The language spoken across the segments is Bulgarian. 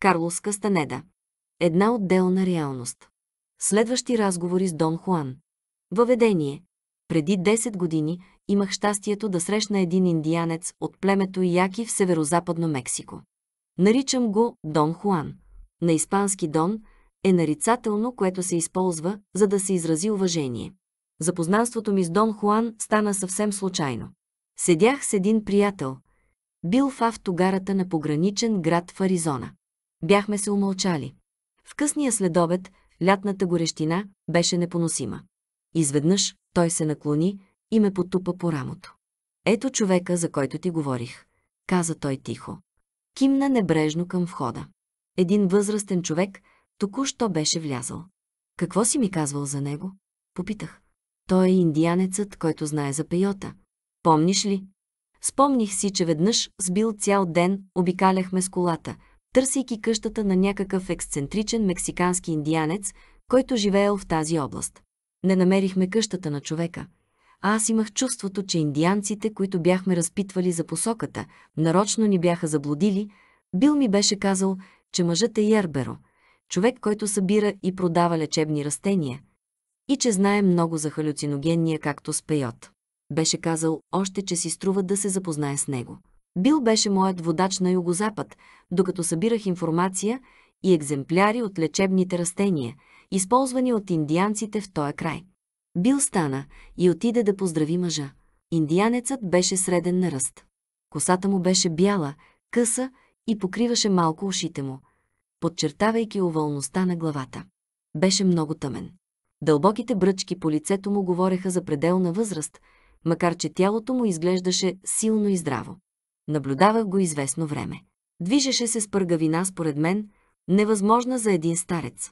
Карлос Кастанеда. Една отделна реалност. Следващи разговори с Дон Хуан. Въведение. Преди 10 години имах щастието да срещна един индиянец от племето Яки в северо-западно Мексико. Наричам го Дон Хуан. На испански Дон е нарицателно, което се използва, за да се изрази уважение. Запознанството ми с Дон Хуан стана съвсем случайно. Седях с един приятел. Бил в автогарата на пограничен град в Аризона. Бяхме се умълчали. В късния следобед, лятната горещина беше непоносима. Изведнъж той се наклони и ме потупа по рамото. Ето човека, за който ти говорих, каза той тихо. Кимна небрежно към входа. Един възрастен човек току-що беше влязал. Какво си ми казвал за него? Попитах. Той е индианецът, който знае за пейота. Помниш ли? Спомних си, че веднъж сбил цял ден, обикаляхме с колата – търсейки къщата на някакъв ексцентричен мексикански индианец, който живеел в тази област. Не намерихме къщата на човека, а аз имах чувството, че индианците, които бяхме разпитвали за посоката, нарочно ни бяха заблудили, Бил ми беше казал, че мъжът е Ярберо, човек, който събира и продава лечебни растения, и че знае много за халюциногенния както с пейот. Беше казал още, че си струва да се запознае с него. Бил беше моят водач на югозапад, докато събирах информация и екземпляри от лечебните растения, използвани от индианците в този край. Бил стана и отиде да поздрави мъжа. Индианецът беше среден на ръст. Косата му беше бяла, къса и покриваше малко ушите му, подчертавайки овалността на главата. Беше много тъмен. Дълбоките бръчки по лицето му говореха за пределна възраст, макар че тялото му изглеждаше силно и здраво. Наблюдавах го известно време. Движеше се с пъргавина според мен, невъзможна за един старец.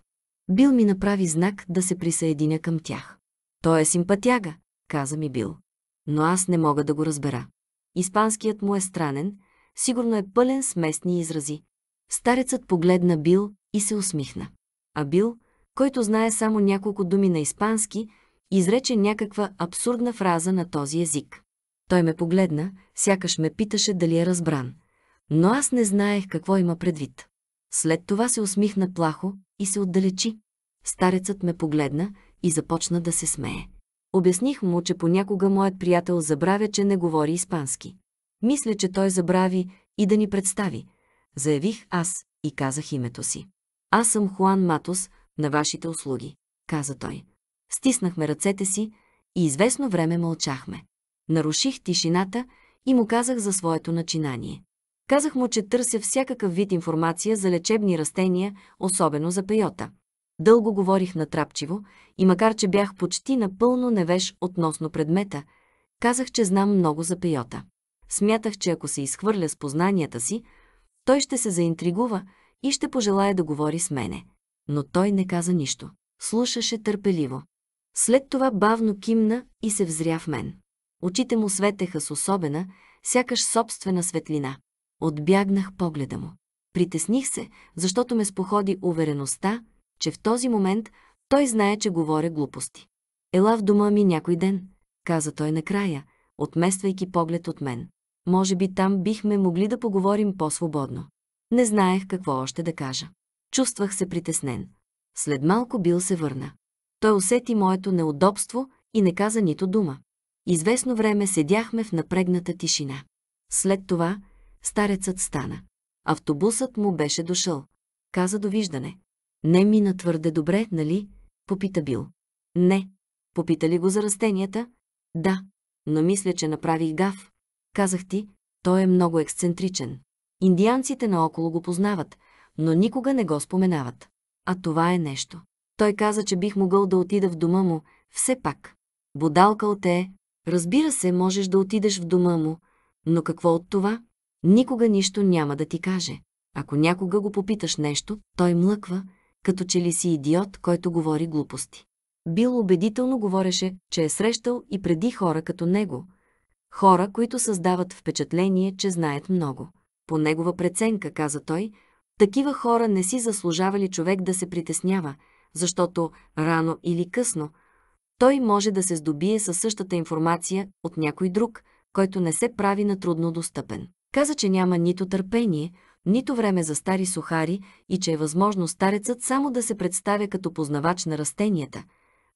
Бил ми направи знак да се присъединя към тях. Той е симпатяга, каза ми Бил. Но аз не мога да го разбера. Испанският му е странен, сигурно е пълен с местни изрази. Старецът погледна Бил и се усмихна. А Бил, който знае само няколко думи на испански, изрече някаква абсурдна фраза на този език. Той ме погледна, сякаш ме питаше дали е разбран. Но аз не знаех какво има предвид. След това се усмихна плахо и се отдалечи. Старецът ме погледна и започна да се смее. Обясних му, че понякога моят приятел забравя, че не говори испански. Мисля, че той забрави и да ни представи. Заявих аз и казах името си. Аз съм Хуан Матос, на вашите услуги, каза той. Стиснахме ръцете си и известно време мълчахме. Наруших тишината и му казах за своето начинание. Казах му, че търся всякакъв вид информация за лечебни растения, особено за пейота. Дълго говорих натрапчиво и макар, че бях почти напълно невеж относно предмета, казах, че знам много за пейота. Смятах, че ако се изхвърля с познанията си, той ще се заинтригува и ще пожелая да говори с мене. Но той не каза нищо. Слушаше търпеливо. След това бавно кимна и се взря в мен. Очите му светеха с особена, сякаш собствена светлина. Отбягнах погледа му. Притесних се, защото ме споходи увереността, че в този момент той знае, че говоря глупости. Ела в дома ми някой ден, каза той накрая, отмествайки поглед от мен. Може би там бихме могли да поговорим по-свободно. Не знаех какво още да кажа. Чувствах се притеснен. След малко Бил се върна. Той усети моето неудобство и не каза нито дума. Известно време седяхме в напрегната тишина. След това старецът стана. Автобусът му беше дошъл. Каза довиждане. Не мина твърде добре, нали? Попита Бил. Не. Попита ли го за растенията? Да. Но мисля, че направих гав. Казах ти, той е много ексцентричен. Индианците наоколо го познават, но никога не го споменават. А това е нещо. Той каза, че бих могъл да отида в дома му, все пак. Бодалкал те е, Разбира се, можеш да отидеш в дома му, но какво от това? Никога нищо няма да ти каже. Ако някога го попиташ нещо, той млъква, като че ли си идиот, който говори глупости. Бил убедително говореше, че е срещал и преди хора като него. Хора, които създават впечатление, че знаят много. По негова преценка, каза той, такива хора не си заслужавали човек да се притеснява, защото рано или късно – той може да се здобие със същата информация от някой друг, който не се прави на трудно достъпен. Каза, че няма нито търпение, нито време за стари сухари и че е възможно старецът само да се представя като познавач на растенията,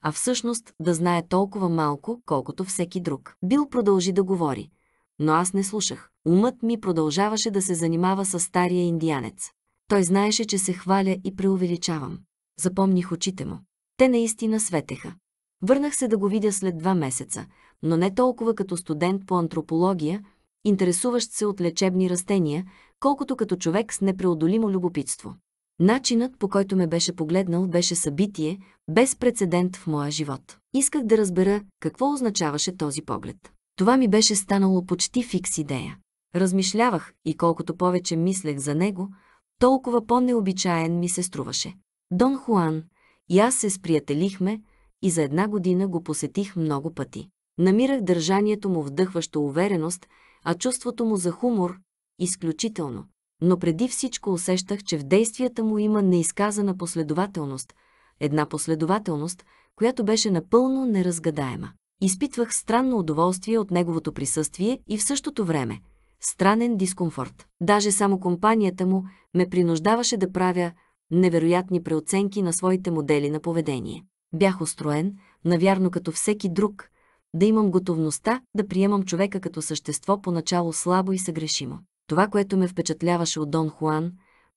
а всъщност да знае толкова малко, колкото всеки друг. Бил продължи да говори, но аз не слушах. Умът ми продължаваше да се занимава с стария индианец. Той знаеше, че се хваля и преувеличавам. Запомних очите му. Те наистина светеха. Върнах се да го видя след два месеца, но не толкова като студент по антропология, интересуващ се от лечебни растения, колкото като човек с непреодолимо любопитство. Начинът, по който ме беше погледнал, беше събитие, без прецедент в моя живот. Исках да разбера какво означаваше този поглед. Това ми беше станало почти фикс идея. Размишлявах и колкото повече мислех за него, толкова по-необичаен ми се струваше. Дон Хуан и аз се сприятелихме, и за една година го посетих много пъти. Намирах държанието му вдъхващо увереност, а чувството му за хумор – изключително. Но преди всичко усещах, че в действията му има неизказана последователност, една последователност, която беше напълно неразгадаема. Изпитвах странно удоволствие от неговото присъствие и в същото време – странен дискомфорт. Даже само компанията му ме принуждаваше да правя невероятни преоценки на своите модели на поведение. Бях устроен, навярно като всеки друг, да имам готовността да приемам човека като същество поначало слабо и съгрешимо. Това, което ме впечатляваше от Дон Хуан,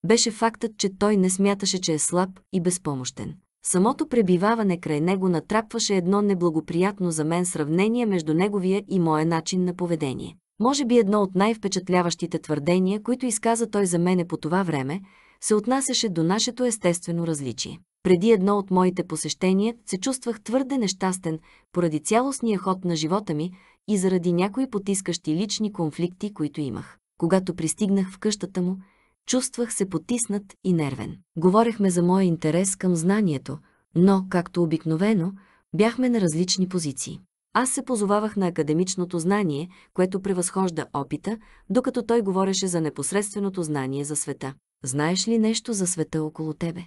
беше фактът, че той не смяташе, че е слаб и безпомощен. Самото пребиваване край него натрапваше едно неблагоприятно за мен сравнение между неговия и моя начин на поведение. Може би едно от най-впечатляващите твърдения, които изказа той за мене по това време, се отнасяше до нашето естествено различие. Преди едно от моите посещения се чувствах твърде нещастен поради цялостния ход на живота ми и заради някои потискащи лични конфликти, които имах. Когато пристигнах в къщата му, чувствах се потиснат и нервен. Говорехме за моя интерес към знанието, но, както обикновено, бяхме на различни позиции. Аз се позовавах на академичното знание, което превъзхожда опита, докато той говореше за непосредственото знание за света. Знаеш ли нещо за света около тебе?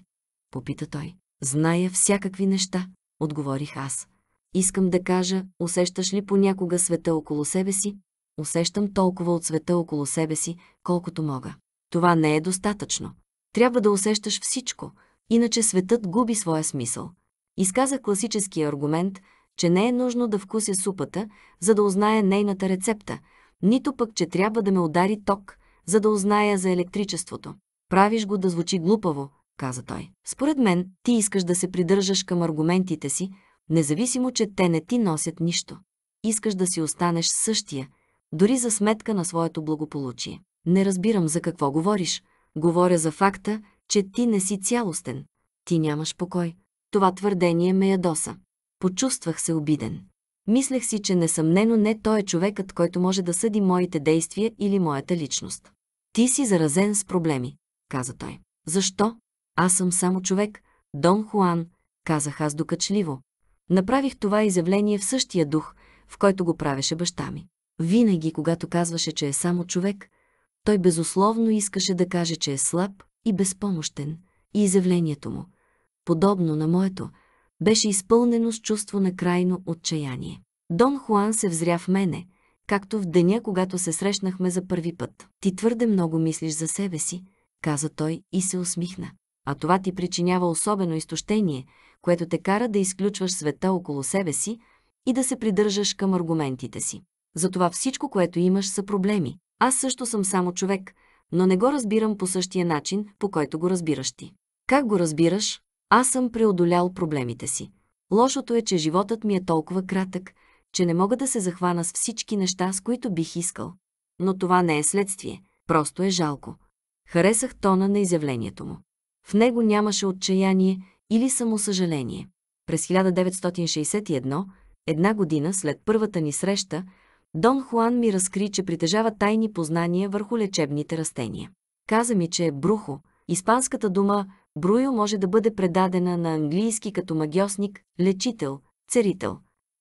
Попита той. Зная всякакви неща, отговорих аз. Искам да кажа, усещаш ли понякога света около себе си? Усещам толкова от света около себе си, колкото мога. Това не е достатъчно. Трябва да усещаш всичко, иначе светът губи своя смисъл. Изказа класическия аргумент, че не е нужно да вкуся супата, за да узная нейната рецепта, нито пък, че трябва да ме удари ток, за да узная за електричеството. Правиш го да звучи глупаво, каза той. Според мен, ти искаш да се придържаш към аргументите си, независимо, че те не ти носят нищо. Искаш да си останеш същия, дори за сметка на своето благополучие. Не разбирам за какво говориш. Говоря за факта, че ти не си цялостен. Ти нямаш покой. Това твърдение ме ядоса. Почувствах се обиден. Мислех си, че несъмнено не той е човекът, който може да съди моите действия или моята личност. Ти си заразен с проблеми, каза той. Защо? Аз съм само човек, Дон Хуан, казах аз докачливо. Направих това изявление в същия дух, в който го правеше баща ми. Винаги, когато казваше, че е само човек, той безусловно искаше да каже, че е слаб и безпомощен, и изявлението му, подобно на моето, беше изпълнено с чувство на крайно отчаяние. Дон Хуан се взря в мене, както в деня, когато се срещнахме за първи път. Ти твърде много мислиш за себе си, каза той и се усмихна а това ти причинява особено изтощение, което те кара да изключваш света около себе си и да се придържаш към аргументите си. Затова всичко, което имаш, са проблеми. Аз също съм само човек, но не го разбирам по същия начин, по който го разбираш ти. Как го разбираш? Аз съм преодолял проблемите си. Лошото е, че животът ми е толкова кратък, че не мога да се захвана с всички неща, с които бих искал. Но това не е следствие, просто е жалко. Харесах тона на изявлението му. В него нямаше отчаяние или самосъжаление. През 1961, една година след първата ни среща, Дон Хуан ми разкри, че притежава тайни познания върху лечебните растения. Каза ми, че е брухо. Испанската дума бруйо може да бъде предадена на английски като магиосник, лечител, царител.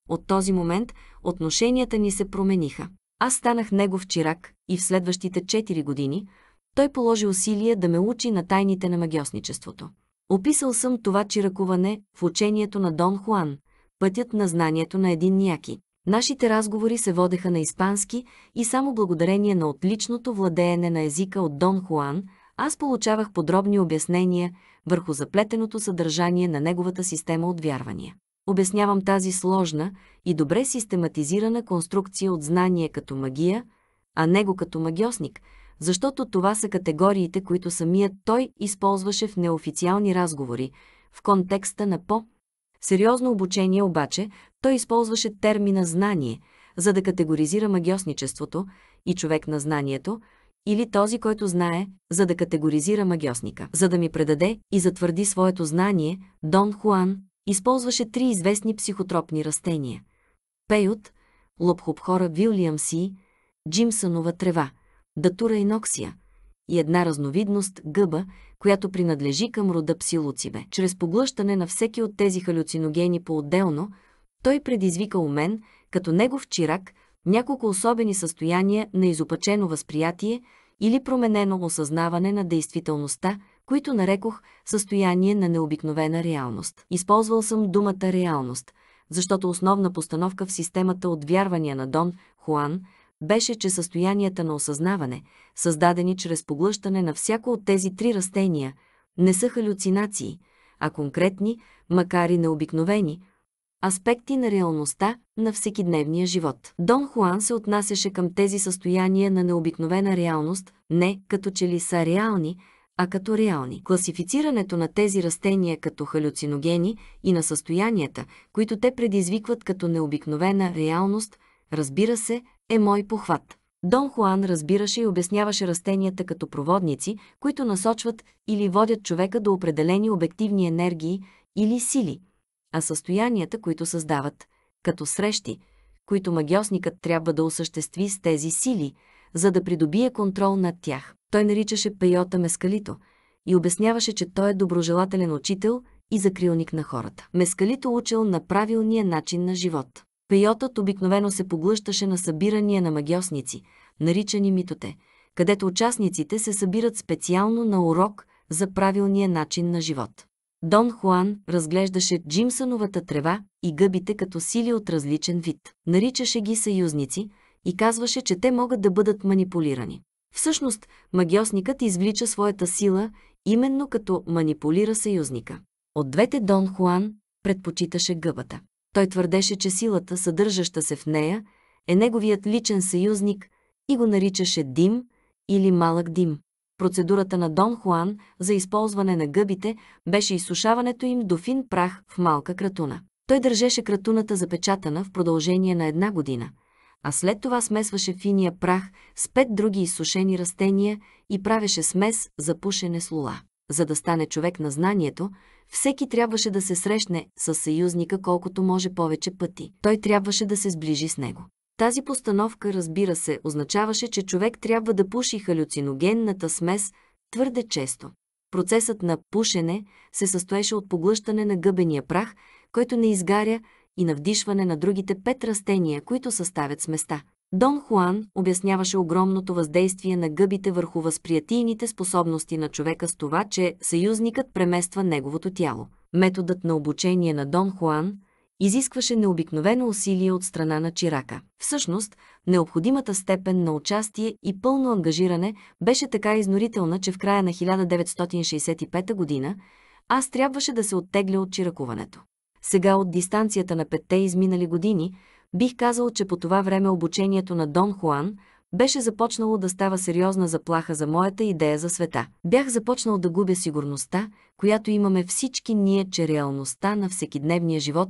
От този момент отношенията ни се промениха. Аз станах негов чирак и в следващите 4 години – той положи усилие да ме учи на тайните на магиосничеството. Описал съм това чиракуване в учението на Дон Хуан, пътят на знанието на един няки. Нашите разговори се водеха на испански и само благодарение на отличното владеене на езика от Дон Хуан, аз получавах подробни обяснения върху заплетеното съдържание на неговата система от вярвания. Обяснявам тази сложна и добре систематизирана конструкция от знание като магия, а него като магиосник – защото това са категориите, които самият той използваше в неофициални разговори, в контекста на по- сериозно обучение обаче, той използваше термина «знание», за да категоризира магиосничеството и човек на знанието, или този, който знае, за да категоризира магиосника. За да ми предаде и затвърди своето знание, Дон Хуан използваше три известни психотропни растения – пейот, лобхобхора Вилиам Си, джимсънова трева – датура иноксия и една разновидност гъба, която принадлежи към рода псилоцибе. Чрез поглъщане на всеки от тези халюциногени по-отделно, той предизвика у мен, като негов чирак, няколко особени състояния на изопачено възприятие или променено осъзнаване на действителността, които нарекох състояние на необикновена реалност. Използвал съм думата реалност, защото основна постановка в системата от вярвания на Дон Хуан – беше, че състоянията на осъзнаване, създадени чрез поглъщане на всяко от тези три растения, не са халюцинации, а конкретни, макар и необикновени, аспекти на реалността на всекидневния живот. Дон Хуан се отнасяше към тези състояния на необикновена реалност не като че ли са реални, а като реални. Класифицирането на тези растения като халюциногени и на състоянията, които те предизвикват като необикновена реалност, разбира се, е мой похват. Дон Хуан разбираше и обясняваше растенията като проводници, които насочват или водят човека до определени обективни енергии или сили, а състоянията, които създават, като срещи, които магиосникът трябва да осъществи с тези сили, за да придобие контрол над тях. Той наричаше Пейота Мескалито и обясняваше, че той е доброжелателен учител и закрилник на хората. Мескалито учил на правилния начин на живот. Пейотът обикновено се поглъщаше на събирания на магиосници, наричани митоте, където участниците се събират специално на урок за правилния начин на живот. Дон Хуан разглеждаше Джимсоновата трева и гъбите като сили от различен вид. Наричаше ги съюзници и казваше, че те могат да бъдат манипулирани. Всъщност, магиосникът извлича своята сила именно като манипулира съюзника. От двете Дон Хуан предпочиташе гъбата. Той твърдеше, че силата, съдържаща се в нея, е неговият личен съюзник и го наричаше дим или малък дим. Процедурата на Дон Хуан за използване на гъбите беше изсушаването им до фин прах в малка кратуна. Той държеше кратуната запечатана в продължение на една година, а след това смесваше финия прах с пет други изсушени растения и правеше смес за пушене с лула. За да стане човек на знанието, всеки трябваше да се срещне с съюзника колкото може повече пъти. Той трябваше да се сближи с него. Тази постановка, разбира се, означаваше, че човек трябва да пуши халюциногенната смес твърде често. Процесът на пушене се състоеше от поглъщане на гъбения прах, който не изгаря, и на вдишване на другите пет растения, които съставят сместа. Дон Хуан обясняваше огромното въздействие на гъбите върху възприятийните способности на човека с това, че съюзникът премества неговото тяло. Методът на обучение на Дон Хуан изискваше необикновено усилие от страна на Чирака. Всъщност, необходимата степен на участие и пълно ангажиране беше така изнорителна, че в края на 1965 година аз трябваше да се оттегля от чиракуването. Сега от дистанцията на петте изминали години – Бих казал, че по това време обучението на Дон Хуан беше започнало да става сериозна заплаха за моята идея за света. Бях започнал да губя сигурността, която имаме всички ние, че реалността на всекидневния живот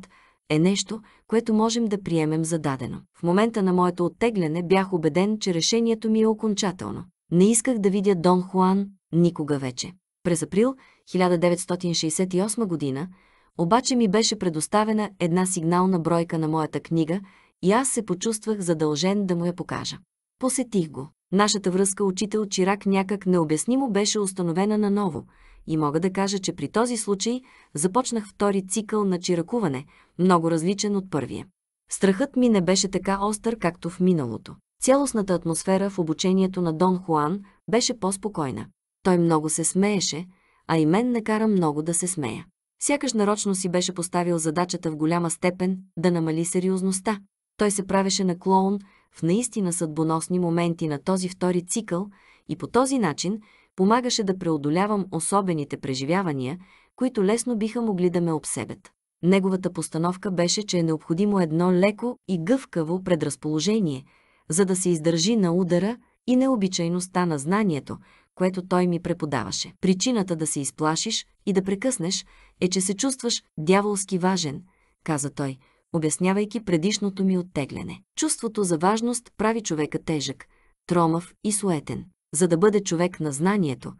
е нещо, което можем да приемем за дадено. В момента на моето оттегляне бях убеден, че решението ми е окончателно. Не исках да видя Дон Хуан никога вече. През април 1968 година обаче ми беше предоставена една сигнална бройка на моята книга и аз се почувствах задължен да му я покажа. Посетих го. Нашата връзка учител Чирак някак необяснимо беше установена наново и мога да кажа, че при този случай започнах втори цикъл на чиракуване, много различен от първия. Страхът ми не беше така остър, както в миналото. Цялостната атмосфера в обучението на Дон Хуан беше по-спокойна. Той много се смееше, а и мен накара много да се смея. Сякаш нарочно си беше поставил задачата в голяма степен да намали сериозността. Той се правеше на клоун в наистина съдбоносни моменти на този втори цикъл и по този начин помагаше да преодолявам особените преживявания, които лесно биха могли да ме обсебят. Неговата постановка беше, че е необходимо едно леко и гъвкаво предразположение, за да се издържи на удара и необичайността на знанието, което той ми преподаваше. Причината да се изплашиш и да прекъснеш е, че се чувстваш дяволски важен, каза той, обяснявайки предишното ми оттегляне. Чувството за важност прави човека тежък, тромав и суетен. За да бъде човек на знанието,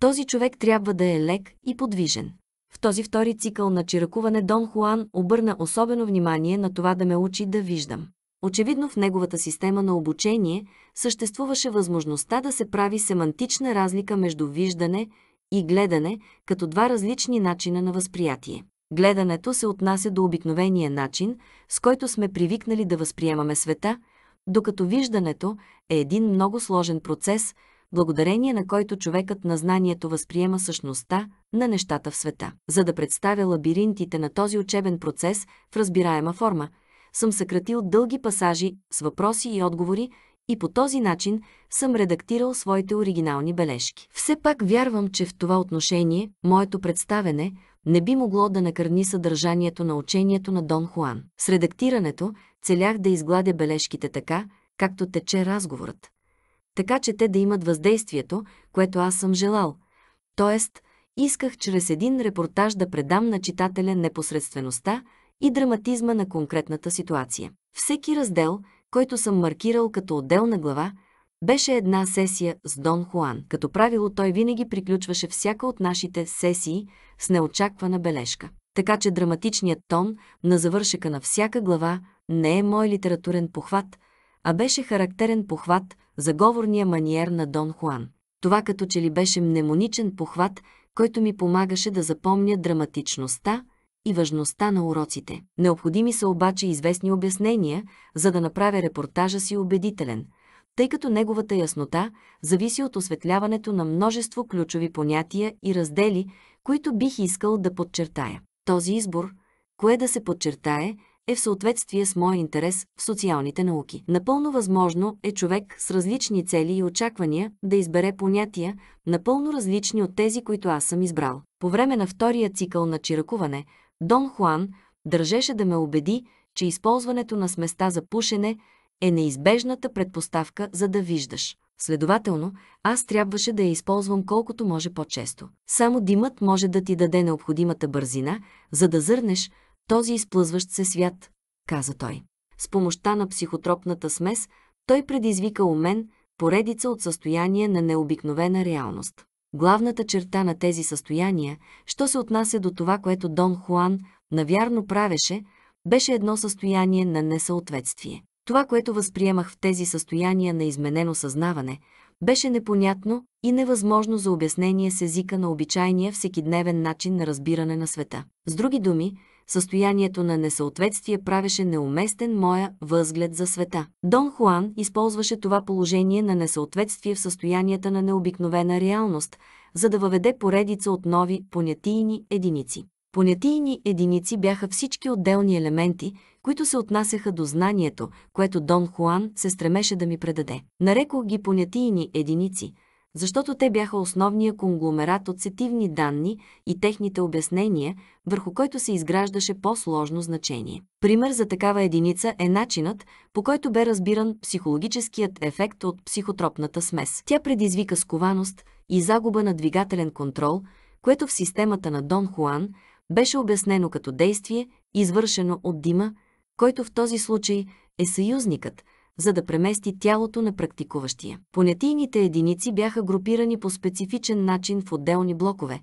този човек трябва да е лек и подвижен. В този втори цикъл на чиракуване Дон Хуан обърна особено внимание на това да ме учи да виждам. Очевидно в неговата система на обучение съществуваше възможността да се прави семантична разлика между виждане и гледане като два различни начина на възприятие. Гледането се отнася до обикновения начин, с който сме привикнали да възприемаме света, докато виждането е един много сложен процес, благодарение на който човекът на знанието възприема същността на нещата в света. За да представя лабиринтите на този учебен процес в разбираема форма – съм съкратил дълги пасажи с въпроси и отговори и по този начин съм редактирал своите оригинални бележки. Все пак вярвам, че в това отношение моето представене не би могло да накърни съдържанието на учението на Дон Хуан. С редактирането целях да изгладя бележките така, както тече разговорът. Така, че те да имат въздействието, което аз съм желал. Тоест, исках чрез един репортаж да предам на читателя непосредствеността, и драматизма на конкретната ситуация. Всеки раздел, който съм маркирал като отделна глава, беше една сесия с Дон Хуан. Като правило той винаги приключваше всяка от нашите сесии с неочаквана бележка. Така че драматичният тон на завършека на всяка глава не е мой литературен похват, а беше характерен похват за говорния маниер на Дон Хуан. Това като че ли беше мнемоничен похват, който ми помагаше да запомня драматичността и важността на уроците. Необходими са обаче известни обяснения, за да направя репортажа си убедителен, тъй като неговата яснота зависи от осветляването на множество ключови понятия и раздели, които бих искал да подчертая. Този избор, кое да се подчертае, е в съответствие с моя интерес в социалните науки. Напълно възможно е човек с различни цели и очаквания да избере понятия, напълно различни от тези, които аз съм избрал. По време на втория цикъл на чиракуване, Дон Хуан държеше да ме убеди, че използването на сместа за пушене е неизбежната предпоставка за да виждаш. Следователно, аз трябваше да я използвам колкото може по-често. Само димът може да ти даде необходимата бързина, за да зърнеш този изплъзващ се свят, каза той. С помощта на психотропната смес, той предизвика у мен поредица от състояние на необикновена реалност главната черта на тези състояния, що се отнася до това, което Дон Хуан навярно правеше, беше едно състояние на несъответствие. Това, което възприемах в тези състояния на изменено съзнаване, беше непонятно и невъзможно за обяснение с езика на обичайния всекидневен начин на разбиране на света. С други думи, състоянието на несъответствие правеше неуместен моя възглед за света. Дон Хуан използваше това положение на несъответствие в състоянията на необикновена реалност, за да въведе поредица от нови понятийни единици. Понятийни единици бяха всички отделни елементи, които се отнасяха до знанието, което Дон Хуан се стремеше да ми предаде. Нарекох ги понятийни единици – защото те бяха основния конгломерат от сетивни данни и техните обяснения, върху който се изграждаше по-сложно значение. Пример за такава единица е начинът, по който бе разбиран психологическият ефект от психотропната смес. Тя предизвика скованост и загуба на двигателен контрол, което в системата на Дон Хуан беше обяснено като действие, извършено от дима, който в този случай е съюзникът – за да премести тялото на практикуващия. Понятийните единици бяха групирани по специфичен начин в отделни блокове,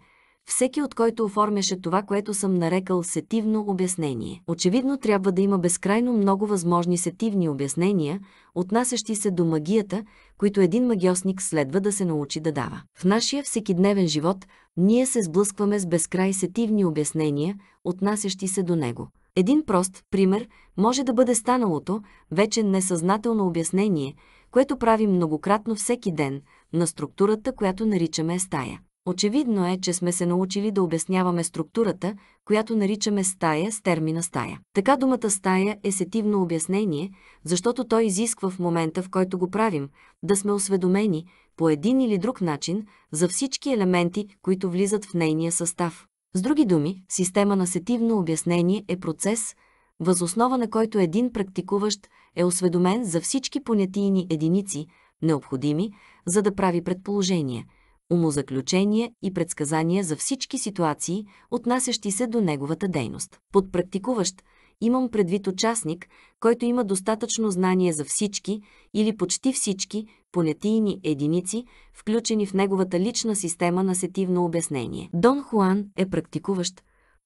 всеки от който оформяше това, което съм нарекал сетивно обяснение. Очевидно трябва да има безкрайно много възможни сетивни обяснения, отнасящи се до магията, които един магиосник следва да се научи да дава. В нашия всекидневен живот ние се сблъскваме с безкрай сетивни обяснения, отнасящи се до него – един прост пример може да бъде станалото, вече несъзнателно обяснение, което правим многократно всеки ден на структурата, която наричаме стая. Очевидно е, че сме се научили да обясняваме структурата, която наричаме стая с термина стая. Така думата стая е сетивно обяснение, защото той изисква в момента, в който го правим, да сме осведомени по един или друг начин за всички елементи, които влизат в нейния състав. С други думи, система на сетивно обяснение е процес, възоснова на който един практикуващ е осведомен за всички понятийни единици, необходими, за да прави предположения, умозаключения и предсказания за всички ситуации, отнасящи се до неговата дейност. Под практикуващ – Имам предвид участник, който има достатъчно знание за всички или почти всички понятийни единици, включени в неговата лична система на сетивно обяснение. Дон Хуан е практикуващ,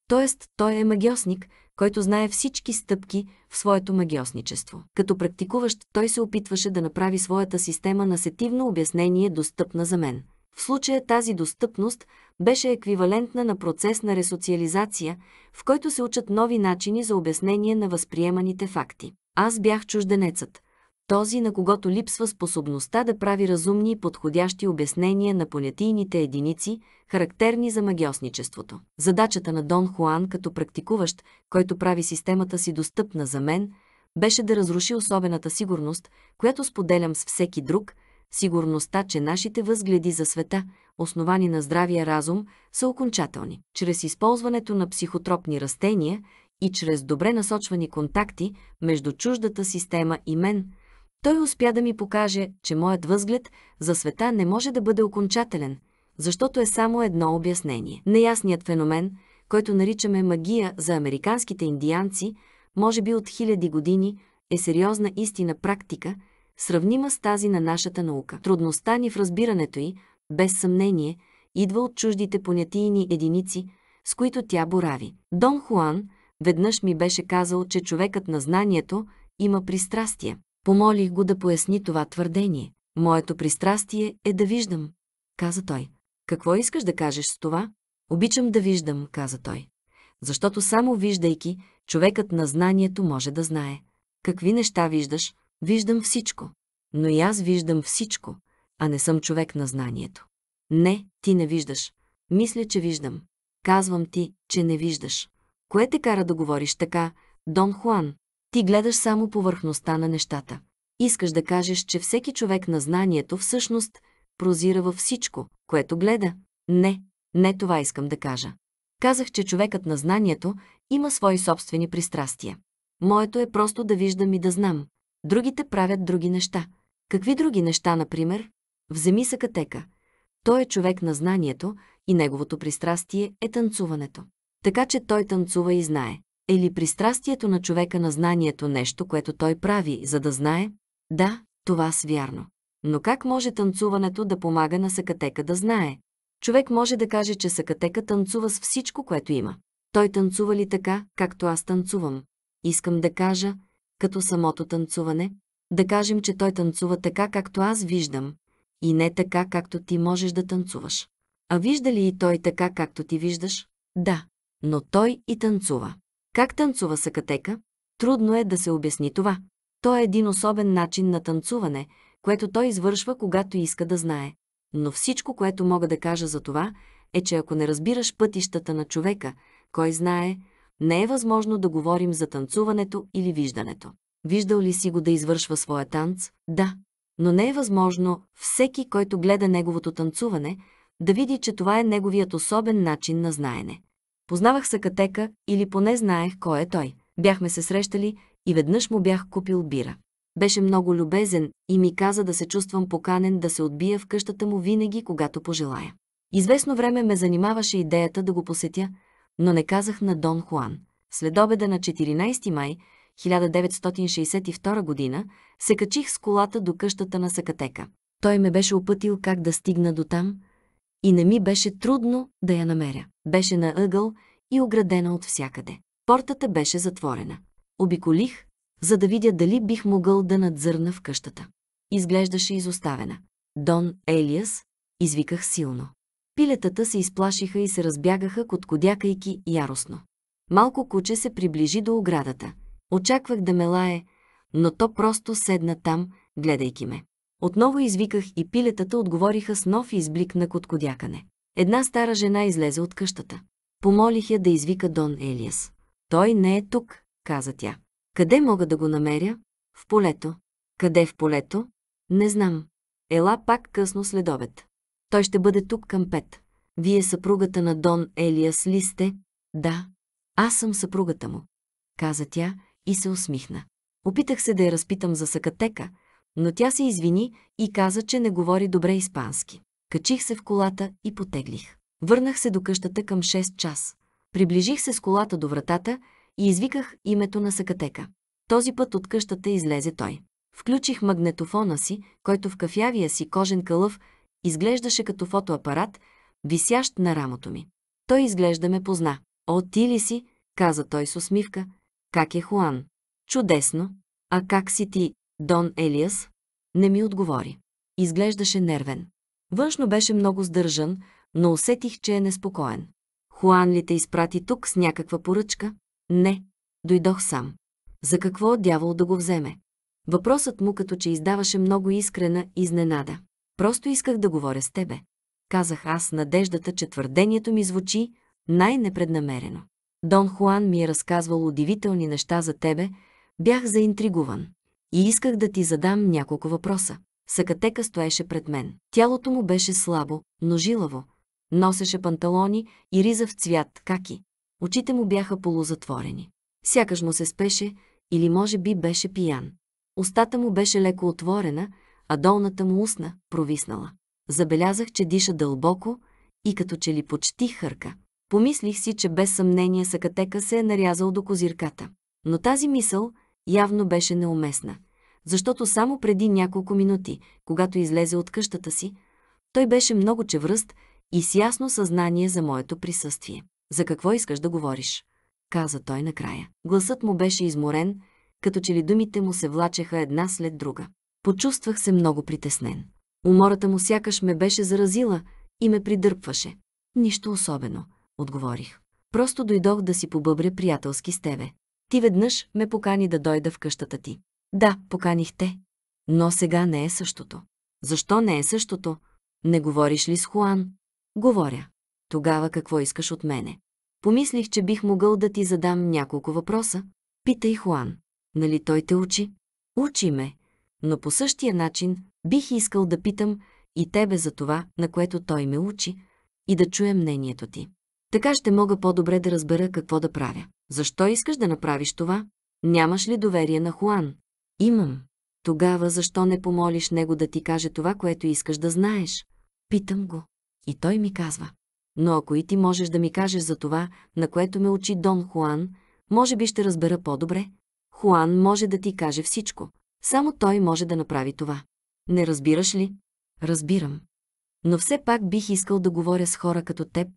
т.е. той е магиосник, който знае всички стъпки в своето магиосничество. Като практикуващ, той се опитваше да направи своята система на сетивно обяснение достъпна за мен – в случая тази достъпност беше еквивалентна на процес на ресоциализация, в който се учат нови начини за обяснение на възприеманите факти. Аз бях чужденецът, този на когото липсва способността да прави разумни и подходящи обяснения на понятийните единици, характерни за магиосничеството. Задачата на Дон Хуан като практикуващ, който прави системата си достъпна за мен, беше да разруши особената сигурност, която споделям с всеки друг – сигурността, че нашите възгледи за света, основани на здравия разум, са окончателни. Чрез използването на психотропни растения и чрез добре насочвани контакти между чуждата система и мен, той успя да ми покаже, че моят възглед за света не може да бъде окончателен, защото е само едно обяснение. Неясният феномен, който наричаме магия за американските индианци, може би от хиляди години, е сериозна истина практика – сравнима с тази на нашата наука. Трудността ни в разбирането й, без съмнение, идва от чуждите понятийни единици, с които тя борави. Дон Хуан веднъж ми беше казал, че човекът на знанието има пристрастие. Помолих го да поясни това твърдение. Моето пристрастие е да виждам, каза той. Какво искаш да кажеш с това? Обичам да виждам, каза той. Защото само виждайки, човекът на знанието може да знае. Какви неща виждаш? Виждам всичко. Но и аз виждам всичко, а не съм човек на знанието. Не, ти не виждаш. Мисля, че виждам. Казвам ти, че не виждаш. Кое те кара да говориш така, Дон Хуан? Ти гледаш само повърхността на нещата. Искаш да кажеш, че всеки човек на знанието всъщност прозира във всичко, което гледа. Не, не това искам да кажа. Казах, че човекът на знанието има свои собствени пристрастия. Моето е просто да виждам и да знам. Другите правят други неща. Какви други неща, например? Вземи сакатека. Той е човек на знанието и неговото пристрастие е танцуването. Така че той танцува и знае. Е пристрастието на човека на знанието нещо, което той прави, за да знае? Да, това с вярно. Но как може танцуването да помага на сакатека да знае? Човек може да каже, че сакатека танцува с всичко, което има. Той танцува ли така, както аз танцувам? Искам да кажа, като самото танцуване, да кажем, че той танцува така, както аз виждам, и не така, както ти можеш да танцуваш. А вижда ли и той така, както ти виждаш? Да, но той и танцува. Как танцува сакатека? Трудно е да се обясни това. Той е един особен начин на танцуване, което той извършва, когато иска да знае. Но всичко, което мога да кажа за това, е, че ако не разбираш пътищата на човека, кой знае, не е възможно да говорим за танцуването или виждането. Виждал ли си го да извършва своя танц? Да. Но не е възможно всеки, който гледа неговото танцуване, да види, че това е неговият особен начин на знаене. Познавах Сакатека или поне знаех кой е той. Бяхме се срещали и веднъж му бях купил бира. Беше много любезен и ми каза да се чувствам поканен да се отбия в къщата му винаги, когато пожелая. Известно време ме занимаваше идеята да го посетя – но не казах на Дон Хуан. След обеда на 14 май 1962 година се качих с колата до къщата на Сакатека. Той ме беше опътил как да стигна до там и не ми беше трудно да я намеря. Беше на ъгъл и оградена от всякъде. Портата беше затворена. Обиколих, за да видя дали бих могъл да надзърна в къщата. Изглеждаше изоставена. Дон Елиас, извиках силно. Пилетата се изплашиха и се разбягаха, коткодякайки яростно. Малко куче се приближи до оградата. Очаквах да ме лае, но то просто седна там, гледайки ме. Отново извиках и пилетата отговориха с нов изблик на коткодякане. Една стара жена излезе от къщата. Помолих я да извика Дон Елиас. Той не е тук, каза тя. Къде мога да го намеря? В полето. Къде в полето? Не знам. Ела пак късно следобед. Той ще бъде тук към пет. Вие съпругата на Дон Елиас ли сте? Да. Аз съм съпругата му, каза тя и се усмихна. Опитах се да я разпитам за Сакатека, но тя се извини и каза, че не говори добре испански. Качих се в колата и потеглих. Върнах се до къщата към 6 час. Приближих се с колата до вратата и извиках името на Сакатека. Този път от къщата излезе той. Включих магнетофона си, който в кафявия си кожен кълъв Изглеждаше като фотоапарат, висящ на рамото ми. Той изглежда ме позна. О, ти ли си? каза той с усмивка. Как е Хуан? Чудесно. А как си ти, Дон Елиас? Не ми отговори. Изглеждаше нервен. Външно беше много сдържан, но усетих, че е неспокоен. Хуан ли те изпрати тук с някаква поръчка? Не. Дойдох сам. За какво дявол да го вземе? Въпросът му като че издаваше много искрена изненада. Просто исках да говоря с тебе. Казах аз надеждата, че твърдението ми звучи най-непреднамерено. Дон Хуан ми е разказвал удивителни неща за тебе, бях заинтригуван и исках да ти задам няколко въпроса. Сакатека стоеше пред мен. Тялото му беше слабо, но жилаво. Носеше панталони и риза в цвят каки. Очите му бяха полузатворени. Сякаш му се спеше или може би беше пиян. Остата му беше леко отворена а долната му устна провиснала. Забелязах, че диша дълбоко и като че ли почти хърка. Помислих си, че без съмнение Сакатека се е нарязал до козирката. Но тази мисъл явно беше неуместна, защото само преди няколко минути, когато излезе от къщата си, той беше много чевръст и с ясно съзнание за моето присъствие. «За какво искаш да говориш?» каза той накрая. Гласът му беше изморен, като че ли думите му се влачеха една след друга. Почувствах се много притеснен. Умората му сякаш ме беше заразила и ме придърпваше. Нищо особено, отговорих. Просто дойдох да си побъбря приятелски с тебе. Ти веднъж ме покани да дойда в къщата ти. Да, поканих те. Но сега не е същото. Защо не е същото? Не говориш ли с Хуан? Говоря. Тогава какво искаш от мене? Помислих, че бих могъл да ти задам няколко въпроса. Питай Хуан. Нали той те учи? Учи ме, но по същия начин бих искал да питам и тебе за това, на което той ме учи, и да чуя мнението ти. Така ще мога по-добре да разбера какво да правя. Защо искаш да направиш това? Нямаш ли доверие на Хуан? Имам. Тогава защо не помолиш него да ти каже това, което искаш да знаеш? Питам го. И той ми казва. Но ако и ти можеш да ми кажеш за това, на което ме учи Дон Хуан, може би ще разбера по-добре. Хуан може да ти каже всичко. Само той може да направи това. Не разбираш ли? Разбирам. Но все пак бих искал да говоря с хора като теб,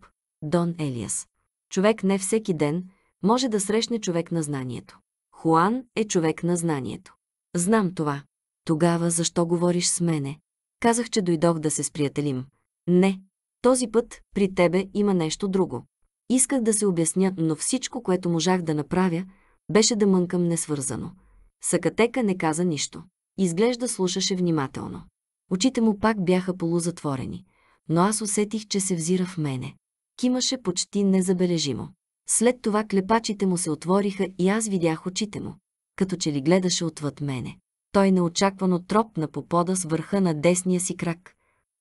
Дон Елиас. Човек не всеки ден може да срещне човек на знанието. Хуан е човек на знанието. Знам това. Тогава защо говориш с мене? Казах, че дойдох да се сприятелим. Не, този път при тебе има нещо друго. Исках да се обясня, но всичко, което можах да направя, беше да мънкам несвързано – Сакатека не каза нищо. Изглежда слушаше внимателно. Очите му пак бяха полузатворени, но аз усетих, че се взира в мене. Кимаше почти незабележимо. След това клепачите му се отвориха и аз видях очите му, като че ли гледаше отвъд мене. Той неочаквано тропна по пода с върха на десния си крак,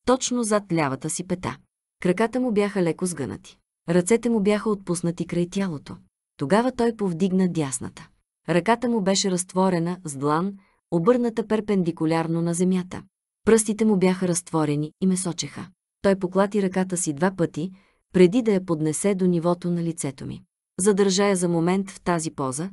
точно зад лявата си пета. Краката му бяха леко сгънати. Ръцете му бяха отпуснати край тялото. Тогава той повдигна дясната. Ръката му беше разтворена с длан, обърната перпендикулярно на земята. Пръстите му бяха разтворени и ме сочеха. Той поклати ръката си два пъти, преди да я поднесе до нивото на лицето ми. Задържа я за момент в тази поза,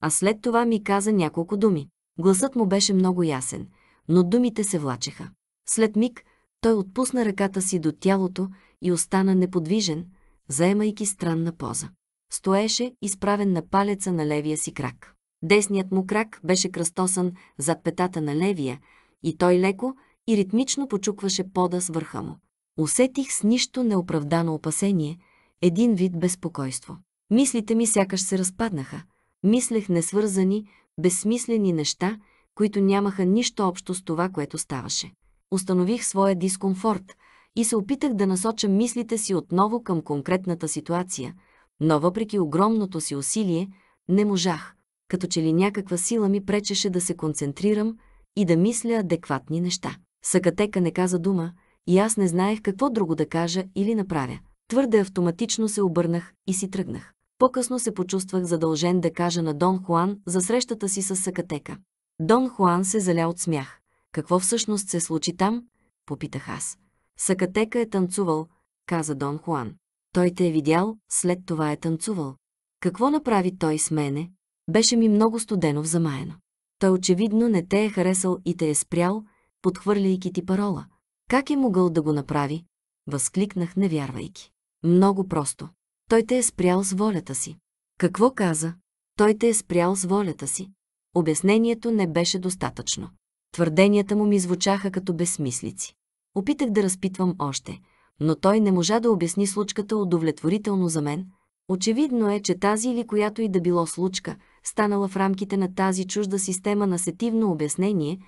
а след това ми каза няколко думи. Гласът му беше много ясен, но думите се влачеха. След миг той отпусна ръката си до тялото и остана неподвижен, заемайки странна поза. Стоеше изправен на палеца на левия си крак. Десният му крак беше кръстосан зад петата на левия и той леко и ритмично почукваше пода с върха му. Усетих с нищо неоправдано опасение, един вид безпокойство. Мислите ми сякаш се разпаднаха. Мислех несвързани, безсмислени неща, които нямаха нищо общо с това, което ставаше. Установих своя дискомфорт и се опитах да насоча мислите си отново към конкретната ситуация, но въпреки огромното си усилие, не можах като че ли някаква сила ми пречеше да се концентрирам и да мисля адекватни неща. Сакатека не каза дума и аз не знаех какво друго да кажа или направя. Твърде автоматично се обърнах и си тръгнах. По-късно се почувствах задължен да кажа на Дон Хуан за срещата си с Сакатека. Дон Хуан се заля от смях. Какво всъщност се случи там? Попитах аз. Сакатека е танцувал, каза Дон Хуан. Той те е видял, след това е танцувал. Какво направи той с мене? Беше ми много студено в замаяно. Той очевидно не те е харесал и те е спрял, подхвърляйки ти парола. Как е могъл да го направи? Възкликнах, не вярвайки. Много просто. Той те е спрял с волята си. Какво каза? Той те е спрял с волята си. Обяснението не беше достатъчно. Твърденията му ми звучаха като безсмислици. Опитах да разпитвам още, но той не можа да обясни случката удовлетворително за мен. Очевидно е, че тази или която и да било случка – станала в рамките на тази чужда система на сетивно обяснение,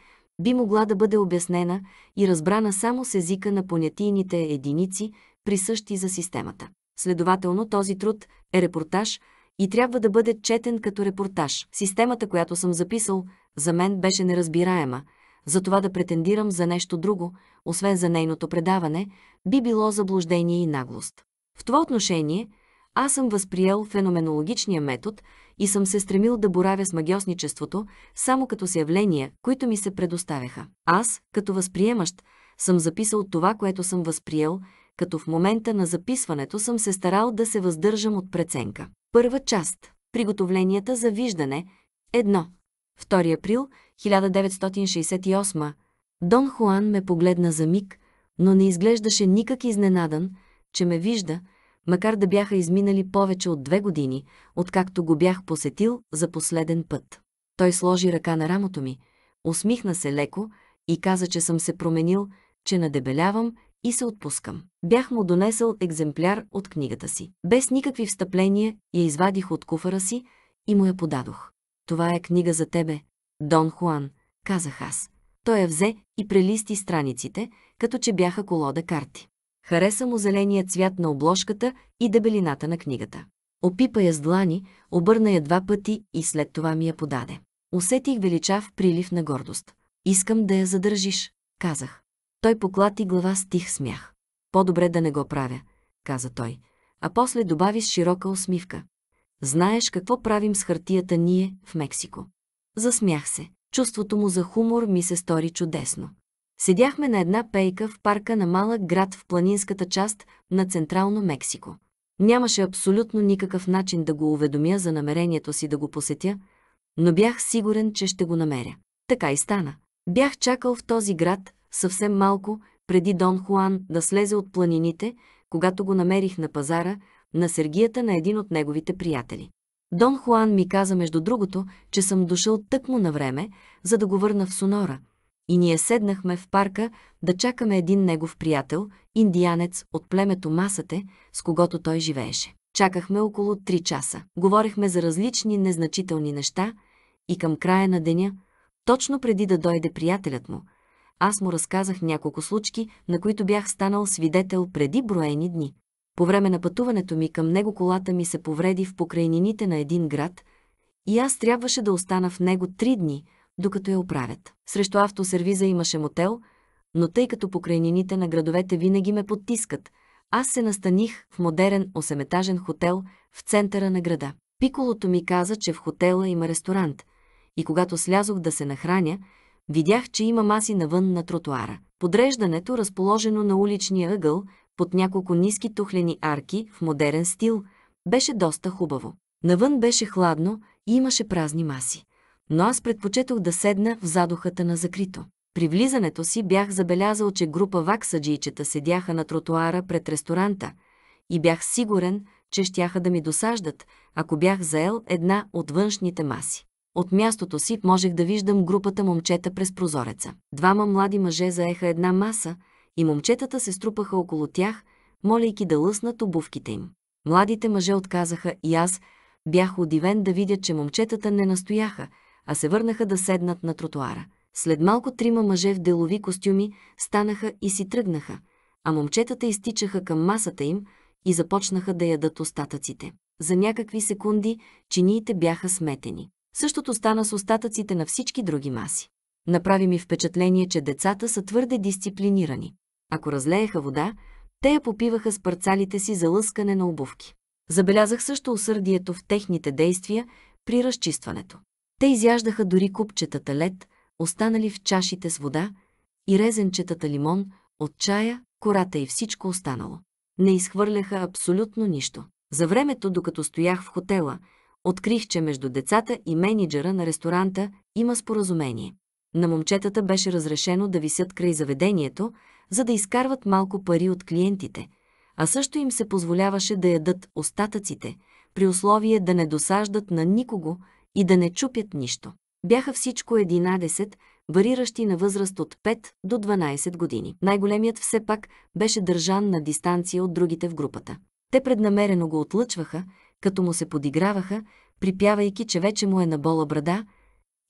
би могла да бъде обяснена и разбрана само с езика на понятийните единици, присъщи за системата. Следователно, този труд е репортаж и трябва да бъде четен като репортаж. Системата, която съм записал, за мен беше неразбираема, затова да претендирам за нещо друго, освен за нейното предаване, би било заблуждение и наглост. В това отношение, аз съм възприел феноменологичния метод – и съм се стремил да боравя с магиосничеството само като с явления, които ми се предоставяха. Аз, като възприемащ, съм записал това, което съм възприел, като в момента на записването съм се старал да се въздържам от преценка. Първа част – приготовленията за виждане – едно. 2 април 1968 Дон Хуан ме погледна за миг, но не изглеждаше никак изненадан, че ме вижда – макар да бяха изминали повече от две години, откакто го бях посетил за последен път. Той сложи ръка на рамото ми, усмихна се леко и каза, че съм се променил, че надебелявам и се отпускам. Бях му донесъл екземпляр от книгата си. Без никакви встъпления я извадих от куфара си и му я подадох. Това е книга за тебе, Дон Хуан, казах аз. Той я взе и прелисти страниците, като че бяха колода карти. Хареса му зеления цвят на обложката и дебелината на книгата. Опипа я с длани, обърна я два пъти и след това ми я подаде. Усетих величав прилив на гордост. Искам да я задържиш, казах. Той поклати глава с тих смях. По-добре да не го правя, каза той, а после добави с широка усмивка. Знаеш какво правим с хартията ние в Мексико. Засмях се. Чувството му за хумор ми се стори чудесно. Седяхме на една пейка в парка на малък град в планинската част на Централно Мексико. Нямаше абсолютно никакъв начин да го уведомя за намерението си да го посетя, но бях сигурен, че ще го намеря. Така и стана. Бях чакал в този град съвсем малко, преди Дон Хуан да слезе от планините, когато го намерих на пазара, на сергията на един от неговите приятели. Дон Хуан ми каза между другото, че съм дошъл тъкмо на време, за да го върна в Сонора – и ние седнахме в парка да чакаме един негов приятел, индианец от племето Масате, с когото той живееше. Чакахме около 3 часа. Говорехме за различни незначителни неща и към края на деня, точно преди да дойде приятелят му, аз му разказах няколко случки, на които бях станал свидетел преди броени дни. По време на пътуването ми към него колата ми се повреди в покрайнините на един град и аз трябваше да остана в него три дни – докато я оправят. Срещу автосервиза имаше мотел, но тъй като покрайнините на градовете винаги ме потискат, аз се настаних в модерен 8-етажен хотел в центъра на града. Пиколото ми каза, че в хотела има ресторант, и когато слязох да се нахраня, видях, че има маси навън на тротуара. Подреждането, разположено на уличния ъгъл, под няколко ниски тухлени арки в модерен стил, беше доста хубаво. Навън беше хладно и имаше празни маси но аз предпочетох да седна в задухата на закрито. При влизането си бях забелязал, че група ваксаджийчета седяха на тротуара пред ресторанта и бях сигурен, че щяха да ми досаждат, ако бях заел една от външните маси. От мястото си можех да виждам групата момчета през прозореца. Двама млади мъже заеха една маса и момчетата се струпаха около тях, молейки да лъснат обувките им. Младите мъже отказаха и аз бях удивен да видя, че момчетата не настояха – а се върнаха да седнат на тротуара. След малко трима мъже в делови костюми станаха и си тръгнаха, а момчетата изтичаха към масата им и започнаха да ядат остатъците. За някакви секунди чиниите бяха сметени. Същото стана с остатъците на всички други маси. Направи ми впечатление, че децата са твърде дисциплинирани. Ако разлееха вода, те я попиваха с парцалите си за лъскане на обувки. Забелязах също усърдието в техните действия при разчистването. Те изяждаха дори купчетата лед, останали в чашите с вода, и резенчетата лимон, от чая, кората и всичко останало. Не изхвърляха абсолютно нищо. За времето, докато стоях в хотела, открих, че между децата и менеджера на ресторанта има споразумение. На момчетата беше разрешено да висят край заведението, за да изкарват малко пари от клиентите, а също им се позволяваше да ядат остатъците, при условие да не досаждат на никого – и да не чупят нищо. Бяха всичко 11, вариращи на възраст от 5 до 12 години. Най-големият все пак беше държан на дистанция от другите в групата. Те преднамерено го отлъчваха, като му се подиграваха, припявайки, че вече му е на бола брада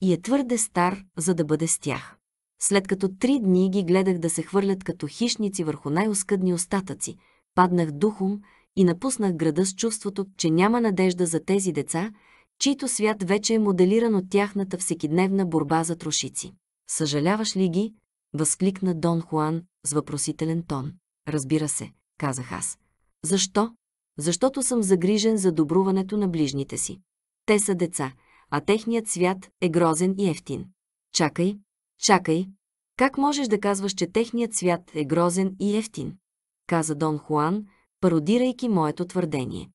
и е твърде стар, за да бъде с тях. След като три дни ги гледах да се хвърлят като хищници върху най-оскъдни остатъци, паднах духом и напуснах града с чувството, че няма надежда за тези деца чийто свят вече е моделиран от тяхната всекидневна борба за трошици. Съжаляваш ли ги? възкликна Дон Хуан с въпросителен тон. Разбира се, казах аз. Защо? Защото съм загрижен за добруването на ближните си. Те са деца, а техният свят е грозен и ефтин. Чакай, чакай. Как можеш да казваш, че техният свят е грозен и ефтин? Каза Дон Хуан, пародирайки моето твърдение.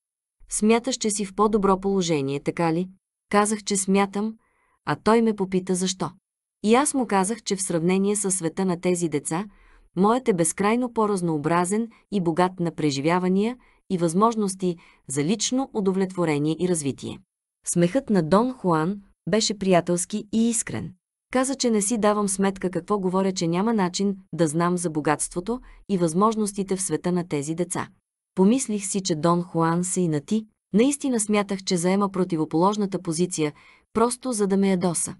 Смяташ, че си в по-добро положение, така ли? Казах, че смятам, а той ме попита защо. И аз му казах, че в сравнение с света на тези деца, моят е безкрайно по-разнообразен и богат на преживявания и възможности за лично удовлетворение и развитие. Смехът на Дон Хуан беше приятелски и искрен. Каза, че не си давам сметка какво говоря, че няма начин да знам за богатството и възможностите в света на тези деца. Помислих си, че Дон Хуан се и на ти. Наистина смятах, че заема противоположната позиция, просто за да ме ядоса.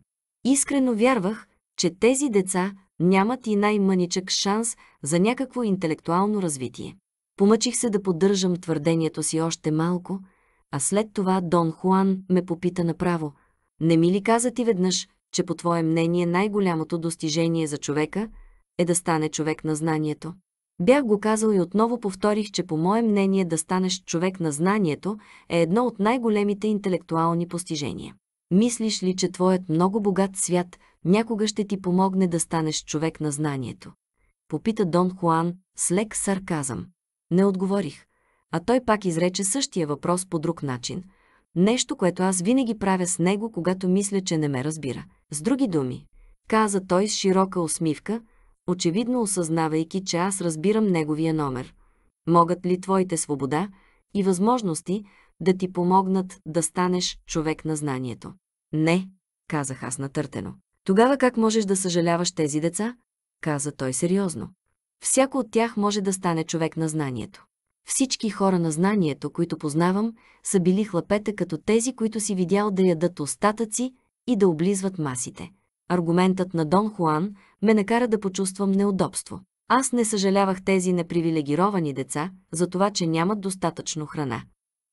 Искрено вярвах, че тези деца нямат и най-мъничък шанс за някакво интелектуално развитие. Помъчих се да поддържам твърдението си още малко, а след това Дон Хуан ме попита направо. Не ми ли каза ти веднъж, че по твое мнение най-голямото достижение за човека е да стане човек на знанието? Бях го казал и отново повторих, че по мое мнение да станеш човек на знанието е едно от най-големите интелектуални постижения. Мислиш ли, че твоят много богат свят някога ще ти помогне да станеш човек на знанието? Попита Дон Хуан с лек сарказъм. Не отговорих, а той пак изрече същия въпрос по друг начин. Нещо, което аз винаги правя с него, когато мисля, че не ме разбира. С други думи, каза той с широка усмивка – очевидно осъзнавайки, че аз разбирам неговия номер. Могат ли твоите свобода и възможности да ти помогнат да станеш човек на знанието? Не, казах аз натъртено. Тогава как можеш да съжаляваш тези деца? Каза той сериозно. Всяко от тях може да стане човек на знанието. Всички хора на знанието, които познавам, са били хлапета като тези, които си видял да ядат остатъци и да облизват масите аргументът на Дон Хуан ме накара да почувствам неудобство. Аз не съжалявах тези непривилегировани деца за това, че нямат достатъчно храна,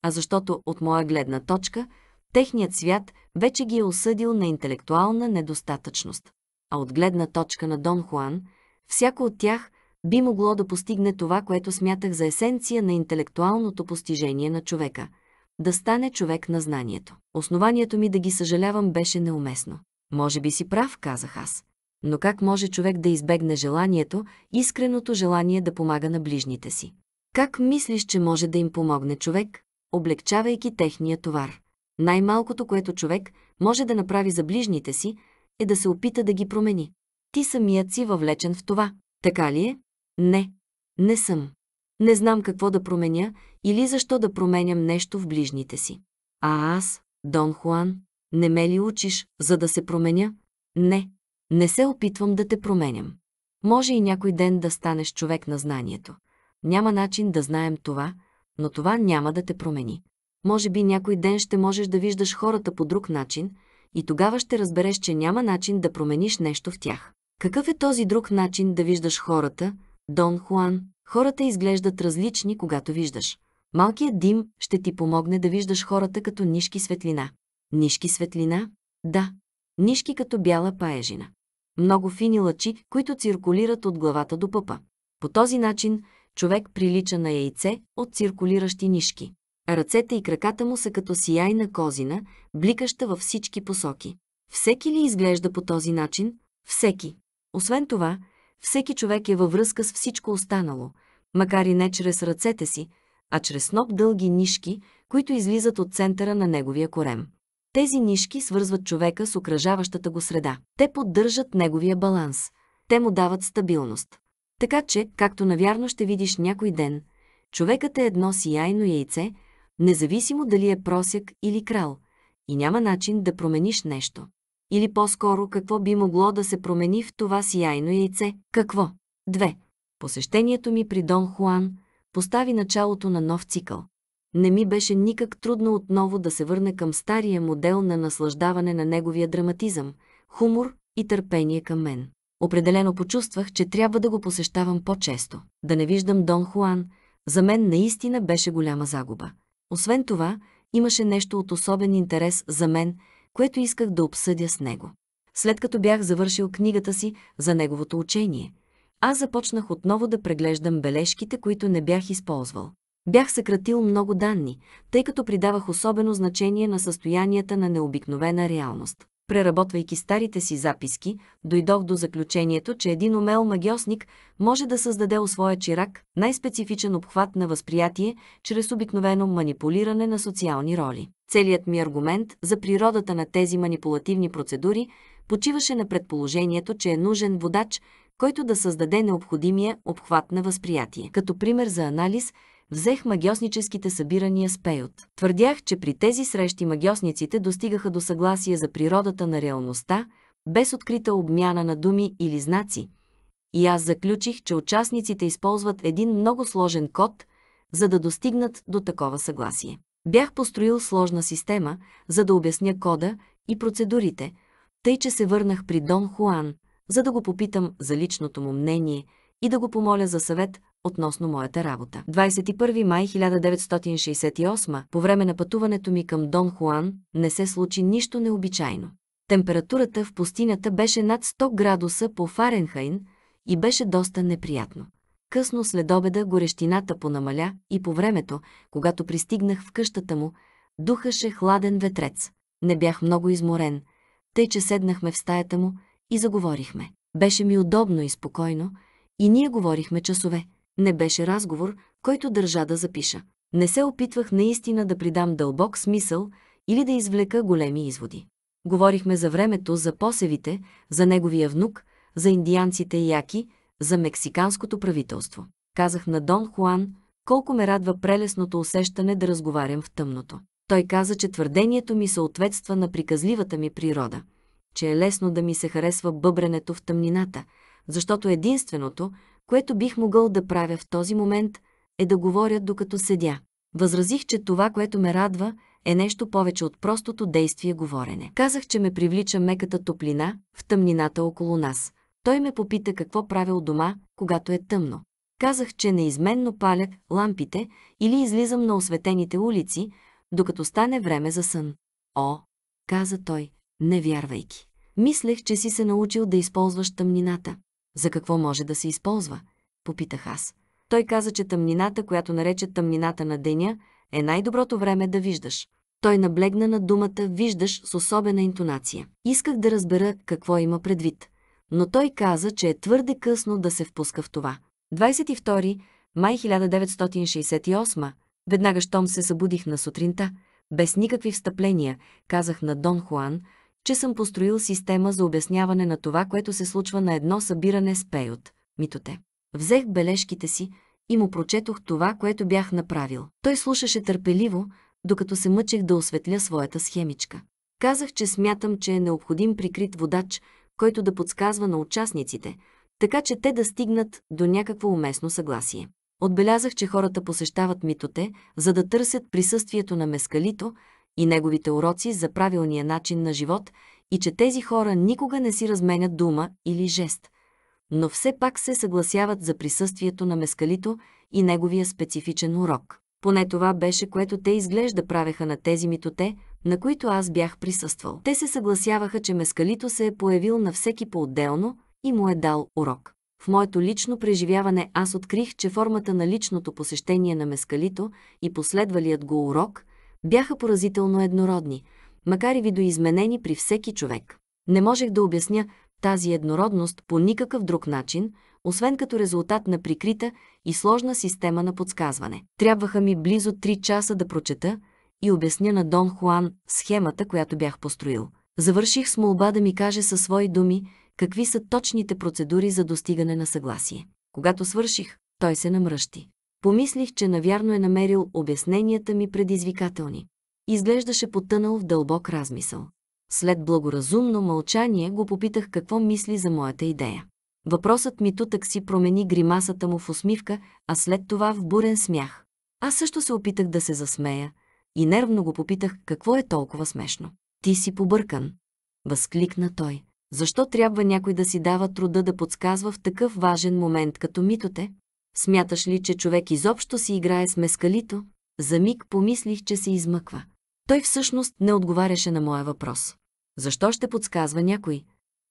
а защото от моя гледна точка техният свят вече ги е осъдил на интелектуална недостатъчност. А от гледна точка на Дон Хуан, всяко от тях би могло да постигне това, което смятах за есенция на интелектуалното постижение на човека – да стане човек на знанието. Основанието ми да ги съжалявам беше неуместно. Може би си прав, казах аз. Но как може човек да избегне желанието, искреното желание да помага на ближните си? Как мислиш, че може да им помогне човек, облегчавайки техния товар? Най-малкото, което човек може да направи за ближните си, е да се опита да ги промени. Ти самият си въвлечен в това. Така ли е? Не. Не съм. Не знам какво да променя или защо да променям нещо в ближните си. А аз, Дон Хуан, не ме ли учиш, за да се променя? Не, не се опитвам да те променям. Може и някой ден да станеш човек на знанието. Няма начин да знаем това, но това няма да те промени. Може би някой ден ще можеш да виждаш хората по друг начин и тогава ще разбереш, че няма начин да промениш нещо в тях. Какъв е този друг начин да виждаш хората, Дон Хуан? Хората изглеждат различни, когато виждаш. Малкият дим ще ти помогне да виждаш хората като нишки светлина. Нишки светлина? Да, нишки като бяла паежина. Много фини лъчи, които циркулират от главата до пъпа. По този начин човек прилича на яйце от циркулиращи нишки. Ръцете и краката му са като сияйна козина, бликаща във всички посоки. Всеки ли изглежда по този начин? Всеки. Освен това, всеки човек е във връзка с всичко останало, макар и не чрез ръцете си, а чрез ноб дълги нишки, които излизат от центъра на неговия корем. Тези нишки свързват човека с окръжаващата го среда. Те поддържат неговия баланс. Те му дават стабилност. Така че, както навярно ще видиш някой ден, човекът е едно сияйно яйце, независимо дали е просяк или крал, и няма начин да промениш нещо. Или по-скоро какво би могло да се промени в това сияйно яйце? Какво? Две. Посещението ми при Дон Хуан постави началото на нов цикъл не ми беше никак трудно отново да се върна към стария модел на наслаждаване на неговия драматизъм, хумор и търпение към мен. Определено почувствах, че трябва да го посещавам по-често. Да не виждам Дон Хуан, за мен наистина беше голяма загуба. Освен това, имаше нещо от особен интерес за мен, което исках да обсъдя с него. След като бях завършил книгата си за неговото учение, аз започнах отново да преглеждам бележките, които не бях използвал. Бях съкратил много данни, тъй като придавах особено значение на състоянията на необикновена реалност. Преработвайки старите си записки, дойдох до заключението, че един умел магиосник може да създаде у своя чирак най-специфичен обхват на възприятие чрез обикновено манипулиране на социални роли. Целият ми аргумент за природата на тези манипулативни процедури почиваше на предположението, че е нужен водач, който да създаде необходимия обхват на възприятие. Като пример за анализ – взех магиосническите събирания с Пейот. Твърдях, че при тези срещи магиосниците достигаха до съгласие за природата на реалността, без открита обмяна на думи или знаци. И аз заключих, че участниците използват един много сложен код, за да достигнат до такова съгласие. Бях построил сложна система, за да обясня кода и процедурите, тъй че се върнах при Дон Хуан, за да го попитам за личното му мнение и да го помоля за съвет относно моята работа. 21 май 1968, по време на пътуването ми към Дон Хуан, не се случи нищо необичайно. Температурата в пустинята беше над 100 градуса по Фаренхайн и беше доста неприятно. Късно след обеда горещината понамаля и по времето, когато пристигнах в къщата му, духаше хладен ветрец. Не бях много изморен, тъй че седнахме в стаята му и заговорихме. Беше ми удобно и спокойно, и ние говорихме часове не беше разговор, който държа да запиша. Не се опитвах наистина да придам дълбок смисъл или да извлека големи изводи. Говорихме за времето, за посевите, за неговия внук, за индианците яки, за мексиканското правителство. Казах на Дон Хуан, колко ме радва прелесното усещане да разговарям в тъмното. Той каза, че твърдението ми съответства на приказливата ми природа, че е лесно да ми се харесва бъбренето в тъмнината, защото единственото, което бих могъл да правя в този момент, е да говоря докато седя. Възразих, че това, което ме радва, е нещо повече от простото действие говорене. Казах, че ме привлича меката топлина в тъмнината около нас. Той ме попита какво правя у дома, когато е тъмно. Казах, че неизменно паля лампите или излизам на осветените улици, докато стане време за сън. О, каза той, не вярвайки. Мислех, че си се научил да използваш тъмнината. За какво може да се използва? Попитах аз. Той каза, че тъмнината, която нарече тъмнината на деня, е най-доброто време да виждаш. Той наблегна на думата «виждаш» с особена интонация. Исках да разбера какво има предвид, но той каза, че е твърде късно да се впуска в това. 22 май 1968, веднага щом се събудих на сутринта, без никакви встъпления, казах на Дон Хуан – че съм построил система за обясняване на това, което се случва на едно събиране с пейот, митоте. Взех бележките си и му прочетох това, което бях направил. Той слушаше търпеливо, докато се мъчех да осветля своята схемичка. Казах, че смятам, че е необходим прикрит водач, който да подсказва на участниците, така че те да стигнат до някакво уместно съгласие. Отбелязах, че хората посещават митоте, за да търсят присъствието на мескалито, и неговите уроци за правилния начин на живот и че тези хора никога не си разменят дума или жест, но все пак се съгласяват за присъствието на мескалито и неговия специфичен урок. Поне това беше, което те изглежда правеха на тези митоте, на които аз бях присъствал. Те се съгласяваха, че мескалито се е появил на всеки по-отделно и му е дал урок. В моето лично преживяване аз открих, че формата на личното посещение на мескалито и последвалият го урок – бяха поразително еднородни, макар и видоизменени при всеки човек. Не можех да обясня тази еднородност по никакъв друг начин, освен като резултат на прикрита и сложна система на подсказване. Трябваха ми близо 3 часа да прочета и обясня на Дон Хуан схемата, която бях построил. Завърших с молба да ми каже със свои думи какви са точните процедури за достигане на съгласие. Когато свърших, той се намръщи. Помислих, че навярно е намерил обясненията ми предизвикателни. Изглеждаше потънал в дълбок размисъл. След благоразумно мълчание го попитах какво мисли за моята идея. Въпросът ми тутък си промени гримасата му в усмивка, а след това в бурен смях. Аз също се опитах да се засмея и нервно го попитах какво е толкова смешно. Ти си побъркан. Възкликна той. Защо трябва някой да си дава труда да подсказва в такъв важен момент като митоте? Смяташ ли, че човек изобщо си играе с мескалито? За миг помислих, че се измъква. Той всъщност не отговаряше на моя въпрос. Защо ще подсказва някой?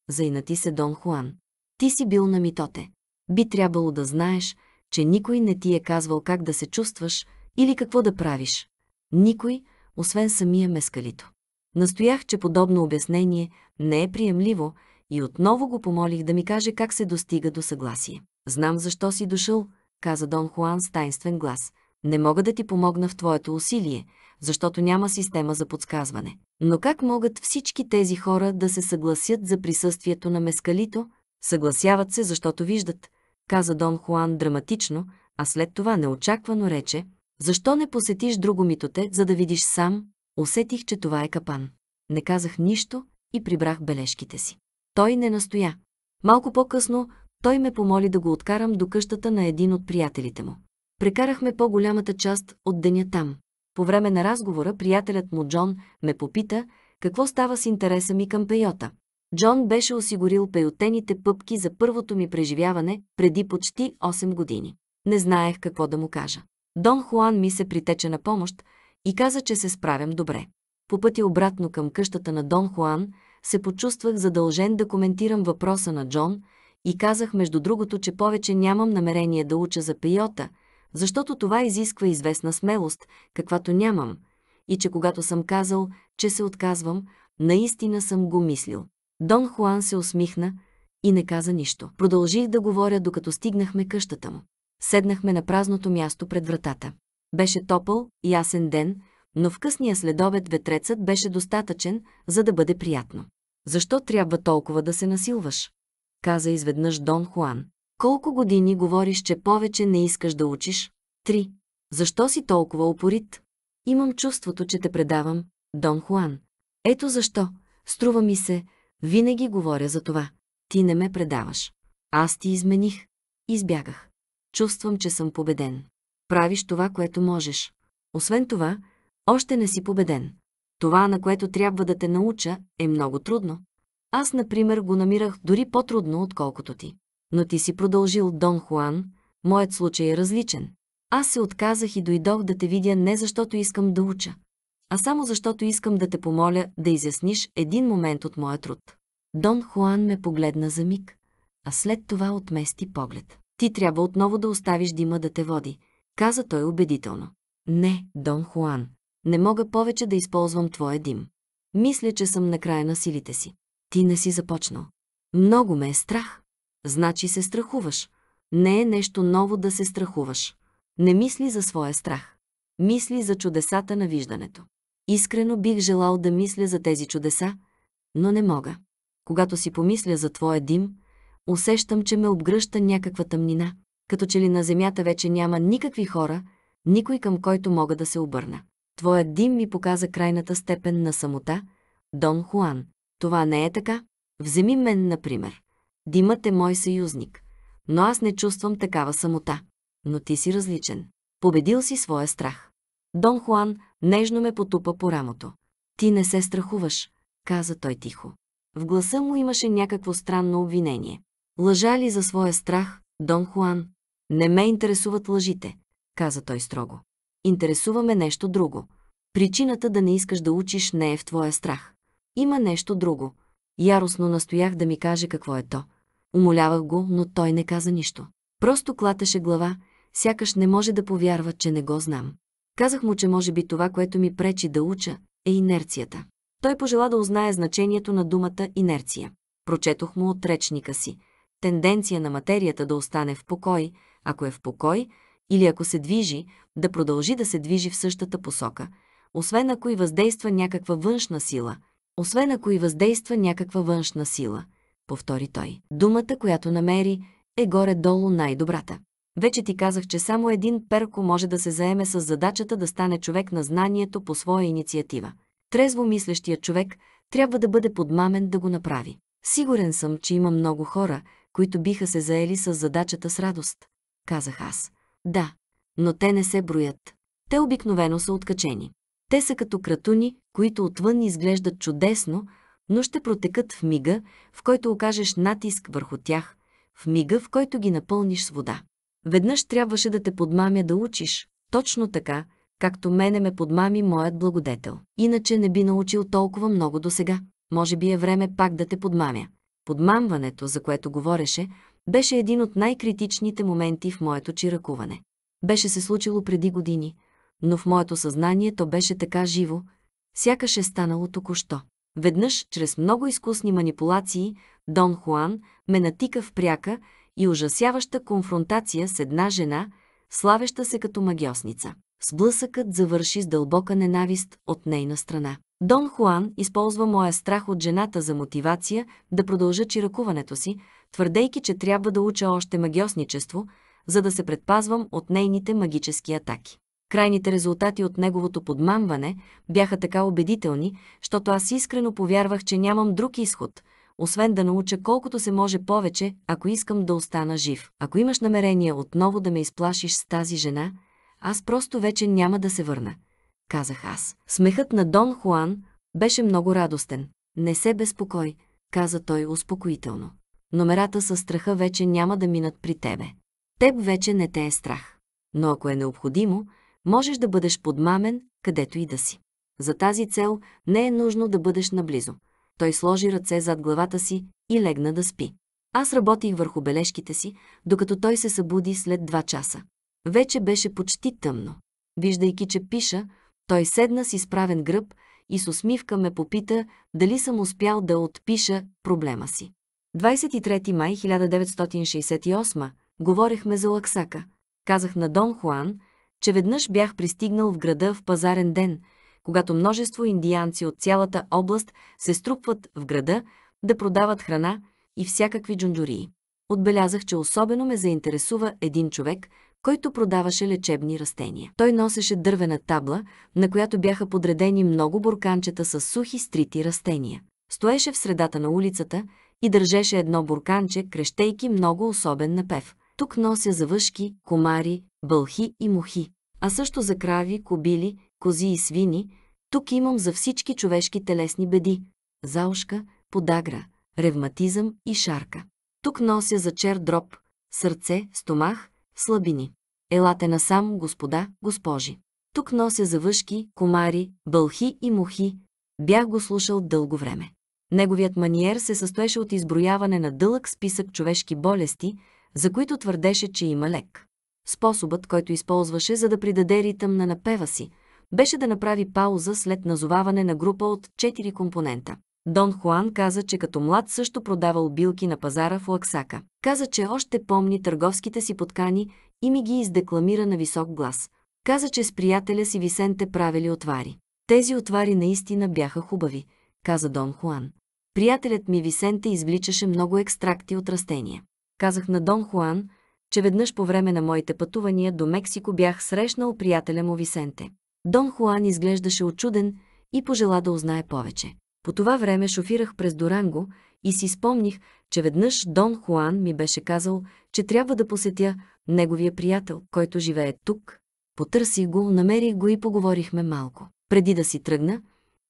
Заинати се Дон Хуан. Ти си бил на митоте. Би трябвало да знаеш, че никой не ти е казвал как да се чувстваш или какво да правиш. Никой, освен самия мескалито. Настоях, че подобно обяснение не е приемливо и отново го помолих да ми каже как се достига до съгласие. Знам защо си дошъл, каза Дон Хуан с тайнствен глас. Не мога да ти помогна в твоето усилие, защото няма система за подсказване. Но как могат всички тези хора да се съгласят за присъствието на мескалито? Съгласяват се, защото виждат, каза Дон Хуан драматично, а след това неочаквано рече, защо не посетиш друго митоте, за да видиш сам? Усетих, че това е капан. Не казах нищо и прибрах бележките си. Той не настоя. Малко по-късно той ме помоли да го откарам до къщата на един от приятелите му. Прекарахме по-голямата част от деня там. По време на разговора приятелят му Джон ме попита какво става с интереса ми към пейота. Джон беше осигурил пейотените пъпки за първото ми преживяване преди почти 8 години. Не знаех какво да му кажа. Дон Хуан ми се притече на помощ и каза, че се справям добре. По пътя обратно към къщата на Дон Хуан се почувствах задължен да коментирам въпроса на Джон – и казах между другото, че повече нямам намерение да уча за пейота, защото това изисква известна смелост, каквато нямам, и че когато съм казал, че се отказвам, наистина съм го мислил. Дон Хуан се усмихна и не каза нищо. Продължих да говоря, докато стигнахме къщата му. Седнахме на празното място пред вратата. Беше топъл, ясен ден, но в късния следобед ветрецът беше достатъчен, за да бъде приятно. Защо трябва толкова да се насилваш? каза изведнъж Дон Хуан. Колко години говориш, че повече не искаш да учиш? Три. Защо си толкова упорит? Имам чувството, че те предавам, Дон Хуан. Ето защо. Струва ми се, винаги говоря за това. Ти не ме предаваш. Аз ти измених. Избягах. Чувствам, че съм победен. Правиш това, което можеш. Освен това, още не си победен. Това, на което трябва да те науча, е много трудно. Аз, например, го намирах дори по-трудно, отколкото ти. Но ти си продължил, Дон Хуан, моят случай е различен. Аз се отказах и дойдох да те видя не защото искам да уча, а само защото искам да те помоля да изясниш един момент от моя труд. Дон Хуан ме погледна за миг, а след това отмести поглед. Ти трябва отново да оставиш Дима да те води, каза той убедително. Не, Дон Хуан, не мога повече да използвам твоя дим. Мисля, че съм на края на силите си. Ти не си започнал. Много ме е страх. Значи се страхуваш. Не е нещо ново да се страхуваш. Не мисли за своя страх. Мисли за чудесата на виждането. Искрено бих желал да мисля за тези чудеса, но не мога. Когато си помисля за твоя дим, усещам, че ме обгръща някаква тъмнина, като че ли на земята вече няма никакви хора, никой към който мога да се обърна. Твоят дим ми показа крайната степен на самота, Дон Хуан. Това не е така. Вземи мен, например. Димът е мой съюзник. Но аз не чувствам такава самота. Но ти си различен. Победил си своя страх. Дон Хуан нежно ме потупа по рамото. Ти не се страхуваш, каза той тихо. В гласа му имаше някакво странно обвинение. Лъжа ли за своя страх, Дон Хуан? Не ме интересуват лъжите, каза той строго. Интересува ме нещо друго. Причината да не искаш да учиш не е в твоя страх. Има нещо друго. Яростно настоях да ми каже какво е то. Умолявах го, но той не каза нищо. Просто клатеше глава, сякаш не може да повярва, че не го знам. Казах му, че може би това, което ми пречи да уча, е инерцията. Той пожела да узнае значението на думата инерция. Прочетох му от речника си. Тенденция на материята да остане в покой, ако е в покой, или ако се движи, да продължи да се движи в същата посока, освен ако и въздейства някаква външна сила – освен ако и въздейства някаква външна сила, повтори той. Думата, която намери, е горе-долу най-добрата. Вече ти казах, че само един перко може да се заеме с задачата да стане човек на знанието по своя инициатива. Трезво мислещия човек трябва да бъде подмамен да го направи. Сигурен съм, че има много хора, които биха се заели с задачата с радост, казах аз. Да, но те не се броят. Те обикновено са откачени. Те са като кратуни, които отвън изглеждат чудесно, но ще протекат в мига, в който окажеш натиск върху тях, в мига, в който ги напълниш с вода. Веднъж трябваше да те подмамя да учиш, точно така, както мене ме подмами моят благодетел. Иначе не би научил толкова много до сега. Може би е време пак да те подмамя. Подмамването, за което говореше, беше един от най-критичните моменти в моето чиракуване. Беше се случило преди години, но в моето съзнание то беше така живо, сякаш е станало току-що. Веднъж, чрез много изкусни манипулации, Дон Хуан ме натика в пряка и ужасяваща конфронтация с една жена, славеща се като магиосница. Сблъсъкът завърши с дълбока ненавист от нейна страна. Дон Хуан използва моя страх от жената за мотивация да продължа чиракуването си, твърдейки, че трябва да уча още магиосничество, за да се предпазвам от нейните магически атаки. Крайните резултати от неговото подмамване бяха така убедителни, защото аз искрено повярвах, че нямам друг изход, освен да науча колкото се може повече, ако искам да остана жив. Ако имаш намерение отново да ме изплашиш с тази жена, аз просто вече няма да се върна, казах аз. Смехът на Дон Хуан беше много радостен. Не се безпокой, каза той успокоително. Номерата със страха вече няма да минат при тебе. Теб вече не те е страх. Но ако е необходимо, можеш да бъдеш подмамен, където и да си. За тази цел не е нужно да бъдеш наблизо. Той сложи ръце зад главата си и легна да спи. Аз работих върху бележките си, докато той се събуди след два часа. Вече беше почти тъмно. Виждайки, че пиша, той седна с изправен гръб и с усмивка ме попита дали съм успял да отпиша проблема си. 23 май 1968 говорехме за Лаксака. Казах на Дон Хуан, че веднъж бях пристигнал в града в пазарен ден, когато множество индианци от цялата област се струпват в града да продават храна и всякакви джунджурии. Отбелязах, че особено ме заинтересува един човек, който продаваше лечебни растения. Той носеше дървена табла, на която бяха подредени много бурканчета с сухи стрити растения. Стоеше в средата на улицата и държеше едно бурканче, крещейки много особен напев. Тук нося завъшки, комари, бълхи и мухи, а също за крави, кобили, кози и свини. Тук имам за всички човешки телесни беди – заушка, подагра, ревматизъм и шарка. Тук нося за чер дроб, сърце, стомах, слабини. Елате насам, господа, госпожи. Тук нося за въшки, комари, бълхи и мухи. Бях го слушал дълго време. Неговият маниер се състоеше от изброяване на дълъг списък човешки болести, за които твърдеше, че има лек. Способът, който използваше за да придаде ритъм на напева си, беше да направи пауза след назоваване на група от четири компонента. Дон Хуан каза, че като млад също продавал билки на пазара в Лаксака. Каза, че още помни търговските си поткани и ми ги издекламира на висок глас. Каза, че с приятеля си Висенте правили отвари. Тези отвари наистина бяха хубави, каза Дон Хуан. Приятелят ми Висенте извличаше много екстракти от растения. Казах на Дон Хуан, че веднъж по време на моите пътувания до Мексико бях срещнал приятеля му Висенте. Дон Хуан изглеждаше очуден и пожела да узнае повече. По това време шофирах през Доранго и си спомних, че веднъж Дон Хуан ми беше казал, че трябва да посетя неговия приятел, който живее тук. Потърсих го, намерих го и поговорихме малко. Преди да си тръгна,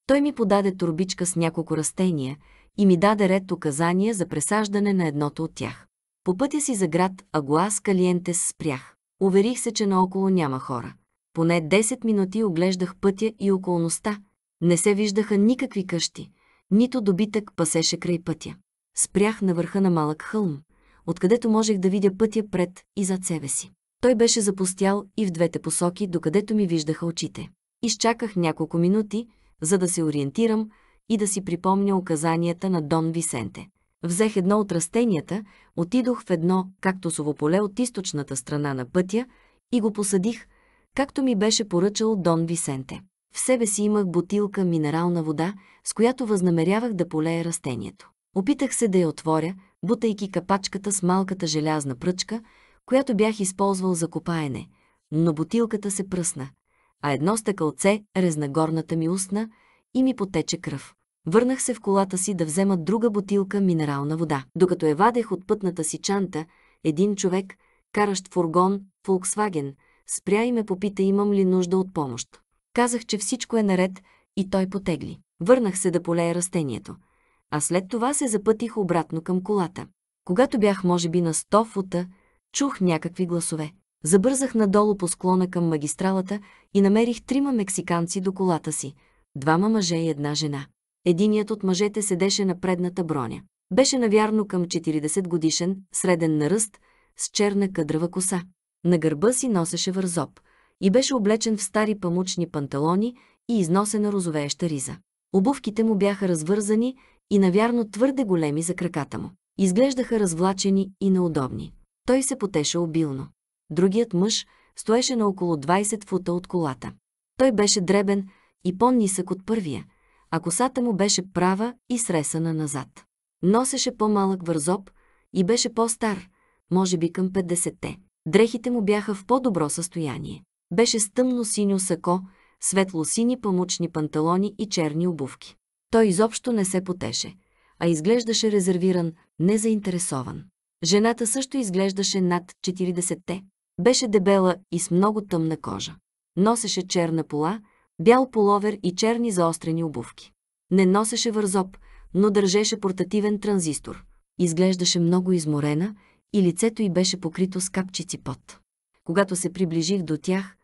той ми подаде турбичка с няколко растения и ми даде ред указания за пресаждане на едното от тях. По пътя си за град Агуас Калиентес спрях. Уверих се, че наоколо няма хора. Поне 10 минути оглеждах пътя и околността. Не се виждаха никакви къщи. Нито добитък пасеше край пътя. Спрях на върха на малък хълм, откъдето можех да видя пътя пред и зад себе си. Той беше запустял и в двете посоки, докъдето ми виждаха очите. Изчаках няколко минути, за да се ориентирам и да си припомня указанията на Дон Висенте. Взех едно от растенията, отидох в едно както совополе от източната страна на пътя и го посадих, както ми беше поръчал Дон Висенте. В себе си имах бутилка минерална вода, с която възнамерявах да полея растението. Опитах се да я отворя, бутайки капачката с малката желязна пръчка, която бях използвал за копаене, но бутилката се пръсна, а едно стъкълце резна горната ми устна и ми потече кръв. Върнах се в колата си да взема друга бутилка минерална вода. Докато я вадех от пътната си чанта, един човек, каращ фургон, Volkswagen, спря и ме попита имам ли нужда от помощ. Казах, че всичко е наред и той потегли. Върнах се да полея растението, а след това се запътих обратно към колата. Когато бях може би на 100 фута, чух някакви гласове. Забързах надолу по склона към магистралата и намерих трима мексиканци до колата си, двама мъже и една жена. Единият от мъжете седеше на предната броня. Беше навярно към 40 годишен, среден на ръст, с черна кадрава коса. На гърба си носеше вързоп и беше облечен в стари памучни панталони и износена розовееща риза. Обувките му бяха развързани и навярно твърде големи за краката му. Изглеждаха развлачени и неудобни. Той се потеше обилно. Другият мъж стоеше на около 20 фута от колата. Той беше дребен и по-нисък от първия – а косата му беше права и сресана назад. Носеше по-малък вързоб и беше по-стар, може би към 50-те. Дрехите му бяха в по-добро състояние. Беше с тъмно синьо сако, светло-сини памучни панталони и черни обувки. Той изобщо не се потеше, а изглеждаше резервиран, незаинтересован. Жената също изглеждаше над 40-те. Беше дебела и с много тъмна кожа. Носеше черна пола, бял половер и черни заострени обувки. Не носеше вързоп, но държеше портативен транзистор. Изглеждаше много изморена и лицето й беше покрито с капчици пот. Когато се приближих до тях,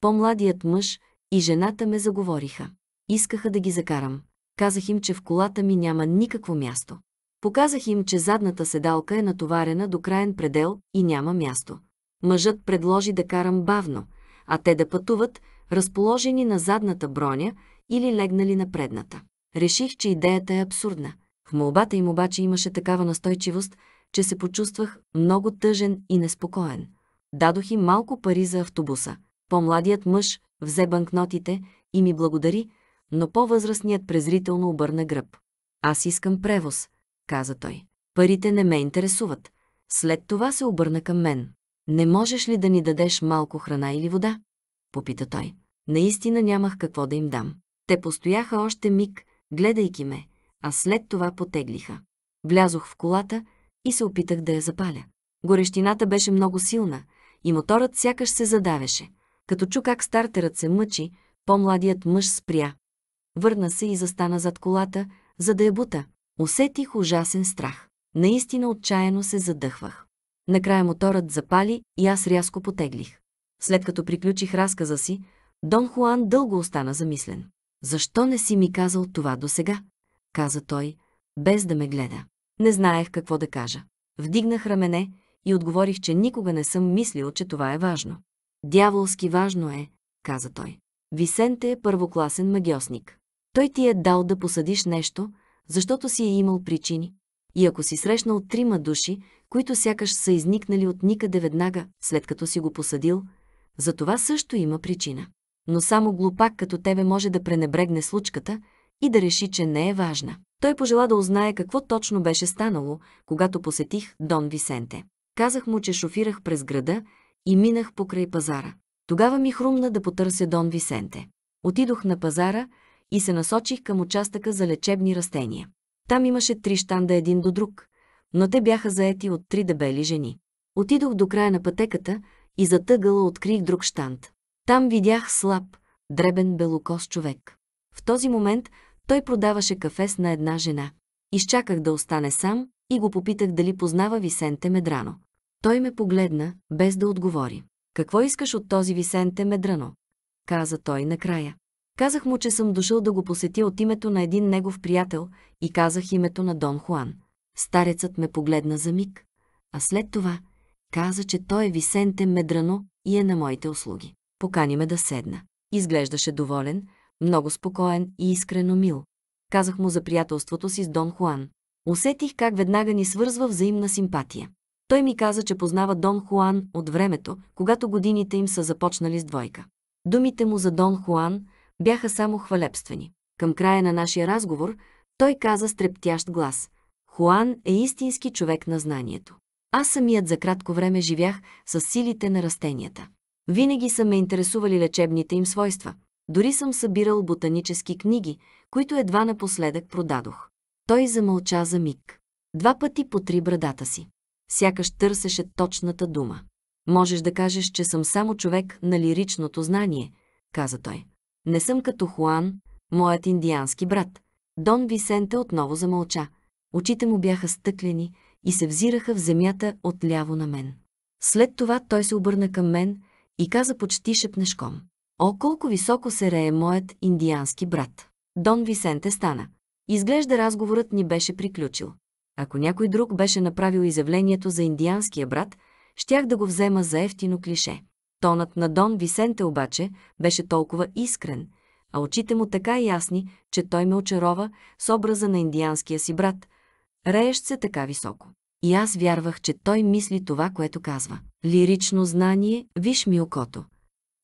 по-младият мъж и жената ме заговориха. Искаха да ги закарам. Казах им, че в колата ми няма никакво място. Показах им, че задната седалка е натоварена до краен предел и няма място. Мъжът предложи да карам бавно, а те да пътуват, разположени на задната броня или легнали на предната. Реших, че идеята е абсурдна. В молбата им обаче имаше такава настойчивост, че се почувствах много тъжен и неспокоен. Дадох им малко пари за автобуса. По-младият мъж взе банкнотите и ми благодари, но по-възрастният презрително обърна гръб. Аз искам превоз, каза той. Парите не ме интересуват. След това се обърна към мен. Не можеш ли да ни дадеш малко храна или вода? Попита той. Наистина нямах какво да им дам. Те постояха още миг, гледайки ме, а след това потеглиха. Влязох в колата и се опитах да я запаля. Горещината беше много силна и моторът сякаш се задавеше. Като чу как стартерът се мъчи, по-младият мъж спря. Върна се и застана зад колата, за да я бута. Усетих ужасен страх. Наистина отчаяно се задъхвах. Накрая моторът запали и аз рязко потеглих. След като приключих разказа си, Дон Хуан дълго остана замислен. Защо не си ми казал това досега? каза той, без да ме гледа. Не знаех какво да кажа. Вдигнах рамене и отговорих, че никога не съм мислил, че това е важно. Дяволски важно е, каза той. Висенте е първокласен магиосник. Той ти е дал да посадиш нещо, защото си е имал причини. И ако си срещнал трима души, които сякаш са изникнали от никъде веднага, след като си го посадил, за това също има причина но само глупак като тебе може да пренебрегне случката и да реши, че не е важна. Той пожела да узнае какво точно беше станало, когато посетих Дон Висенте. Казах му, че шофирах през града и минах покрай пазара. Тогава ми хрумна да потърся Дон Висенте. Отидох на пазара и се насочих към участъка за лечебни растения. Там имаше три штанда един до друг, но те бяха заети от три дебели жени. Отидох до края на пътеката и затъгъла открих друг штанд. Там видях слаб, дребен белокос човек. В този момент той продаваше кафе с на една жена. Изчаках да остане сам и го попитах дали познава Висенте Медрано. Той ме погледна, без да отговори. «Какво искаш от този Висенте Медрано?» каза той накрая. Казах му, че съм дошъл да го посетя от името на един негов приятел и казах името на Дон Хуан. Старецът ме погледна за миг, а след това каза, че той е Висенте Медрано и е на моите услуги покани ме да седна. Изглеждаше доволен, много спокоен и искрено мил. Казах му за приятелството си с Дон Хуан. Усетих как веднага ни свързва взаимна симпатия. Той ми каза, че познава Дон Хуан от времето, когато годините им са започнали с двойка. Думите му за Дон Хуан бяха само хвалебствени. Към края на нашия разговор той каза с трептящ глас «Хуан е истински човек на знанието». Аз самият за кратко време живях с силите на растенията. Винаги са ме интересували лечебните им свойства. Дори съм събирал ботанически книги, които едва напоследък продадох. Той замълча за миг. Два пъти потри брадата си. Сякаш търсеше точната дума. Можеш да кажеш, че съм само човек на лиричното знание, каза той. Не съм като Хуан, моят индиански брат. Дон Висенте отново замълча. Очите му бяха стъклени и се взираха в земята отляво на мен. След това той се обърна към мен – и каза почти шепнешком. О, колко високо се рее моят индиански брат! Дон Висенте стана. Изглежда разговорът ни беше приключил. Ако някой друг беше направил изявлението за индианския брат, щях да го взема за ефтино клише. Тонът на Дон Висенте обаче беше толкова искрен, а очите му така ясни, че той ме очарова с образа на индианския си брат, реещ се така високо и аз вярвах, че той мисли това, което казва. Лирично знание, виж ми окото.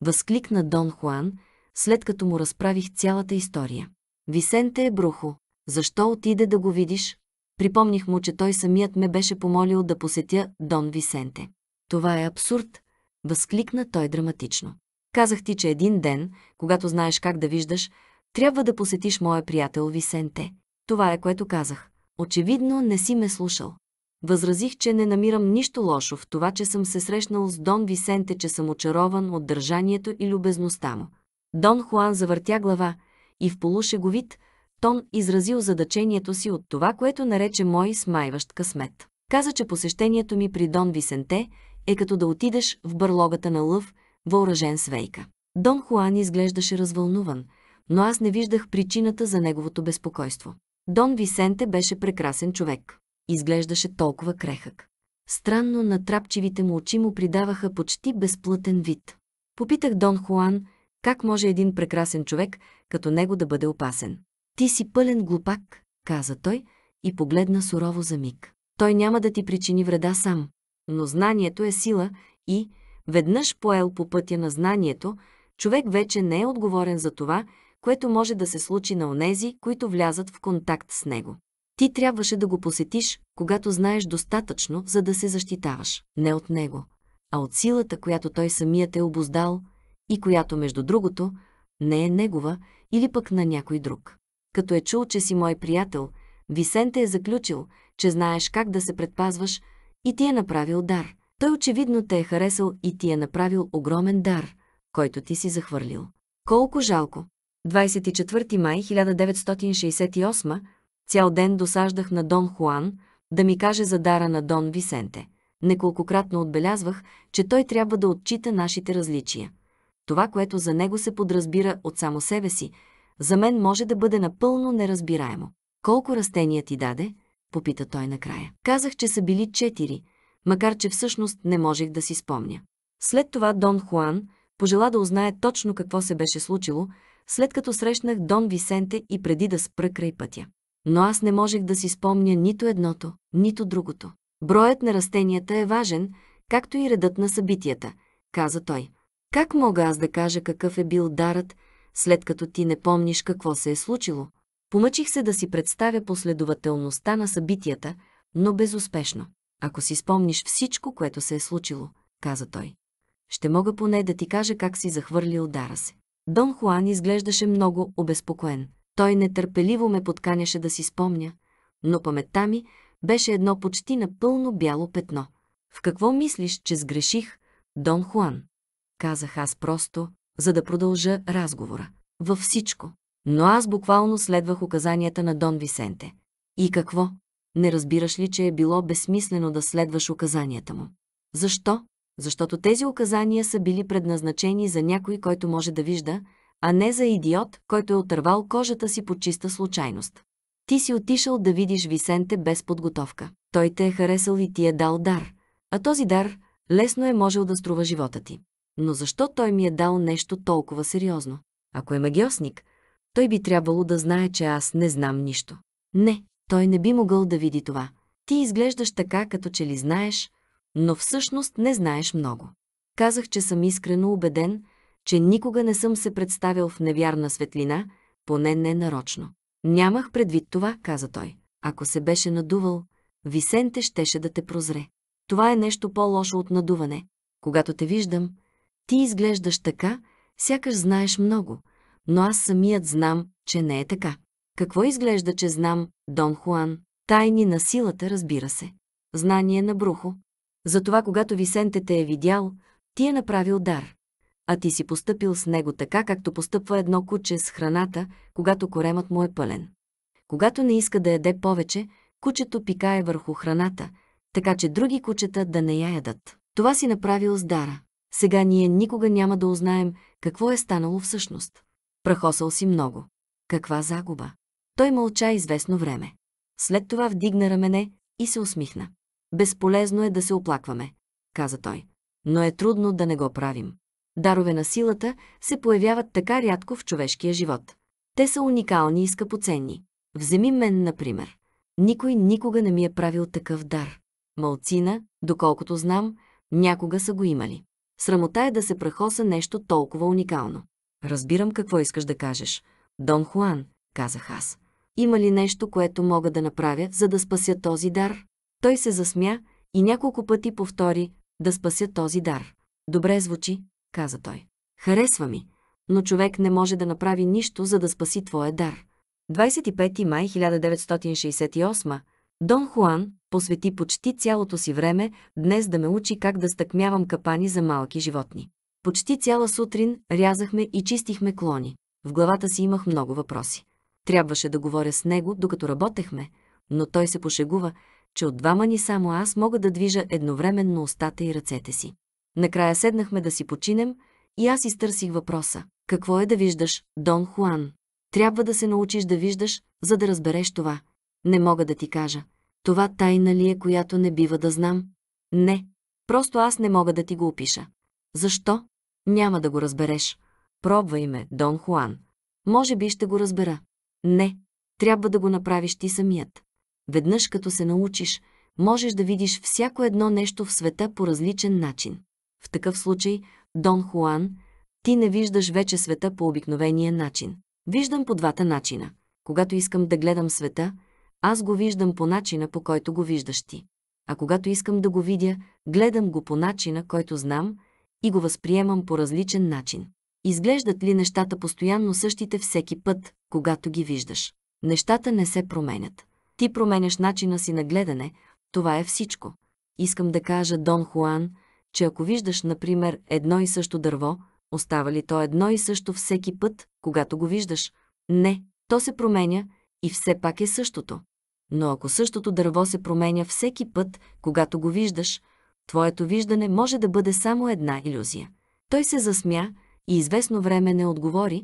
Възкликна Дон Хуан, след като му разправих цялата история. Висенте е брухо. Защо отиде да го видиш? Припомних му, че той самият ме беше помолил да посетя Дон Висенте. Това е абсурд, възкликна той драматично. Казах ти, че един ден, когато знаеш как да виждаш, трябва да посетиш моя приятел Висенте. Това е което казах. Очевидно не си ме слушал. Възразих, че не намирам нищо лошо в това, че съм се срещнал с Дон Висенте, че съм очарован от държанието и любезността му. Дон Хуан завъртя глава и в полушеговит тон изрази озадачението си от това, което нарече мой смайващ късмет. Каза, че посещението ми при Дон Висенте е като да отидеш в бърлогата на лъв, въоръжен свейка. Дон Хуан изглеждаше развълнуван, но аз не виждах причината за неговото безпокойство. Дон Висенте беше прекрасен човек изглеждаше толкова крехък. Странно натрапчивите му очи му придаваха почти безплътен вид. Попитах Дон Хуан, как може един прекрасен човек, като него да бъде опасен. Ти си пълен глупак, каза той и погледна сурово за миг. Той няма да ти причини вреда сам, но знанието е сила и, веднъж поел по пътя на знанието, човек вече не е отговорен за това, което може да се случи на онези, които влязат в контакт с него. Ти трябваше да го посетиш, когато знаеш достатъчно, за да се защитаваш. Не от него, а от силата, която той самият е обоздал и която, между другото, не е негова или пък на някой друг. Като е чул, че си мой приятел, Висенте е заключил, че знаеш как да се предпазваш и ти е направил дар. Той очевидно те е харесал и ти е направил огромен дар, който ти си захвърлил. Колко жалко! 24 май 1968 Цял ден досаждах на Дон Хуан да ми каже за дара на Дон Висенте. Неколкократно отбелязвах, че той трябва да отчита нашите различия. Това, което за него се подразбира от само себе си, за мен може да бъде напълно неразбираемо. Колко растения ти даде? попита той накрая. Казах, че са били четири, макар че всъщност не можех да си спомня. След това Дон Хуан пожела да узнае точно какво се беше случило, след като срещнах Дон Висенте и преди да спра край пътя но аз не можех да си спомня нито едното, нито другото. Броят на растенията е важен, както и редът на събитията, каза той. Как мога аз да кажа какъв е бил дарът, след като ти не помниш какво се е случило? Помъчих се да си представя последователността на събитията, но безуспешно. Ако си спомниш всичко, което се е случило, каза той. Ще мога поне да ти кажа как си захвърлил дара се. Дон Хуан изглеждаше много обезпокоен. Той нетърпеливо ме подканяше да си спомня, но паметта ми беше едно почти напълно бяло петно. В какво мислиш, че сгреших, Дон Хуан? Казах аз просто, за да продължа разговора. Във всичко. Но аз буквално следвах указанията на Дон Висенте. И какво? Не разбираш ли, че е било безсмислено да следваш указанията му? Защо? Защото тези указания са били предназначени за някой, който може да вижда, а не за идиот, който е отървал кожата си по чиста случайност. Ти си отишъл да видиш Висенте без подготовка. Той те е харесал и ти е дал дар. А този дар лесно е можел да струва живота ти. Но защо той ми е дал нещо толкова сериозно? Ако е магиосник, той би трябвало да знае, че аз не знам нищо. Не, той не би могъл да види това. Ти изглеждаш така, като че ли знаеш, но всъщност не знаеш много. Казах, че съм искрено убеден, че никога не съм се представил в невярна светлина, поне не нарочно. Нямах предвид това, каза той. Ако се беше надувал, Висенте щеше да те прозре. Това е нещо по-лошо от надуване. Когато те виждам, ти изглеждаш така, сякаш знаеш много, но аз самият знам, че не е така. Какво изглежда, че знам, Дон Хуан? Тайни на силата, разбира се. Знание на брухо. Затова, когато Висенте те е видял, ти е направил дар а ти си постъпил с него така, както постъпва едно куче с храната, когато коремът му е пълен. Когато не иска да яде повече, кучето пикае върху храната, така че други кучета да не я ядат. Това си направил с дара. Сега ние никога няма да узнаем какво е станало всъщност. Прахосал си много. Каква загуба! Той мълча известно време. След това вдигна рамене и се усмихна. Безполезно е да се оплакваме, каза той. Но е трудно да не го правим дарове на силата, се появяват така рядко в човешкия живот. Те са уникални и скъпоценни. Вземи мен, например. Никой никога не ми е правил такъв дар. Малцина, доколкото знам, някога са го имали. Срамота е да се прахоса нещо толкова уникално. Разбирам какво искаш да кажеш. Дон Хуан, казах аз. Има ли нещо, което мога да направя, за да спася този дар? Той се засмя и няколко пъти повтори да спася този дар. Добре звучи, каза той. Харесва ми, но човек не може да направи нищо, за да спаси твоя дар. 25 май 1968 Дон Хуан посвети почти цялото си време днес да ме учи как да стъкмявам капани за малки животни. Почти цяла сутрин рязахме и чистихме клони. В главата си имах много въпроси. Трябваше да говоря с него, докато работехме, но той се пошегува, че от двама ни само аз мога да движа едновременно устата и ръцете си. Накрая седнахме да си починем и аз изтърсих въпроса. Какво е да виждаш, Дон Хуан? Трябва да се научиш да виждаш, за да разбереш това. Не мога да ти кажа. Това тайна ли е, която не бива да знам? Не. Просто аз не мога да ти го опиша. Защо? Няма да го разбереш. Пробвай ме, Дон Хуан. Може би ще го разбера. Не. Трябва да го направиш ти самият. Веднъж като се научиш, можеш да видиш всяко едно нещо в света по различен начин. В такъв случай, Дон Хуан, ти не виждаш вече света по обикновения начин. Виждам по двата начина. Когато искам да гледам света, аз го виждам по начина, по който го виждаш ти. А когато искам да го видя, гледам го по начина, който знам и го възприемам по различен начин. Изглеждат ли нещата постоянно същите всеки път, когато ги виждаш? Нещата не се променят. Ти променяш начина си на гледане, това е всичко. Искам да кажа, Дон Хуан, че ако виждаш, например, едно и също дърво, остава ли то едно и също всеки път, когато го виждаш? Не, то се променя и все пак е същото. Но ако същото дърво се променя всеки път, когато го виждаш, твоето виждане може да бъде само една иллюзия. Той се засмя и известно време не отговори,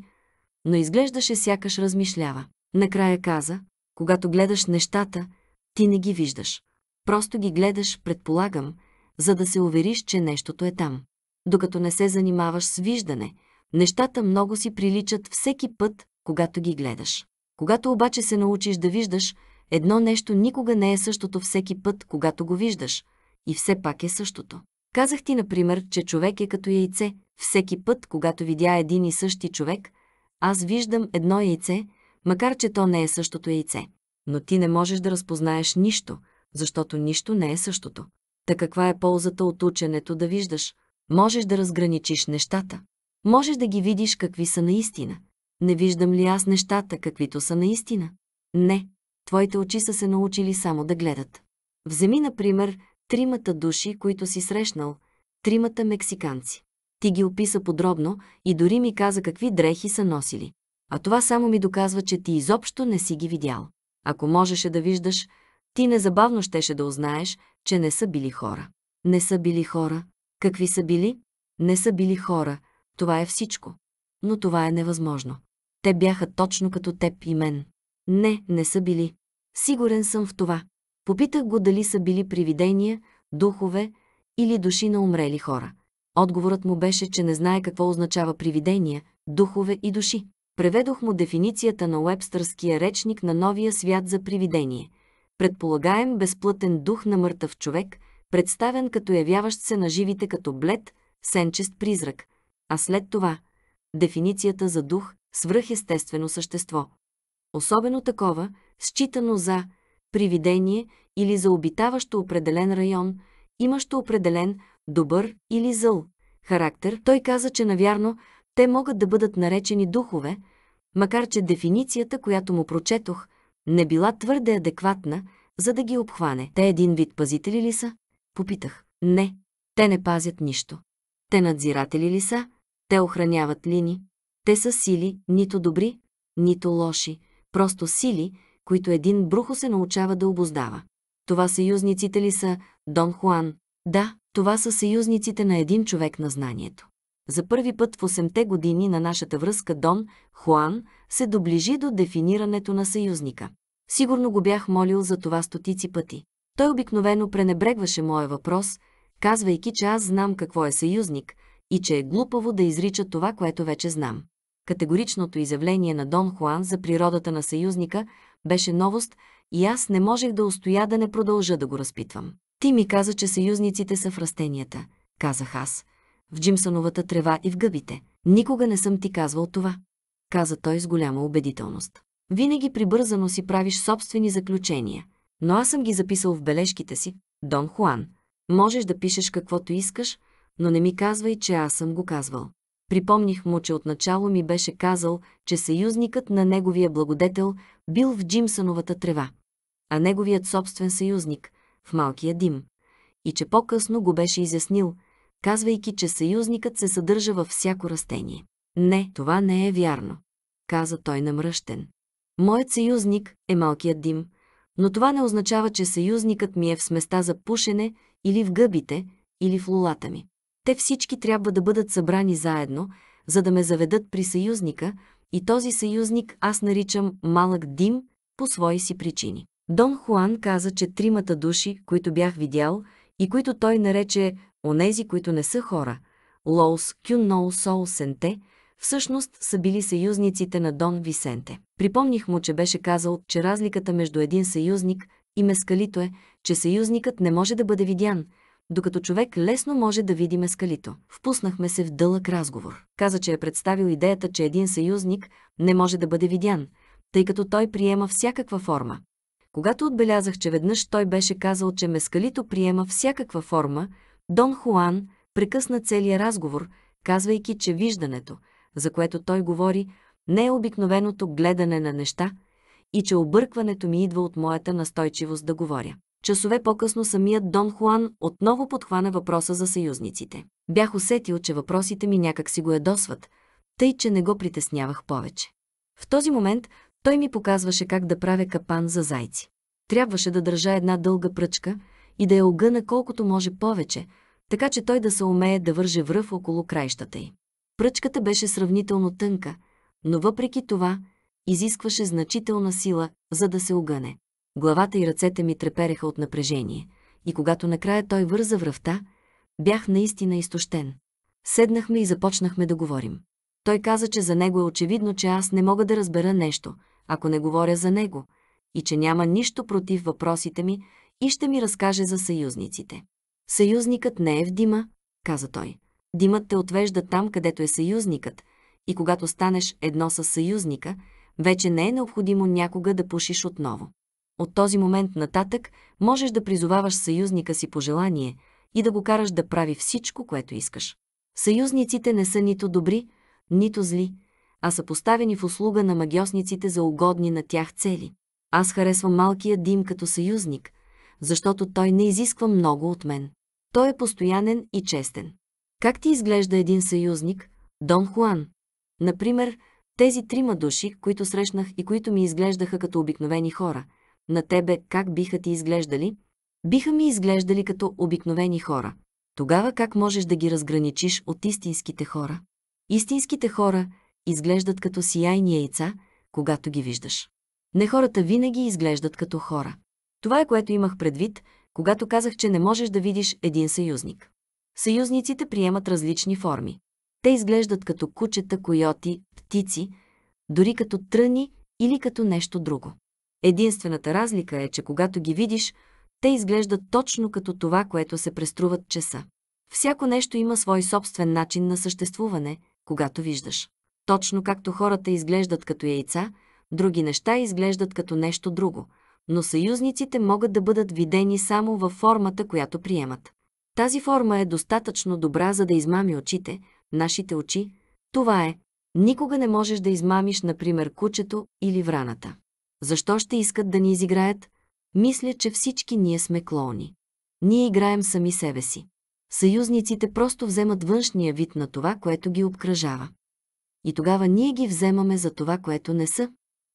но изглеждаше сякаш размишлява. Накрая каза, когато гледаш нещата, ти не ги виждаш. Просто ги гледаш, предполагам, за да се увериш, че нещото е там. Докато не се занимаваш с виждане, нещата много си приличат всеки път, когато ги гледаш. Когато обаче се научиш да виждаш, едно нещо никога не е същото всеки път, когато го виждаш, и все пак е същото. Казах ти, например, че човек е като яйце. Всеки път, когато видя един и същи човек, аз виждам едно яйце, макар че то не е същото яйце. Но ти не можеш да разпознаеш нищо, защото нищо не е същото. Та каква е ползата от ученето да виждаш? Можеш да разграничиш нещата. Можеш да ги видиш какви са наистина. Не виждам ли аз нещата, каквито са наистина? Не, твоите очи са се научили само да гледат. Вземи, например, тримата души, които си срещнал, тримата мексиканци. Ти ги описа подробно и дори ми каза какви дрехи са носили. А това само ми доказва, че ти изобщо не си ги видял. Ако можеше да виждаш, ти незабавно щеше да узнаеш, че не са били хора. Не са били хора. Какви са били? Не са били хора. Това е всичко. Но това е невъзможно. Те бяха точно като теб и мен. Не, не са били. Сигурен съм в това. Попитах го дали са били привидения, духове или души на умрели хора. Отговорът му беше, че не знае какво означава привидения, духове и души. Преведох му дефиницията на Уебстърския речник на новия свят за привидение предполагаем безплътен дух на мъртъв човек, представен като явяващ се на живите като блед, сенчест призрак, а след това – дефиницията за дух – свръхестествено същество. Особено такова, считано за привидение или за обитаващо определен район, имащо определен добър или зъл характер, той каза, че навярно те могат да бъдат наречени духове, макар че дефиницията, която му прочетох – не била твърде адекватна, за да ги обхване. Те един вид пазители ли са? Попитах. Не, те не пазят нищо. Те надзиратели ли са? Те охраняват лини. Те са сили, нито добри, нито лоши, просто сили, които един брухо се научава да обоздава. Това съюзниците ли са Дон Хуан? Да, това са съюзниците на един човек на знанието. За първи път в 8-те години на нашата връзка Дон Хуан се доближи до дефинирането на съюзника. Сигурно го бях молил за това стотици пъти. Той обикновено пренебрегваше моя въпрос, казвайки, че аз знам какво е съюзник и че е глупаво да изрича това, което вече знам. Категоричното изявление на Дон Хуан за природата на съюзника беше новост и аз не можех да устоя да не продължа да го разпитвам. Ти ми каза, че съюзниците са в растенията, казах аз в джимсановата трева и в гъбите. Никога не съм ти казвал това, каза той с голяма убедителност. Винаги прибързано си правиш собствени заключения, но аз съм ги записал в бележките си, Дон Хуан. Можеш да пишеш каквото искаш, но не ми казвай, че аз съм го казвал. Припомних му, че отначало ми беше казал, че съюзникът на неговия благодетел бил в Джимсановата трева, а неговият собствен съюзник – в малкия дим, и че по-късно го беше изяснил, казвайки, че съюзникът се съдържа във всяко растение. Не, това не е вярно, каза той намръщен. Моят съюзник е малкият дим, но това не означава, че съюзникът ми е в сместа за пушене или в гъбите, или в лулата ми. Те всички трябва да бъдат събрани заедно, за да ме заведат при съюзника, и този съюзник аз наричам малък дим по свои си причини. Дон Хуан каза, че тримата души, които бях видял и които той нарече онези, които не са хора, Лоус, Ноу Сол, Сенте, всъщност са били съюзниците на Дон Висенте. Припомних му, че беше казал, че разликата между един съюзник и мескалито е, че съюзникът не може да бъде видян, докато човек лесно може да види мескалито. Впуснахме се в дълъг разговор. Каза, че е представил идеята, че един съюзник не може да бъде видян, тъй като той приема всякаква форма. Когато отбелязах, че веднъж той беше казал, че мескалито приема всякаква форма, Дон Хуан прекъсна целият разговор, казвайки, че виждането, за което той говори, не е обикновеното гледане на неща и че объркването ми идва от моята настойчивост да говоря. Часове по-късно самият Дон Хуан отново подхвана въпроса за съюзниците. Бях усетил, че въпросите ми някак си го ядосват, тъй че не го притеснявах повече. В този момент той ми показваше как да правя капан за зайци. Трябваше да държа една дълга пръчка – и да я огъна колкото може повече, така че той да се умее да върже връв около краищата й. Пръчката беше сравнително тънка, но въпреки това изискваше значителна сила, за да се огъне. Главата и ръцете ми трепереха от напрежение, и когато накрая той върза връвта, бях наистина изтощен. Седнахме и започнахме да говорим. Той каза, че за него е очевидно, че аз не мога да разбера нещо, ако не говоря за него, и че няма нищо против въпросите ми, и ще ми разкаже за съюзниците. Съюзникът не е в дима, каза той. Димът те отвежда там, където е съюзникът, и когато станеш едно с съюзника, вече не е необходимо някога да пушиш отново. От този момент нататък можеш да призоваваш съюзника си по желание и да го караш да прави всичко, което искаш. Съюзниците не са нито добри, нито зли, а са поставени в услуга на магиосниците за угодни на тях цели. Аз харесвам малкия дим като съюзник, защото той не изисква много от мен. Той е постоянен и честен. Как ти изглежда един съюзник, Дон Хуан? Например, тези трима души, които срещнах и които ми изглеждаха като обикновени хора, на тебе как биха ти изглеждали? Биха ми изглеждали като обикновени хора. Тогава как можеш да ги разграничиш от истинските хора? Истинските хора изглеждат като сияйни яйца, когато ги виждаш. Не хората винаги изглеждат като хора. Това е което имах предвид, когато казах, че не можеш да видиш един съюзник. Съюзниците приемат различни форми. Те изглеждат като кучета, койоти, птици, дори като тръни или като нещо друго. Единствената разлика е, че когато ги видиш, те изглеждат точно като това, което се преструват часа. Всяко нещо има свой собствен начин на съществуване, когато виждаш. Точно както хората изглеждат като яйца, други неща изглеждат като нещо друго – но съюзниците могат да бъдат видени само във формата, която приемат. Тази форма е достатъчно добра, за да измами очите, нашите очи. Това е. Никога не можеш да измамиш, например, кучето или враната. Защо ще искат да ни изиграят? Мисля, че всички ние сме клоуни. Ние играем сами себе си. Съюзниците просто вземат външния вид на това, което ги обкръжава. И тогава ние ги вземаме за това, което не са.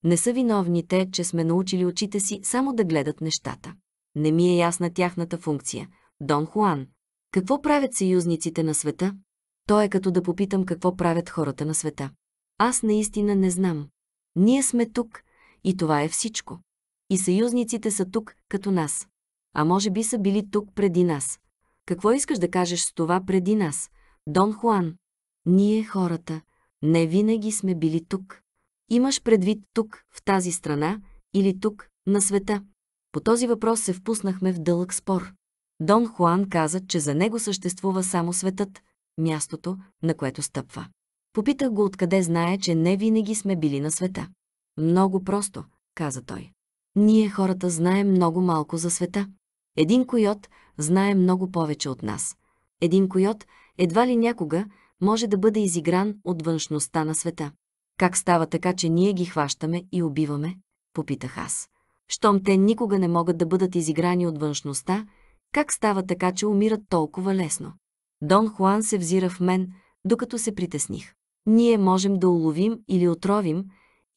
Не са виновни те, че сме научили очите си само да гледат нещата. Не ми е ясна тяхната функция. Дон Хуан. Какво правят съюзниците на света? То е като да попитам какво правят хората на света. Аз наистина не знам. Ние сме тук и това е всичко. И съюзниците са тук, като нас. А може би са били тук преди нас. Какво искаш да кажеш с това преди нас, Дон Хуан? Ние, хората, не винаги сме били тук. Имаш предвид тук, в тази страна, или тук, на света? По този въпрос се впуснахме в дълъг спор. Дон Хуан каза, че за него съществува само светът, мястото, на което стъпва. Попитах го откъде знае, че не винаги сме били на света. Много просто, каза той. Ние хората знаем много малко за света. Един койот знае много повече от нас. Един койот едва ли някога може да бъде изигран от външността на света. Как става така, че ние ги хващаме и убиваме? Попитах аз. Щом те никога не могат да бъдат изиграни от външността, как става така, че умират толкова лесно? Дон Хуан се взира в мен, докато се притесних. Ние можем да уловим или отровим,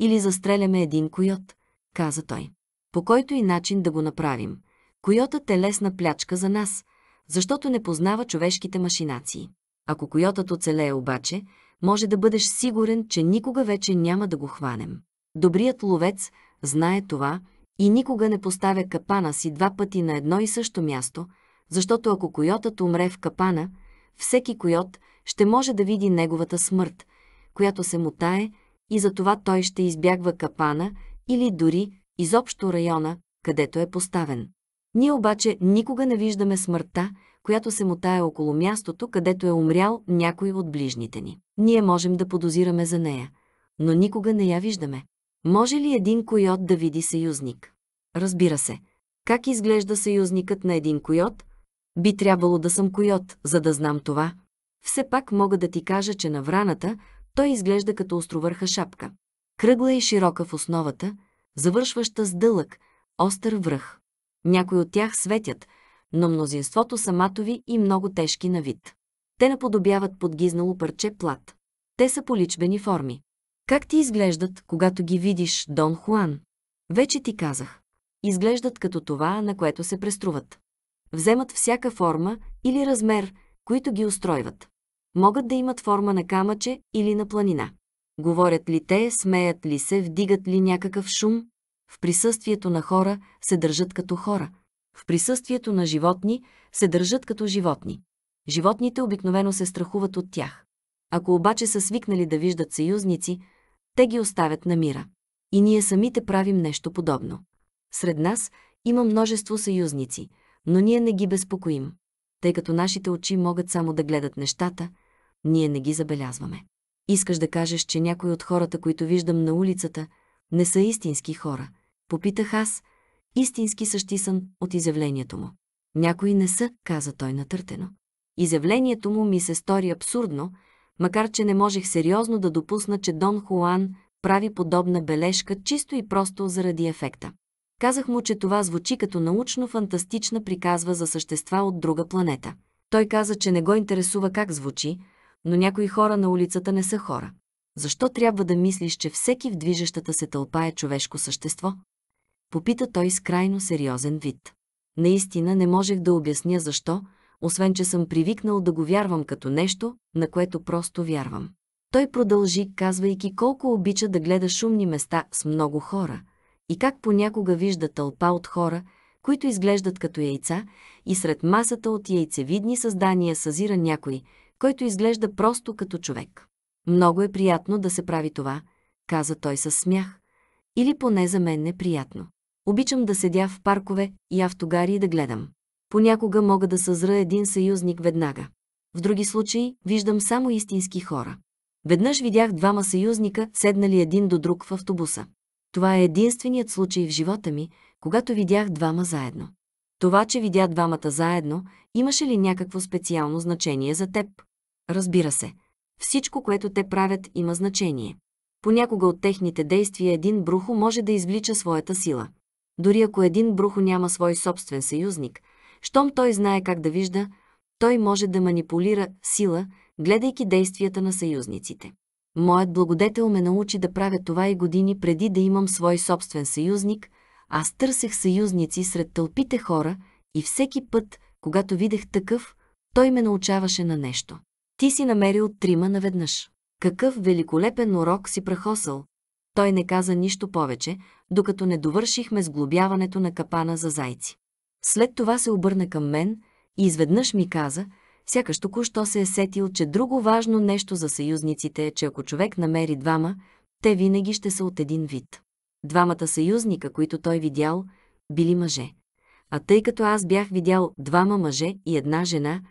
или застреляме един койот, каза той. По който и начин да го направим. Койотът е лесна плячка за нас, защото не познава човешките машинации. Ако койотът оцелее обаче, може да бъдеш сигурен, че никога вече няма да го хванем. Добрият ловец знае това и никога не поставя капана си два пъти на едно и също място, защото ако койотът умре в капана, всеки койот ще може да види неговата смърт, която се мутае и затова той ще избягва капана или дори изобщо района, където е поставен. Ние обаче никога не виждаме смъртта, която се мотае около мястото, където е умрял някой от ближните ни. Ние можем да подозираме за нея, но никога не я виждаме. Може ли един койот да види съюзник? Разбира се. Как изглежда съюзникът на един койот? Би трябвало да съм койот, за да знам това. Все пак мога да ти кажа, че на враната той изглежда като островърха шапка. Кръгла и широка в основата, завършваща с дълъг, остър връх. Някой от тях светят – но мнозинството са матови и много тежки на вид. Те наподобяват подгизнало парче плат. Те са поличбени форми. Как ти изглеждат, когато ги видиш, Дон Хуан? Вече ти казах. Изглеждат като това, на което се преструват. Вземат всяка форма или размер, които ги устройват. Могат да имат форма на камъче или на планина. Говорят ли те, смеят ли се, вдигат ли някакъв шум? В присъствието на хора се държат като хора – в присъствието на животни, се държат като животни. Животните обикновено се страхуват от тях. Ако обаче са свикнали да виждат съюзници, те ги оставят на мира. И ние самите правим нещо подобно. Сред нас има множество съюзници, но ние не ги безпокоим. Тъй като нашите очи могат само да гледат нещата, ние не ги забелязваме. Искаш да кажеш, че някои от хората, които виждам на улицата, не са истински хора. Попитах аз, истински същисан от изявлението му. Някои не са, каза той натъртено. Изявлението му ми се стори абсурдно, макар че не можех сериозно да допусна, че Дон Хуан прави подобна бележка чисто и просто заради ефекта. Казах му, че това звучи като научно-фантастична приказва за същества от друга планета. Той каза, че не го интересува как звучи, но някои хора на улицата не са хора. Защо трябва да мислиш, че всеки в движещата се тълпа е човешко същество? Попита той с крайно сериозен вид. Наистина не можех да обясня защо, освен че съм привикнал да го вярвам като нещо, на което просто вярвам. Той продължи, казвайки колко обича да гледа шумни места с много хора и как понякога вижда тълпа от хора, които изглеждат като яйца, и сред масата от яйцевидни създания съзира някой, който изглежда просто като човек. Много е приятно да се прави това, каза той със смях. Или поне за мен неприятно. Обичам да седя в паркове и автогари и да гледам. Понякога мога да съзра един съюзник веднага. В други случаи виждам само истински хора. Веднъж видях двама съюзника, седнали един до друг в автобуса. Това е единственият случай в живота ми, когато видях двама заедно. Това, че видя двамата заедно, имаше ли някакво специално значение за теб? Разбира се. Всичко, което те правят, има значение. Понякога от техните действия един брухо може да извлича своята сила. Дори ако един брухо няма свой собствен съюзник, щом той знае как да вижда, той може да манипулира сила, гледайки действията на съюзниците. Моят благодетел ме научи да правя това и години преди да имам свой собствен съюзник, аз търсех съюзници сред тълпите хора и всеки път, когато видех такъв, той ме научаваше на нещо. Ти си намерил трима наведнъж. Какъв великолепен урок си прахосал. Той не каза нищо повече, докато не довършихме сглобяването на капана за зайци. След това се обърна към мен и изведнъж ми каза, сякаш току-що се е сетил, че друго важно нещо за съюзниците е, че ако човек намери двама, те винаги ще са от един вид. Двамата съюзника, които той видял, били мъже. А тъй като аз бях видял двама мъже и една жена,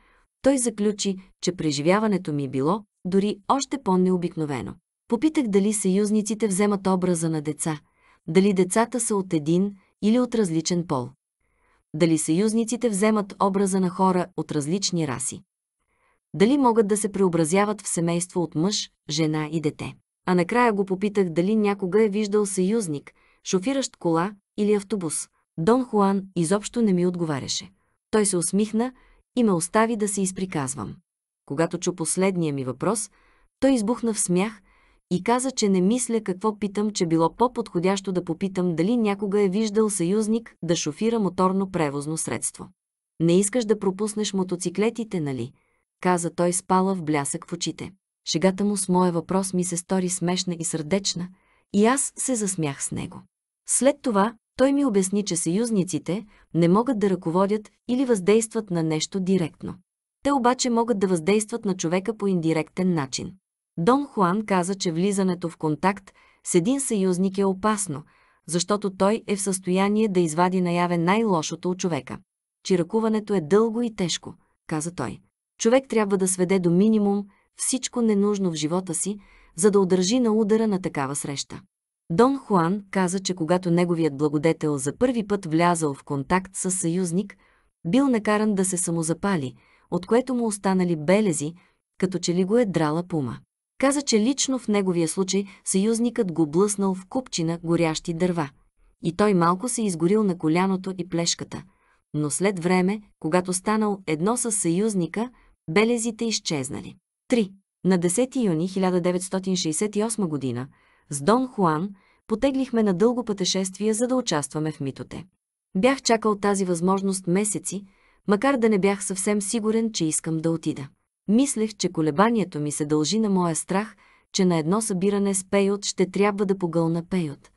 той заключи, че преживяването ми било дори още по-необикновено. Попитах дали съюзниците вземат образа на деца – дали децата са от един или от различен пол. Дали съюзниците вземат образа на хора от различни раси. Дали могат да се преобразяват в семейство от мъж, жена и дете. А накрая го попитах дали някога е виждал съюзник, шофиращ кола или автобус. Дон Хуан изобщо не ми отговаряше. Той се усмихна и ме остави да се изприказвам. Когато чу последния ми въпрос, той избухна в смях – и каза, че не мисля какво питам, че било по-подходящо да попитам дали някога е виждал съюзник да шофира моторно превозно средство. Не искаш да пропуснеш мотоциклетите, нали? каза той спала в блясък в очите. Шегата му с моя въпрос ми се стори смешна и сърдечна, и аз се засмях с него. След това той ми обясни, че съюзниците не могат да ръководят или въздействат на нещо директно. Те обаче могат да въздействат на човека по индиректен начин. Дон Хуан каза, че влизането в контакт с един съюзник е опасно, защото той е в състояние да извади наяве най-лошото от човека. Чиракуването е дълго и тежко, каза той. Човек трябва да сведе до минимум всичко ненужно в живота си, за да удържи на удара на такава среща. Дон Хуан каза, че когато неговият благодетел за първи път влязал в контакт с съюзник, бил накаран да се самозапали, от което му останали белези, като че ли го е драла пума. Каза, че лично в неговия случай съюзникът го блъснал в купчина горящи дърва. И той малко се изгорил на коляното и плешката. Но след време, когато станал едно с съюзника, белезите изчезнали. 3. На 10 юни 1968 г. с Дон Хуан потеглихме на дълго пътешествие, за да участваме в митоте. Бях чакал тази възможност месеци, макар да не бях съвсем сигурен, че искам да отида. Мислех, че колебанието ми се дължи на моя страх, че на едно събиране с Пейот ще трябва да погълна Пейот.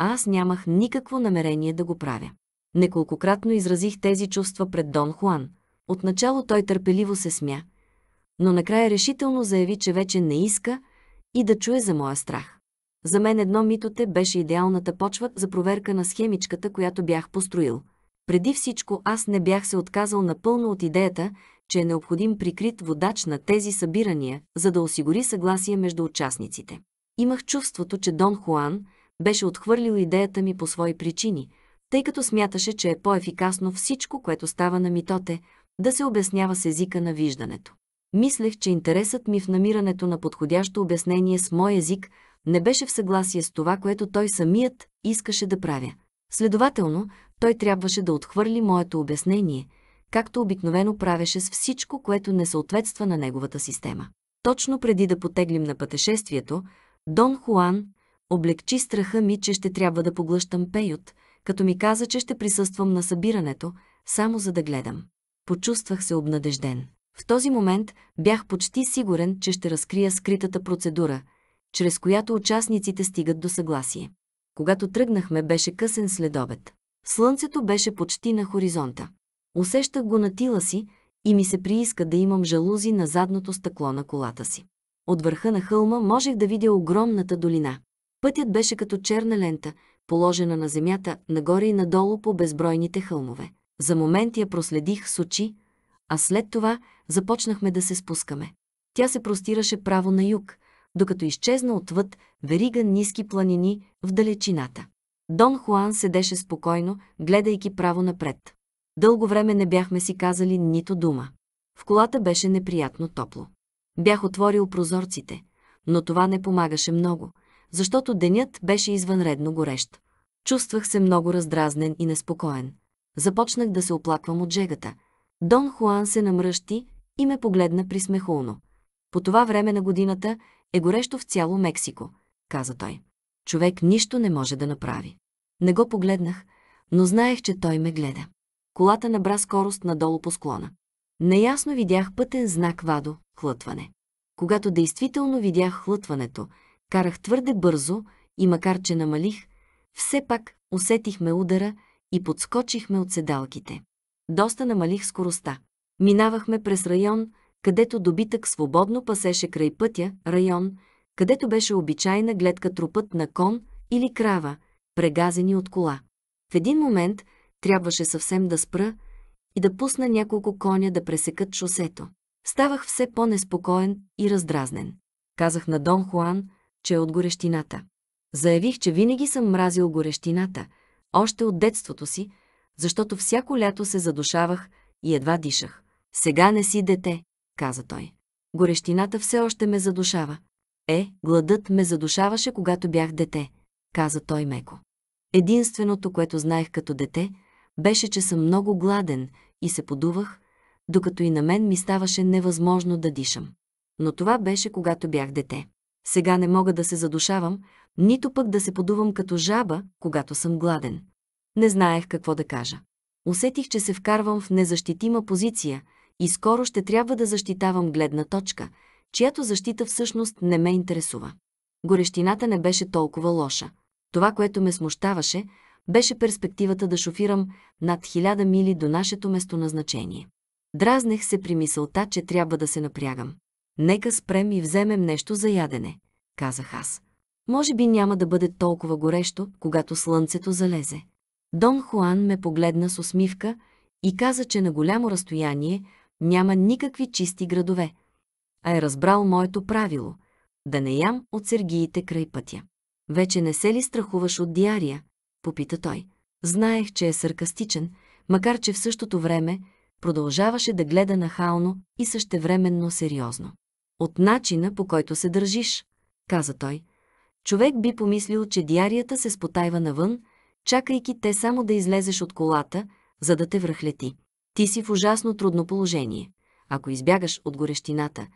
А аз нямах никакво намерение да го правя. Неколкократно изразих тези чувства пред Дон Хуан. Отначало той търпеливо се смя, но накрая решително заяви, че вече не иска и да чуе за моя страх. За мен едно митоте беше идеалната почва за проверка на схемичката, която бях построил. Преди всичко аз не бях се отказал напълно от идеята, че е необходим прикрит водач на тези събирания, за да осигури съгласие между участниците. Имах чувството, че Дон Хуан беше отхвърлил идеята ми по свои причини, тъй като смяташе, че е по-ефикасно всичко, което става на митоте, да се обяснява с езика на виждането. Мислех, че интересът ми в намирането на подходящо обяснение с мой език не беше в съгласие с това, което той самият искаше да правя. Следователно, той трябваше да отхвърли моето обяснение – както обикновено правеше с всичко, което не съответства на неговата система. Точно преди да потеглим на пътешествието, Дон Хуан облегчи страха ми, че ще трябва да поглъщам пейот, като ми каза, че ще присъствам на събирането, само за да гледам. Почувствах се обнадежден. В този момент бях почти сигурен, че ще разкрия скритата процедура, чрез която участниците стигат до съгласие. Когато тръгнахме, беше късен следобед. Слънцето беше почти на хоризонта. Усещах го на тила си и ми се прииска да имам жалузи на задното стъкло на колата си. От върха на хълма можех да видя огромната долина. Пътят беше като черна лента, положена на земята, нагоре и надолу по безбройните хълмове. За момент я проследих с очи, а след това започнахме да се спускаме. Тя се простираше право на юг, докато изчезна отвъд верига ниски планини в далечината. Дон Хуан седеше спокойно, гледайки право напред. Дълго време не бяхме си казали нито дума. В колата беше неприятно топло. Бях отворил прозорците, но това не помагаше много, защото денят беше извънредно горещ. Чувствах се много раздразнен и неспокоен. Започнах да се оплаквам от жегата. Дон Хуан се намръщи и ме погледна присмехулно. По това време на годината е горещо в цяло Мексико, каза той. Човек нищо не може да направи. Не го погледнах, но знаех, че той ме гледа. Колата набра скорост надолу по склона. Неясно видях пътен знак Вадо – хлътване. Когато действително видях хлътването, карах твърде бързо и макар, че намалих, все пак усетихме удара и подскочихме от седалките. Доста намалих скоростта. Минавахме през район, където добитък свободно пасеше край пътя, район, където беше обичайна гледка трупът на кон или крава, прегазени от кола. В един момент – Трябваше съвсем да спра и да пусна няколко коня да пресекат шосето. Ставах все по-неспокоен и раздразнен. Казах на Дон Хуан, че е от горещината. Заявих, че винаги съм мразил горещината, още от детството си, защото всяко лято се задушавах и едва дишах. Сега не си дете, каза той. Горещината все още ме задушава. Е, гладът ме задушаваше, когато бях дете, каза той меко. Единственото, което знаех като дете, беше, че съм много гладен и се подувах, докато и на мен ми ставаше невъзможно да дишам. Но това беше когато бях дете. Сега не мога да се задушавам, нито пък да се подувам като жаба, когато съм гладен. Не знаех какво да кажа. Усетих, че се вкарвам в незащитима позиция и скоро ще трябва да защитавам гледна точка, чиято защита всъщност не ме интересува. Горещината не беше толкова лоша. Това, което ме смущаваше, беше перспективата да шофирам над хиляда мили до нашето местоназначение. Дразнех се при мисълта, че трябва да се напрягам. Нека спрем и вземем нещо за ядене, казах аз. Може би няма да бъде толкова горещо, когато слънцето залезе. Дон Хуан ме погледна с усмивка и каза, че на голямо разстояние няма никакви чисти градове, а е разбрал моето правило – да не ям от сергиите край пътя. Вече не се ли страхуваш от диария? Попита той. Знаех, че е саркастичен, макар че в същото време продължаваше да гледа нахално и същевременно сериозно. От начина, по който се държиш, каза той, човек би помислил, че диарията се спотайва навън, чакайки те само да излезеш от колата, за да те връхлети. Ти си в ужасно трудно положение. Ако избягаш от горещината,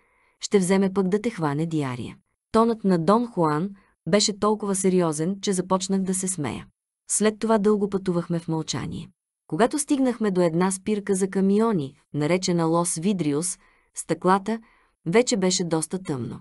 ще вземе пък да те хване диария. Тонът на Дон Хуан беше толкова сериозен, че започнах да се смея. След това дълго пътувахме в мълчание. Когато стигнахме до една спирка за камиони, наречена Лос Видриус, стъклата, вече беше доста тъмно.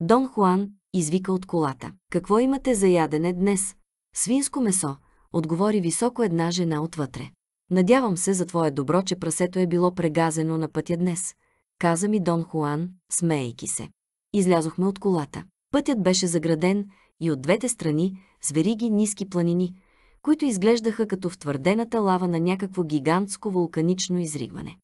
Дон Хуан извика от колата. «Какво имате за ядене днес?» «Свинско месо», отговори високо една жена отвътре. «Надявам се за твое добро, че прасето е било прегазено на пътя днес», каза ми Дон Хуан, смеейки се. Излязохме от колата. Пътят беше заграден и от двете страни свериги ниски планини, които изглеждаха като в твърдената лава на някакво гигантско вулканично изригване.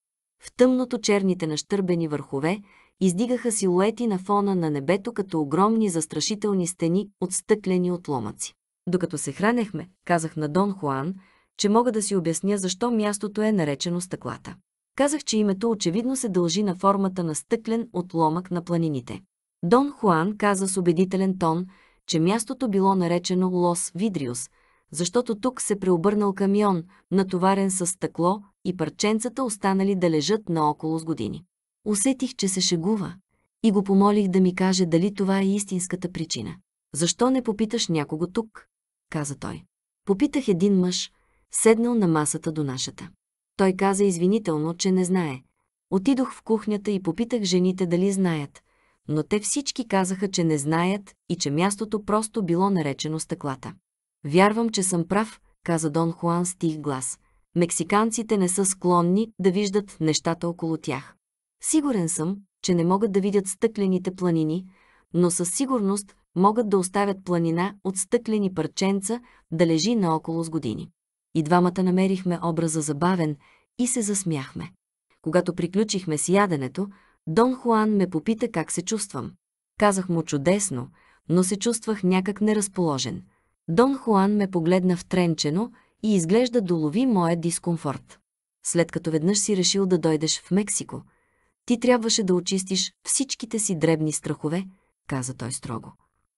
В тъмното черните нащърбени върхове издигаха силуети на фона на небето като огромни застрашителни стени от стъклени отломъци. Докато се хранехме, казах на Дон Хуан, че мога да си обясня защо мястото е наречено стъклата. Казах, че името очевидно се дължи на формата на стъклен отломък на планините. Дон Хуан каза с убедителен тон, че мястото било наречено Лос Видриус, защото тук се преобърнал камион, натоварен с стъкло и парченцата останали да лежат наоколо с години. Усетих, че се шегува и го помолих да ми каже дали това е истинската причина. Защо не попиташ някого тук? каза той. Попитах един мъж, седнал на масата до нашата. Той каза извинително, че не знае. Отидох в кухнята и попитах жените дали знаят, но те всички казаха, че не знаят и че мястото просто било наречено стъклата. Вярвам, че съм прав, каза Дон Хуан с тих глас. Мексиканците не са склонни да виждат нещата около тях. Сигурен съм, че не могат да видят стъклените планини, но със сигурност могат да оставят планина от стъклени парченца да лежи наоколо с години. И двамата намерихме образа забавен и се засмяхме. Когато приключихме с яденето, Дон Хуан ме попита как се чувствам. Казах му чудесно, но се чувствах някак неразположен – Дон Хуан ме погледна втренчено и изглежда долови моя дискомфорт. След като веднъж си решил да дойдеш в Мексико, ти трябваше да очистиш всичките си дребни страхове, каза той строго.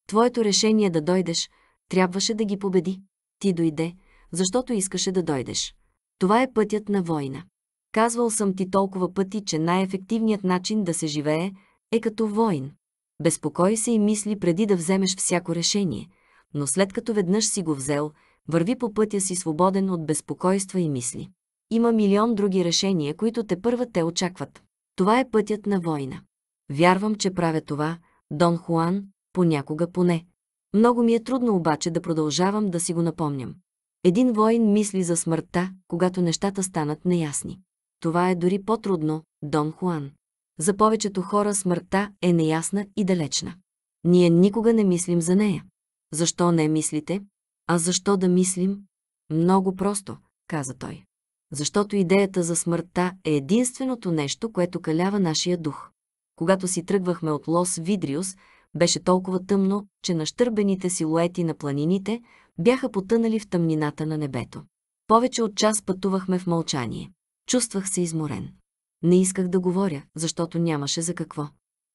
Твоето решение да дойдеш трябваше да ги победи. Ти дойде, защото искаше да дойдеш. Това е пътят на война. Казвал съм ти толкова пъти, че най-ефективният начин да се живее е като воин. Безпокой се и мисли преди да вземеш всяко решение – но след като веднъж си го взел, върви по пътя си свободен от безпокойства и мисли. Има милион други решения, които те първа те очакват. Това е пътят на война. Вярвам, че правя това, Дон Хуан, понякога поне. Много ми е трудно обаче да продължавам да си го напомням. Един воин мисли за смъртта, когато нещата станат неясни. Това е дори по-трудно, Дон Хуан. За повечето хора смъртта е неясна и далечна. Ние никога не мислим за нея. Защо не мислите? А защо да мислим? Много просто, каза той. Защото идеята за смъртта е единственото нещо, което калява нашия дух. Когато си тръгвахме от Лос Видриус, беше толкова тъмно, че нащърбените силуети на планините бяха потънали в тъмнината на небето. Повече от час пътувахме в мълчание. Чувствах се изморен. Не исках да говоря, защото нямаше за какво.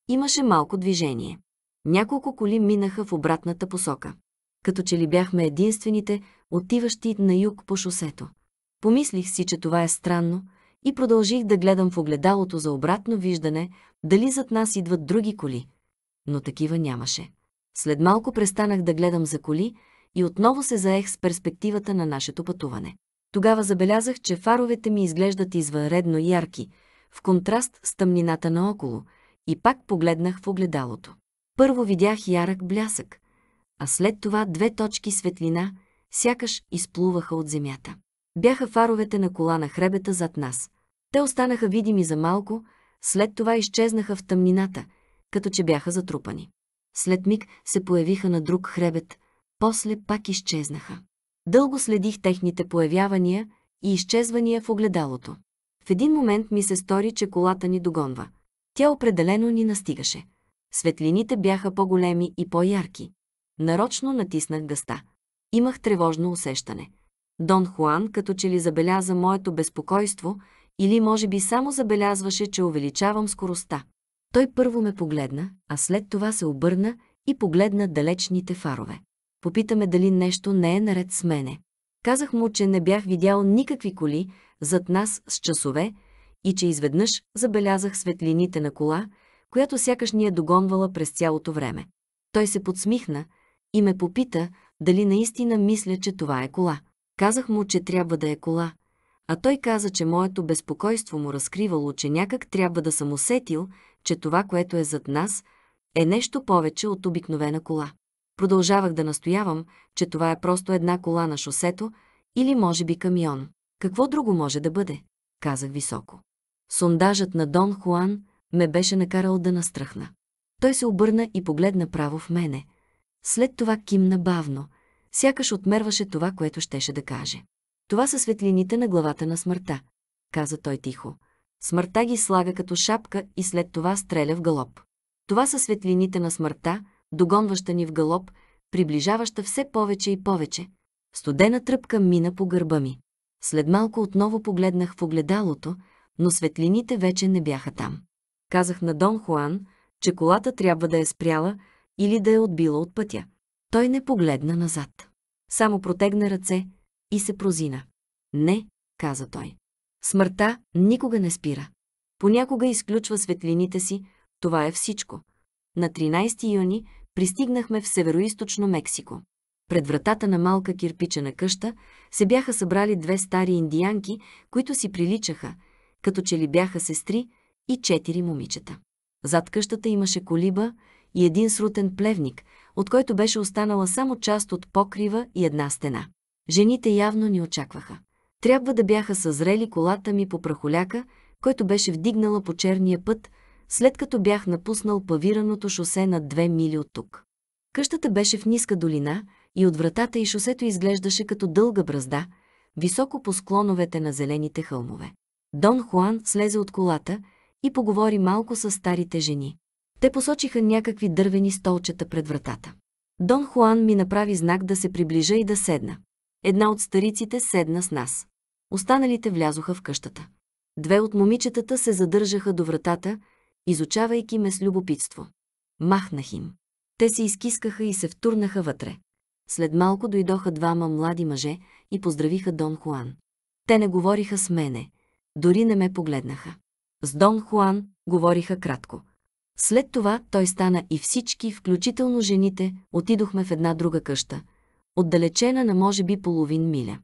Имаше малко движение. Няколко коли минаха в обратната посока. Като че ли бяхме единствените, отиващи на юг по шосето. Помислих си, че това е странно, и продължих да гледам в огледалото за обратно виждане, дали зад нас идват други коли. Но такива нямаше. След малко престанах да гледам за коли и отново се заех с перспективата на нашето пътуване. Тогава забелязах, че фаровете ми изглеждат извънредно ярки, в контраст с тъмнината наоколо, и пак погледнах в огледалото. Първо видях ярък блясък, а след това две точки светлина, сякаш изплуваха от земята. Бяха фаровете на кола на хребета зад нас. Те останаха видими за малко, след това изчезнаха в тъмнината, като че бяха затрупани. След миг се появиха на друг хребет, после пак изчезнаха. Дълго следих техните появявания и изчезвания в огледалото. В един момент ми се стори, че колата ни догонва. Тя определено ни настигаше. Светлините бяха по-големи и по-ярки. Нарочно натиснах гъста. Имах тревожно усещане. Дон Хуан като че ли забеляза моето безпокойство или може би само забелязваше, че увеличавам скоростта. Той първо ме погледна, а след това се обърна и погледна далечните фарове. Попитаме дали нещо не е наред с мене. Казах му, че не бях видял никакви коли зад нас с часове и че изведнъж забелязах светлините на кола – която сякаш ни е догонвала през цялото време. Той се подсмихна и ме попита дали наистина мисля, че това е кола. Казах му, че трябва да е кола, а той каза, че моето безпокойство му разкривало, че някак трябва да съм усетил, че това, което е зад нас, е нещо повече от обикновена кола. Продължавах да настоявам, че това е просто една кола на шосето или може би камион. Какво друго може да бъде? Казах високо. Сондажът на Дон Хуан – ме беше накарал да настръхна. Той се обърна и погледна право в мене. След това кимна бавно, сякаш отмерваше това, което щеше да каже. Това са светлините на главата на смъртта, каза той тихо. Смъртта ги слага като шапка и след това стреля в галоп. Това са светлините на смъртта, догонваща ни в галоп, приближаваща все повече и повече. Студена тръпка мина по гърба ми. След малко отново погледнах в огледалото, но светлините вече не бяха там. Казах на Дон Хуан, че колата трябва да е спряла или да е отбила от пътя. Той не погледна назад. Само протегна ръце и се прозина. Не, каза той. Смъртта никога не спира. Понякога изключва светлините си, това е всичко. На 13 юни пристигнахме в северо-источно Мексико. Пред вратата на малка кирпичена къща се бяха събрали две стари индиянки, които си приличаха, като че ли бяха сестри, и четири момичета. Зад къщата имаше колиба и един срутен плевник, от който беше останала само част от покрива и една стена. Жените явно ни очакваха. Трябва да бяха съзрели колата ми по прахоляка, който беше вдигнала по черния път, след като бях напуснал павираното шосе на две мили от тук. Къщата беше в ниска долина и от вратата и шосето изглеждаше като дълга бразда, високо по склоновете на зелените хълмове. Дон Хуан слезе от колата и поговори малко с старите жени. Те посочиха някакви дървени столчета пред вратата. Дон Хуан ми направи знак да се приближа и да седна. Една от стариците седна с нас. Останалите влязоха в къщата. Две от момичетата се задържаха до вратата, изучавайки ме с любопитство. Махнах им. Те се изкискаха и се втурнаха вътре. След малко дойдоха двама млади мъже и поздравиха Дон Хуан. Те не говориха с мене, дори не ме погледнаха с Дон Хуан говориха кратко. След това той стана и всички, включително жените, отидохме в една друга къща, отдалечена на може би половин миля.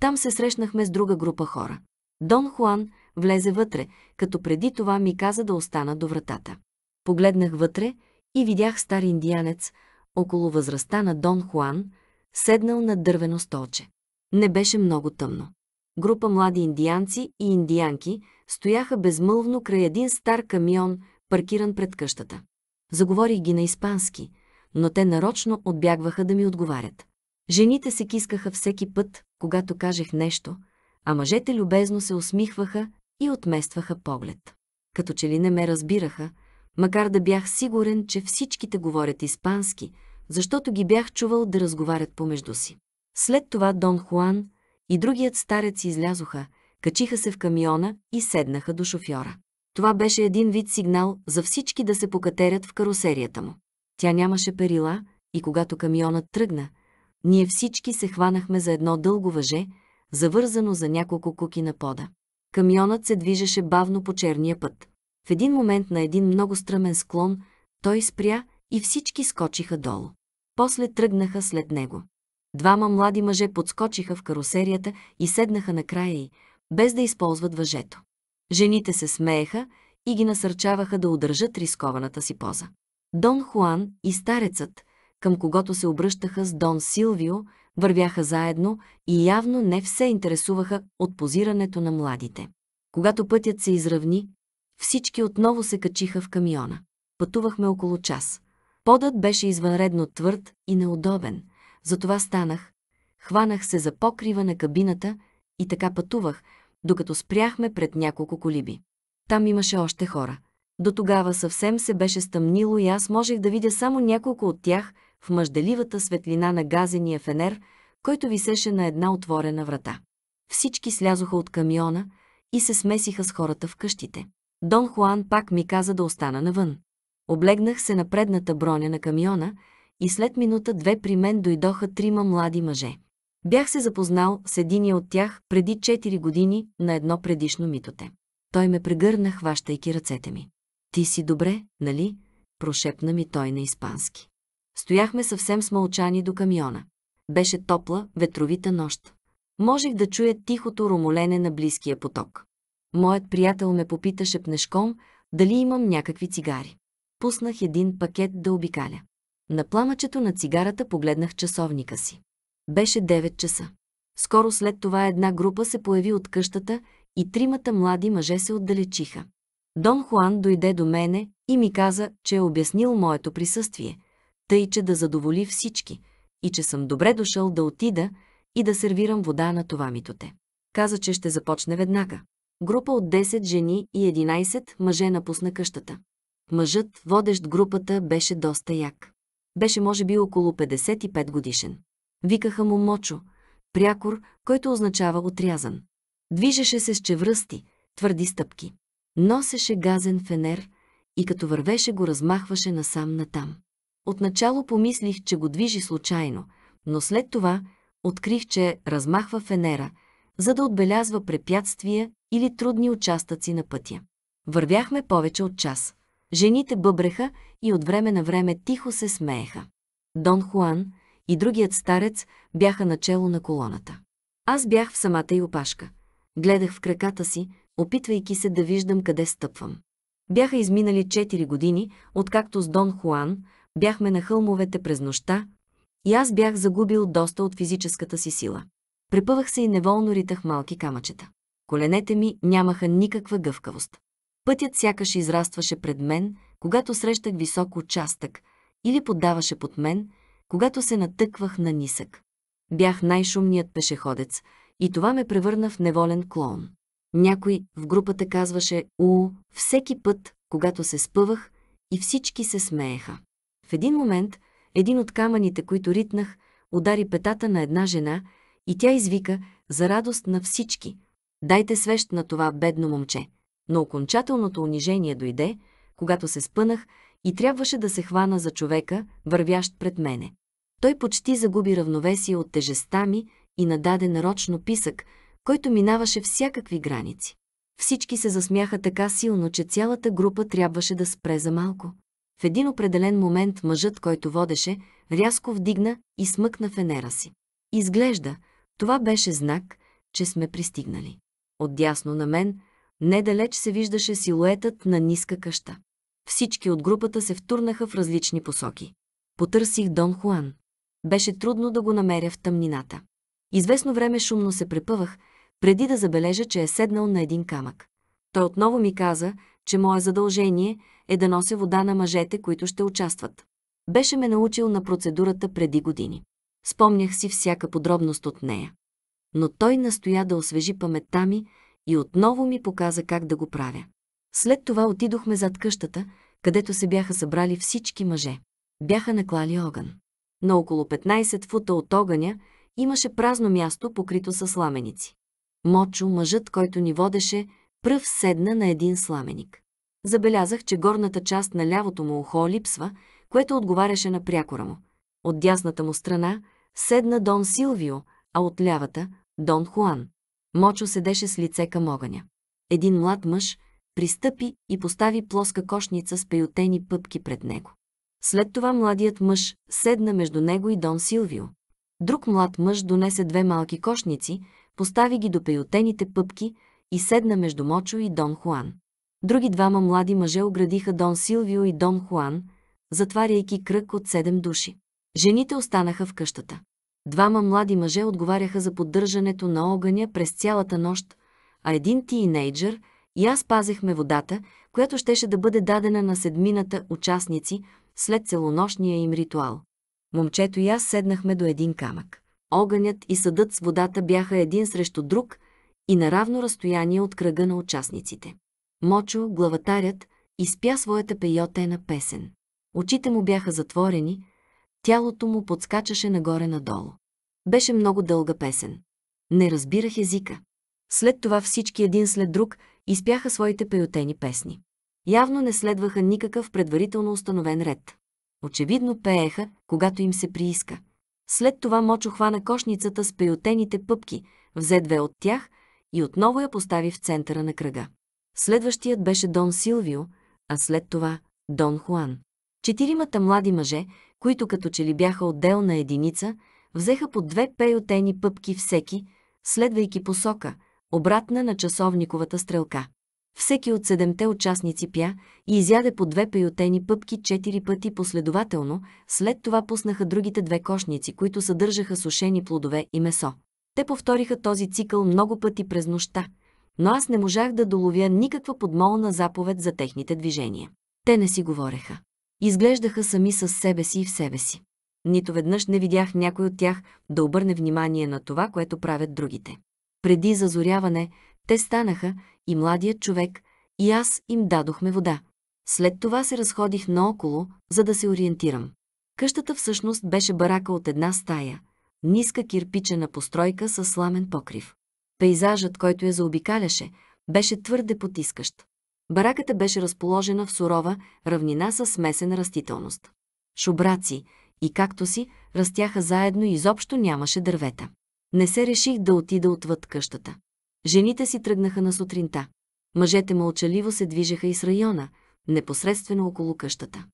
Там се срещнахме с друга група хора. Дон Хуан влезе вътре, като преди това ми каза да остана до вратата. Погледнах вътре и видях стар индианец, около възрастта на Дон Хуан, седнал на дървено столче. Не беше много тъмно група млади индианци и индианки стояха безмълвно край един стар камион, паркиран пред къщата. Заговорих ги на испански, но те нарочно отбягваха да ми отговарят. Жените се кискаха всеки път, когато кажех нещо, а мъжете любезно се усмихваха и отместваха поглед. Като че ли не ме разбираха, макар да бях сигурен, че всичките говорят испански, защото ги бях чувал да разговарят помежду си. След това Дон Хуан – и другият старец излязоха, качиха се в камиона и седнаха до шофьора. Това беше един вид сигнал за всички да се покатерят в карусерията му. Тя нямаше перила и когато камионът тръгна, ние всички се хванахме за едно дълго въже, завързано за няколко куки на пода. Камионът се движеше бавно по черния път. В един момент на един много стръмен склон той спря и всички скочиха долу. После тръгнаха след него. Двама млади мъже подскочиха в карусерията и седнаха на края й, без да използват въжето. Жените се смееха и ги насърчаваха да удържат рискованата си поза. Дон Хуан и старецът, към когото се обръщаха с Дон Силвио, вървяха заедно и явно не все интересуваха от позирането на младите. Когато пътят се изравни, всички отново се качиха в камиона. Пътувахме около час. Подът беше извънредно твърд и неудобен – затова станах, хванах се за покрива на кабината и така пътувах, докато спряхме пред няколко колиби. Там имаше още хора. До тогава съвсем се беше стъмнило и аз можех да видя само няколко от тях в мъжделивата светлина на газения фенер, който висеше на една отворена врата. Всички слязоха от камиона и се смесиха с хората в къщите. Дон Хуан пак ми каза да остана навън. Облегнах се на предната броня на камиона – и след минута-две при мен дойдоха трима млади мъже. Бях се запознал с единия от тях преди 4 години на едно предишно митоте. Той ме прегърна, хващайки ръцете ми. «Ти си добре, нали?» прошепна ми той на испански. Стояхме съвсем смълчани до камиона. Беше топла, ветровита нощ. Можех да чуя тихото ромолене на близкия поток. Моят приятел ме попита шепнешком дали имам някакви цигари. Пуснах един пакет да обикаля. На пламъчето на цигарата погледнах часовника си. Беше 9 часа. Скоро след това една група се появи от къщата и тримата млади мъже се отдалечиха. Дон Хуан дойде до мене и ми каза, че е обяснил моето присъствие, тъй че да задоволи всички и че съм добре дошъл да отида и да сервирам вода на това митоте. Каза, че ще започне веднага. Група от 10 жени и 11 мъже напусна къщата. Мъжът, водещ групата, беше доста як беше може би около 55 годишен. Викаха му Мочо, прякор, който означава отрязан. Движеше се с чевръсти, твърди стъпки. Носеше газен фенер и като вървеше го размахваше насам-натам. Отначало помислих, че го движи случайно, но след това открих, че размахва фенера, за да отбелязва препятствия или трудни участъци на пътя. Вървяхме повече от час. Жените бъбреха и от време на време тихо се смееха. Дон Хуан и другият старец бяха начело на колоната. Аз бях в самата й опашка. Гледах в краката си, опитвайки се да виждам къде стъпвам. Бяха изминали 4 години, откакто с Дон Хуан бяхме на хълмовете през нощта и аз бях загубил доста от физическата си сила. Препъвах се и неволно ритах малки камъчета. Коленете ми нямаха никаква гъвкавост. Пътят сякаш израстваше пред мен, когато срещах висок участък, или поддаваше под мен, когато се натъквах на нисък. Бях най-шумният пешеходец и това ме превърна в неволен клоун. Някой в групата казваше «У» всеки път, когато се спъвах, и всички се смееха. В един момент, един от камъните, които ритнах, удари петата на една жена и тя извика за радост на всички. Дайте свещ на това бедно момче но окончателното унижение дойде, когато се спънах и трябваше да се хвана за човека, вървящ пред мене. Той почти загуби равновесие от тежестта ми и нададе нарочно писък, който минаваше всякакви граници. Всички се засмяха така силно, че цялата група трябваше да спре за малко. В един определен момент мъжът, който водеше, рязко вдигна и смъкна фенера си. Изглежда, това беше знак, че сме пристигнали. Отдясно на мен Недалеч се виждаше силуетът на ниска къща. Всички от групата се втурнаха в различни посоки. Потърсих Дон Хуан. Беше трудно да го намеря в тъмнината. Известно време шумно се препъвах, преди да забележа, че е седнал на един камък. Той отново ми каза, че мое задължение е да нося вода на мъжете, които ще участват. Беше ме научил на процедурата преди години. Спомнях си всяка подробност от нея. Но той настоя да освежи паметта ми и отново ми показа как да го правя. След това отидохме зад къщата, където се бяха събрали всички мъже. Бяха наклали огън. На около 15 фута от огъня имаше празно място, покрито с сламеници. Мочо, мъжът, който ни водеше, пръв седна на един сламеник. Забелязах, че горната част на лявото му ухо липсва, което отговаряше на прякора му. От дясната му страна седна Дон Силвио, а от лявата – Дон Хуан. Мочо седеше с лице към огъня. Един млад мъж пристъпи и постави плоска кошница с пеютени пъпки пред него. След това младият мъж седна между него и Дон Силвио. Друг млад мъж донесе две малки кошници, постави ги до пеютените пъпки и седна между Мочо и Дон Хуан. Други двама млади мъже оградиха Дон Силвио и Дон Хуан, затваряйки кръг от седем души. Жените останаха в къщата. Двама млади мъже отговаряха за поддържането на огъня през цялата нощ, а един тинейджър и аз пазехме водата, която щеше да бъде дадена на седмината участници след целонощния им ритуал. Момчето и аз седнахме до един камък. Огънят и съдът с водата бяха един срещу друг и на равно разстояние от кръга на участниците. Мочо, главатарят, изпя своята пейотена песен. Очите му бяха затворени, тялото му подскачаше нагоре-надолу беше много дълга песен. Не разбирах езика. След това всички един след друг изпяха своите пеотени песни. Явно не следваха никакъв предварително установен ред. Очевидно пееха, когато им се прииска. След това Мочо хвана кошницата с пеотените пъпки, взе две от тях и отново я постави в центъра на кръга. Следващият беше Дон Силвио, а след това Дон Хуан. Четиримата млади мъже, които като че ли бяха отделна единица, взеха по две пейотени пъпки всеки, следвайки посока, обратна на часовниковата стрелка. Всеки от седемте участници пя и изяде по две пейотени пъпки четири пъти последователно, след това пуснаха другите две кошници, които съдържаха сушени плодове и месо. Те повториха този цикъл много пъти през нощта, но аз не можах да доловя никаква подмолна заповед за техните движения. Те не си говореха. Изглеждаха сами с себе си и в себе си нито веднъж не видях някой от тях да обърне внимание на това, което правят другите. Преди зазоряване, те станаха и младият човек, и аз им дадохме вода. След това се разходих наоколо, за да се ориентирам. Къщата всъщност беше барака от една стая, ниска кирпичена постройка с сламен покрив. Пейзажът, който я заобикаляше, беше твърде потискащ. Бараката беше разположена в сурова равнина с смесена растителност. Шубраци, и както си, растяха заедно и изобщо нямаше дървета. Не се реших да отида отвъд къщата. Жените си тръгнаха на сутринта. Мъжете мълчаливо се движеха из района, непосредствено около къщата.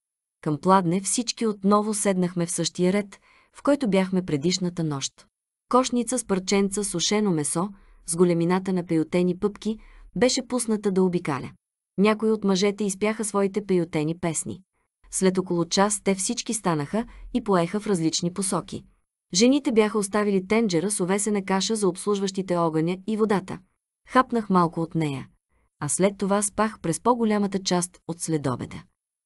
Към пладне всички отново седнахме в същия ред, в който бяхме предишната нощ. Кошница с парченца сушено месо, с големината на пеютени пъпки, беше пусната да обикаля. Някои от мъжете изпяха своите пеютени песни. След около час те всички станаха и поеха в различни посоки. Жените бяха оставили тенджера с овесена каша за обслужващите огъня и водата. Хапнах малко от нея, а след това спах през по-голямата част от следобеда.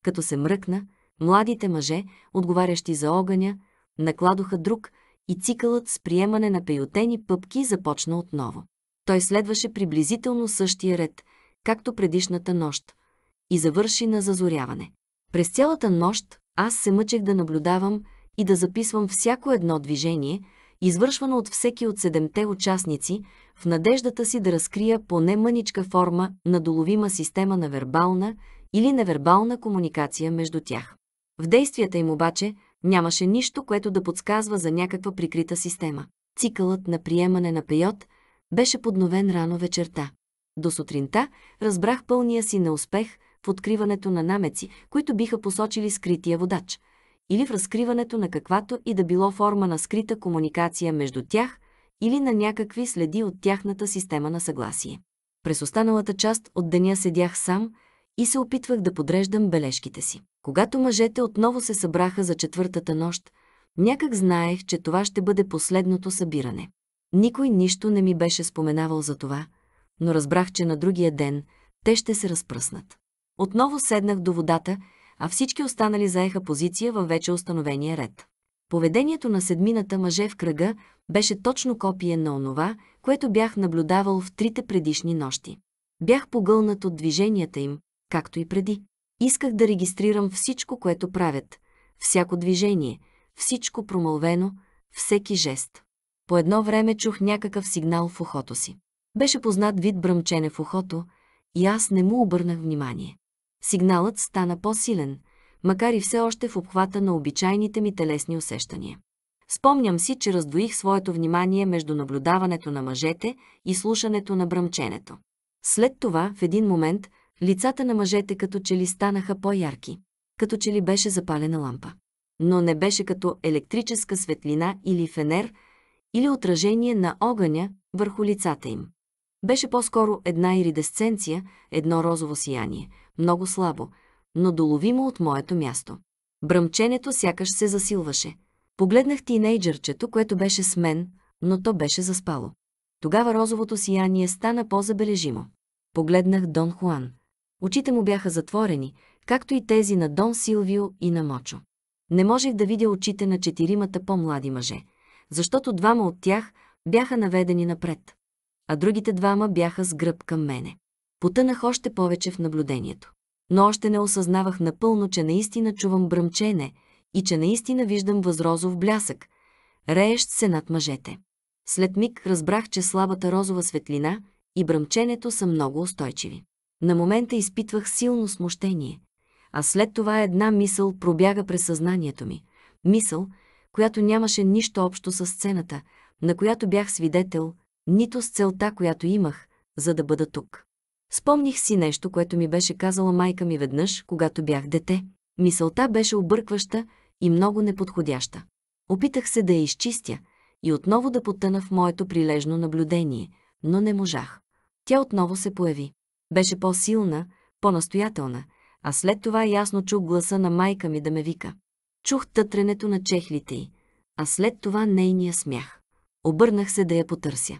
Като се мръкна, младите мъже, отговарящи за огъня, накладоха друг и цикълът с приемане на пейотени пъпки започна отново. Той следваше приблизително същия ред, както предишната нощ, и завърши на зазоряване. През цялата нощ аз се мъчех да наблюдавам и да записвам всяко едно движение, извършвано от всеки от седемте участници, в надеждата си да разкрия поне мъничка форма на доловима система на вербална или невербална комуникация между тях. В действията им обаче нямаше нищо, което да подсказва за някаква прикрита система. Цикълът на приемане на пейот беше подновен рано вечерта. До сутринта разбрах пълния си неуспех – в откриването на намеци, които биха посочили скрития водач, или в разкриването на каквато и да било форма на скрита комуникация между тях или на някакви следи от тяхната система на съгласие. През останалата част от деня седях сам и се опитвах да подреждам бележките си. Когато мъжете отново се събраха за четвъртата нощ, някак знаех, че това ще бъде последното събиране. Никой нищо не ми беше споменавал за това, но разбрах, че на другия ден те ще се разпръснат. Отново седнах до водата, а всички останали заеха позиция във вече установения ред. Поведението на седмината мъже в кръга беше точно копие на онова, което бях наблюдавал в трите предишни нощи. Бях погълнат от движенията им, както и преди. Исках да регистрирам всичко, което правят, всяко движение, всичко промълвено, всеки жест. По едно време чух някакъв сигнал в ухото си. Беше познат вид бръмчене в ухото и аз не му обърнах внимание. Сигналът стана по-силен, макар и все още в обхвата на обичайните ми телесни усещания. Спомням си, че раздвоих своето внимание между наблюдаването на мъжете и слушането на бръмченето. След това, в един момент, лицата на мъжете като че ли станаха по-ярки, като че ли беше запалена лампа. Но не беше като електрическа светлина или фенер, или отражение на огъня върху лицата им. Беше по-скоро една иридесценция, едно розово сияние, много слабо, но доловимо от моето място. Бръмченето сякаш се засилваше. Погледнах тинейджърчето, което беше с мен, но то беше заспало. Тогава розовото сияние стана по-забележимо. Погледнах Дон Хуан. Очите му бяха затворени, както и тези на Дон Силвио и на Мочо. Не можех да видя очите на четиримата по-млади мъже, защото двама от тях бяха наведени напред, а другите двама бяха с гръб към мене потънах още повече в наблюдението. Но още не осъзнавах напълно, че наистина чувам бръмчене и че наистина виждам възрозов блясък, реещ се над мъжете. След миг разбрах, че слабата розова светлина и бръмченето са много устойчиви. На момента изпитвах силно смущение, а след това една мисъл пробяга през съзнанието ми. Мисъл, която нямаше нищо общо с сцената, на която бях свидетел, нито с целта, която имах, за да бъда тук. Спомних си нещо, което ми беше казала майка ми веднъж, когато бях дете. Мисълта беше объркваща и много неподходяща. Опитах се да я изчистя и отново да потъна в моето прилежно наблюдение, но не можах. Тя отново се появи. Беше по-силна, по-настоятелна, а след това ясно чух гласа на майка ми да ме вика. Чух тътренето на чехлите й, а след това нейния смях. Обърнах се да я потърся.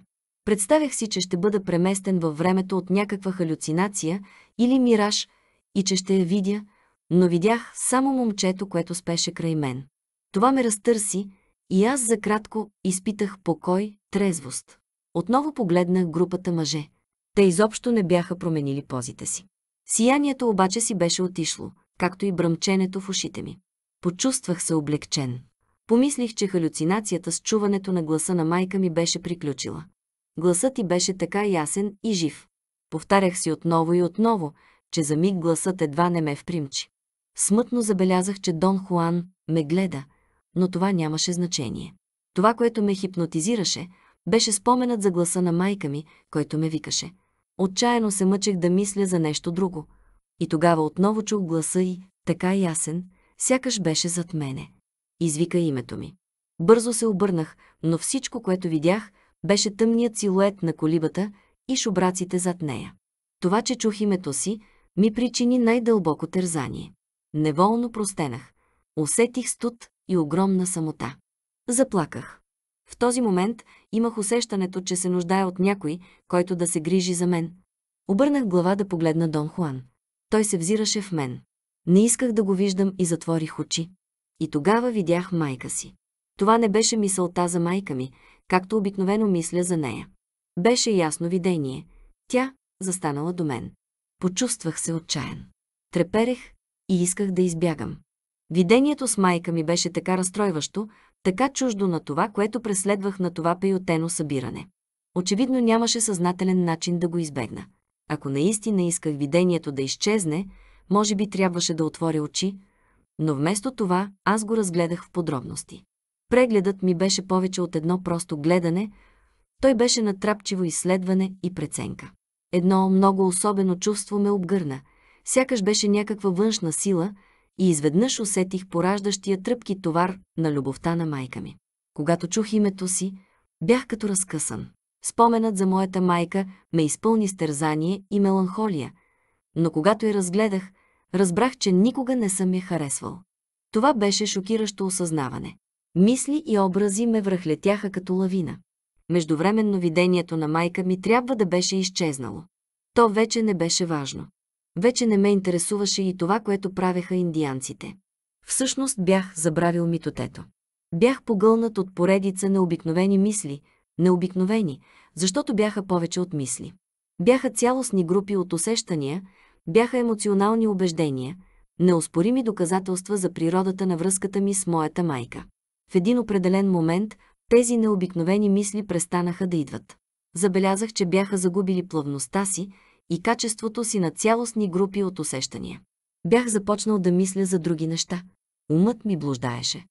Представях си, че ще бъда преместен във времето от някаква халюцинация или мираж и че ще я видя, но видях само момчето, което спеше край мен. Това ме разтърси и аз за кратко изпитах покой, трезвост. Отново погледнах групата мъже. Те изобщо не бяха променили позите си. Сиянието обаче си беше отишло, както и бръмченето в ушите ми. Почувствах се облегчен. Помислих, че халюцинацията с чуването на гласа на майка ми беше приключила. Гласът ти беше така ясен и жив. Повтарях си отново и отново, че за миг гласът едва не ме впримчи. Смътно забелязах, че Дон Хуан ме гледа, но това нямаше значение. Това, което ме хипнотизираше, беше споменът за гласа на майка ми, който ме викаше. Отчаяно се мъчех да мисля за нещо друго. И тогава отново чух гласа и така ясен, сякаш беше зад мене. Извика името ми. Бързо се обърнах, но всичко, което видях, беше тъмният силует на колибата и шубраците зад нея. Това, че чух името си, ми причини най-дълбоко тързание. Неволно простенах. Усетих студ и огромна самота. Заплаках. В този момент имах усещането, че се нуждая от някой, който да се грижи за мен. Обърнах глава да погледна Дон Хуан. Той се взираше в мен. Не исках да го виждам и затворих очи. И тогава видях майка си. Това не беше мисълта за майка ми, както обикновено мисля за нея. Беше ясно видение. Тя застанала до мен. Почувствах се отчаян. Треперех и исках да избягам. Видението с майка ми беше така разстройващо, така чуждо на това, което преследвах на това пейотено събиране. Очевидно нямаше съзнателен начин да го избегна. Ако наистина исках видението да изчезне, може би трябваше да отворя очи, но вместо това аз го разгледах в подробности. Прегледът ми беше повече от едно просто гледане, той беше натрапчиво изследване и преценка. Едно много особено чувство ме обгърна, сякаш беше някаква външна сила и изведнъж усетих пораждащия тръпки товар на любовта на майка ми. Когато чух името си, бях като разкъсан. Споменът за моята майка ме изпълни стързание и меланхолия, но когато я разгледах, разбрах, че никога не съм я харесвал. Това беше шокиращо осъзнаване. Мисли и образи ме връхлетяха като лавина. Междувременно видението на майка ми трябва да беше изчезнало. То вече не беше важно. Вече не ме интересуваше и това, което правеха индианците. Всъщност бях забравил митотето. Бях погълнат от поредица необикновени мисли, необикновени, защото бяха повече от мисли. Бяха цялостни групи от усещания, бяха емоционални убеждения, неоспорими доказателства за природата на връзката ми с моята майка. В един определен момент тези необикновени мисли престанаха да идват. Забелязах, че бяха загубили плавността си и качеството си на цялостни групи от усещания. Бях започнал да мисля за други неща. Умът ми блуждаеше.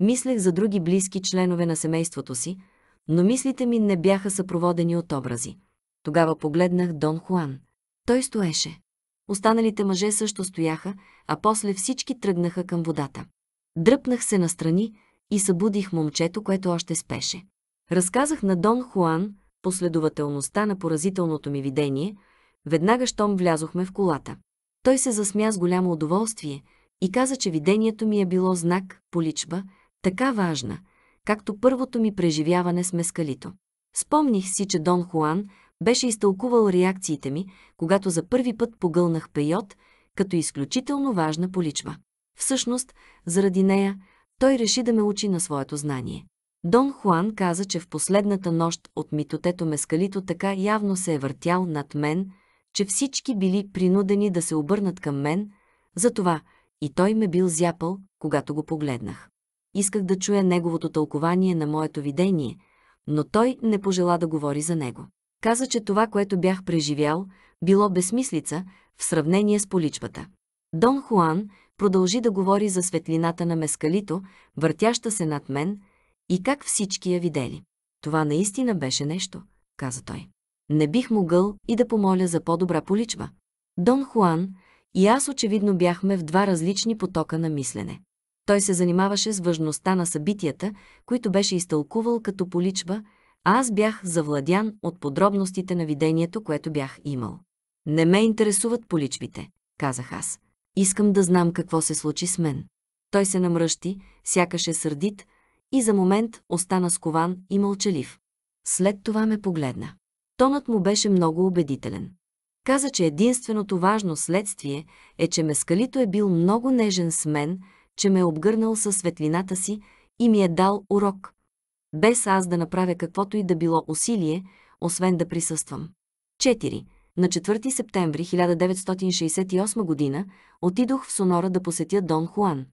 Мислех за други близки членове на семейството си, но мислите ми не бяха съпроводени от образи. Тогава погледнах Дон Хуан. Той стоеше. Останалите мъже също стояха, а после всички тръгнаха към водата. Дръпнах се настрани, и събудих момчето, което още спеше. Разказах на Дон Хуан последователността на поразителното ми видение, веднага щом влязохме в колата. Той се засмя с голямо удоволствие и каза, че видението ми е било знак, поличба, така важна, както първото ми преживяване с мескалито. Спомних си, че Дон Хуан беше изтълкувал реакциите ми, когато за първи път погълнах пейот, като изключително важна поличба. Всъщност, заради нея, той реши да ме учи на своето знание. Дон Хуан каза, че в последната нощ от митотето Мескалито така явно се е въртял над мен, че всички били принудени да се обърнат към мен, затова и той ме бил зяпал, когато го погледнах. Исках да чуя неговото тълкование на моето видение, но той не пожела да говори за него. Каза, че това, което бях преживял, било безсмислица в сравнение с поличбата. Дон Хуан продължи да говори за светлината на мескалито, въртяща се над мен, и как всички я видели. Това наистина беше нещо, каза той. Не бих могъл и да помоля за по-добра поличба. Дон Хуан и аз очевидно бяхме в два различни потока на мислене. Той се занимаваше с важността на събитията, които беше изтълкувал като поличба, а аз бях завладян от подробностите на видението, което бях имал. Не ме интересуват поличбите, казах аз. Искам да знам какво се случи с мен. Той се намръщи, сякаш е сърдит и за момент остана скован и мълчалив. След това ме погледна. Тонът му беше много убедителен. Каза, че единственото важно следствие е, че Мескалито е бил много нежен с мен, че ме е обгърнал със светлината си и ми е дал урок. Без аз да направя каквото и да било усилие, освен да присъствам. На 4 септември 1968 година отидох в Сонора да посетя Дон Хуан.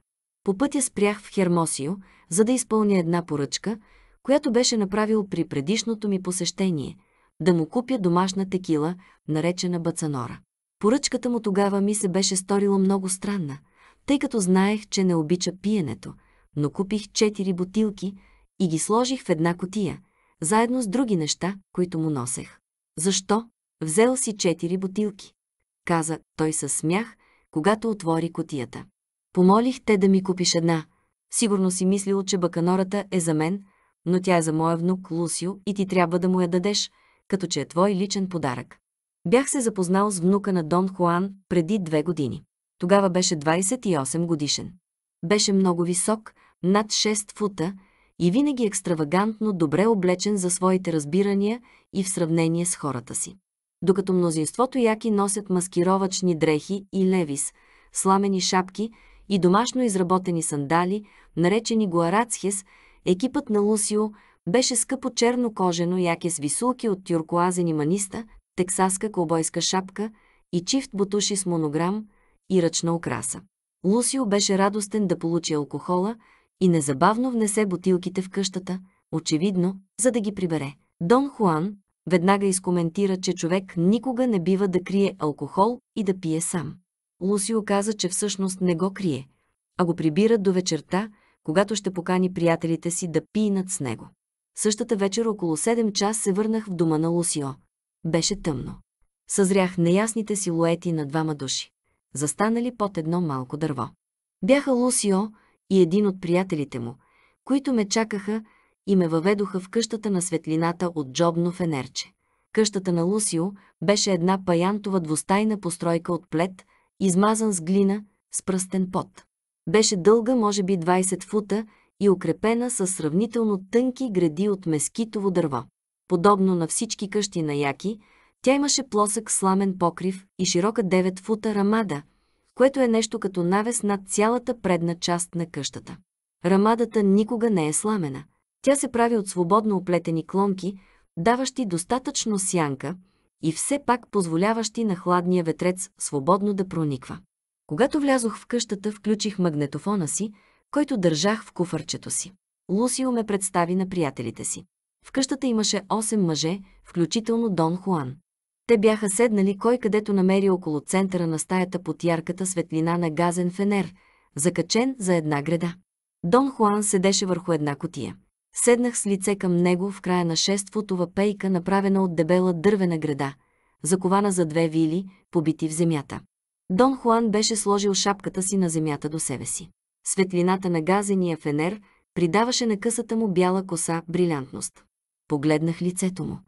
По пътя спрях в Хермосио, за да изпълня една поръчка, която беше направил при предишното ми посещение – да му купя домашна текила, наречена Бацанора. Поръчката му тогава ми се беше сторила много странна, тъй като знаех, че не обича пиенето, но купих четири бутилки и ги сложих в една котия, заедно с други неща, които му носех. Защо? Взел си четири бутилки. Каза той със смях, когато отвори котията. Помолих те да ми купиш една. Сигурно си мислил, че баканората е за мен, но тя е за моя внук Лусио и ти трябва да му я дадеш, като че е твой личен подарък. Бях се запознал с внука на Дон Хуан преди две години. Тогава беше 28 годишен. Беше много висок, над 6 фута и винаги екстравагантно добре облечен за своите разбирания и в сравнение с хората си докато мнозинството яки носят маскировачни дрехи и левис, сламени шапки и домашно изработени сандали, наречени гуарацхес, екипът на Лусио беше скъпо черно кожено яке с висулки от тюркоазени маниста, тексаска колбойска шапка и чифт бутуши с монограм и ръчна украса. Лусио беше радостен да получи алкохола и незабавно внесе бутилките в къщата, очевидно, за да ги прибере. Дон Хуан, Веднага изкоментира, че човек никога не бива да крие алкохол и да пие сам. Лусио каза, че всъщност не го крие, а го прибира до вечерта, когато ще покани приятелите си да пинат с него. Същата вечер около 7 час се върнах в дома на Лусио. Беше тъмно. Съзрях неясните силуети на двама души, застанали под едно малко дърво. Бяха Лусио и един от приятелите му, които ме чакаха, и ме въведоха в къщата на светлината от джобно фенерче. Къщата на Лусио беше една паянтова двустайна постройка от плет, измазан с глина, с пръстен пот. Беше дълга, може би 20 фута, и укрепена с сравнително тънки гради от мескитово дърво. Подобно на всички къщи на Яки, тя имаше плосък сламен покрив и широка 9 фута рамада, което е нещо като навес над цялата предна част на къщата. Рамадата никога не е сламена. Тя се прави от свободно оплетени клонки, даващи достатъчно сянка и все пак позволяващи на хладния ветрец свободно да прониква. Когато влязох в къщата, включих магнетофона си, който държах в куфарчето си. Лусио ме представи на приятелите си. В къщата имаше 8 мъже, включително Дон Хуан. Те бяха седнали кой където намери около центъра на стаята под ярката светлина на газен фенер, закачен за една града. Дон Хуан седеше върху една котия. Седнах с лице към него в края на шестфутова пейка, направена от дебела дървена града, закована за две вили, побити в земята. Дон Хуан беше сложил шапката си на земята до себе си. Светлината на газения фенер придаваше на късата му бяла коса брилянтност. Погледнах лицето му.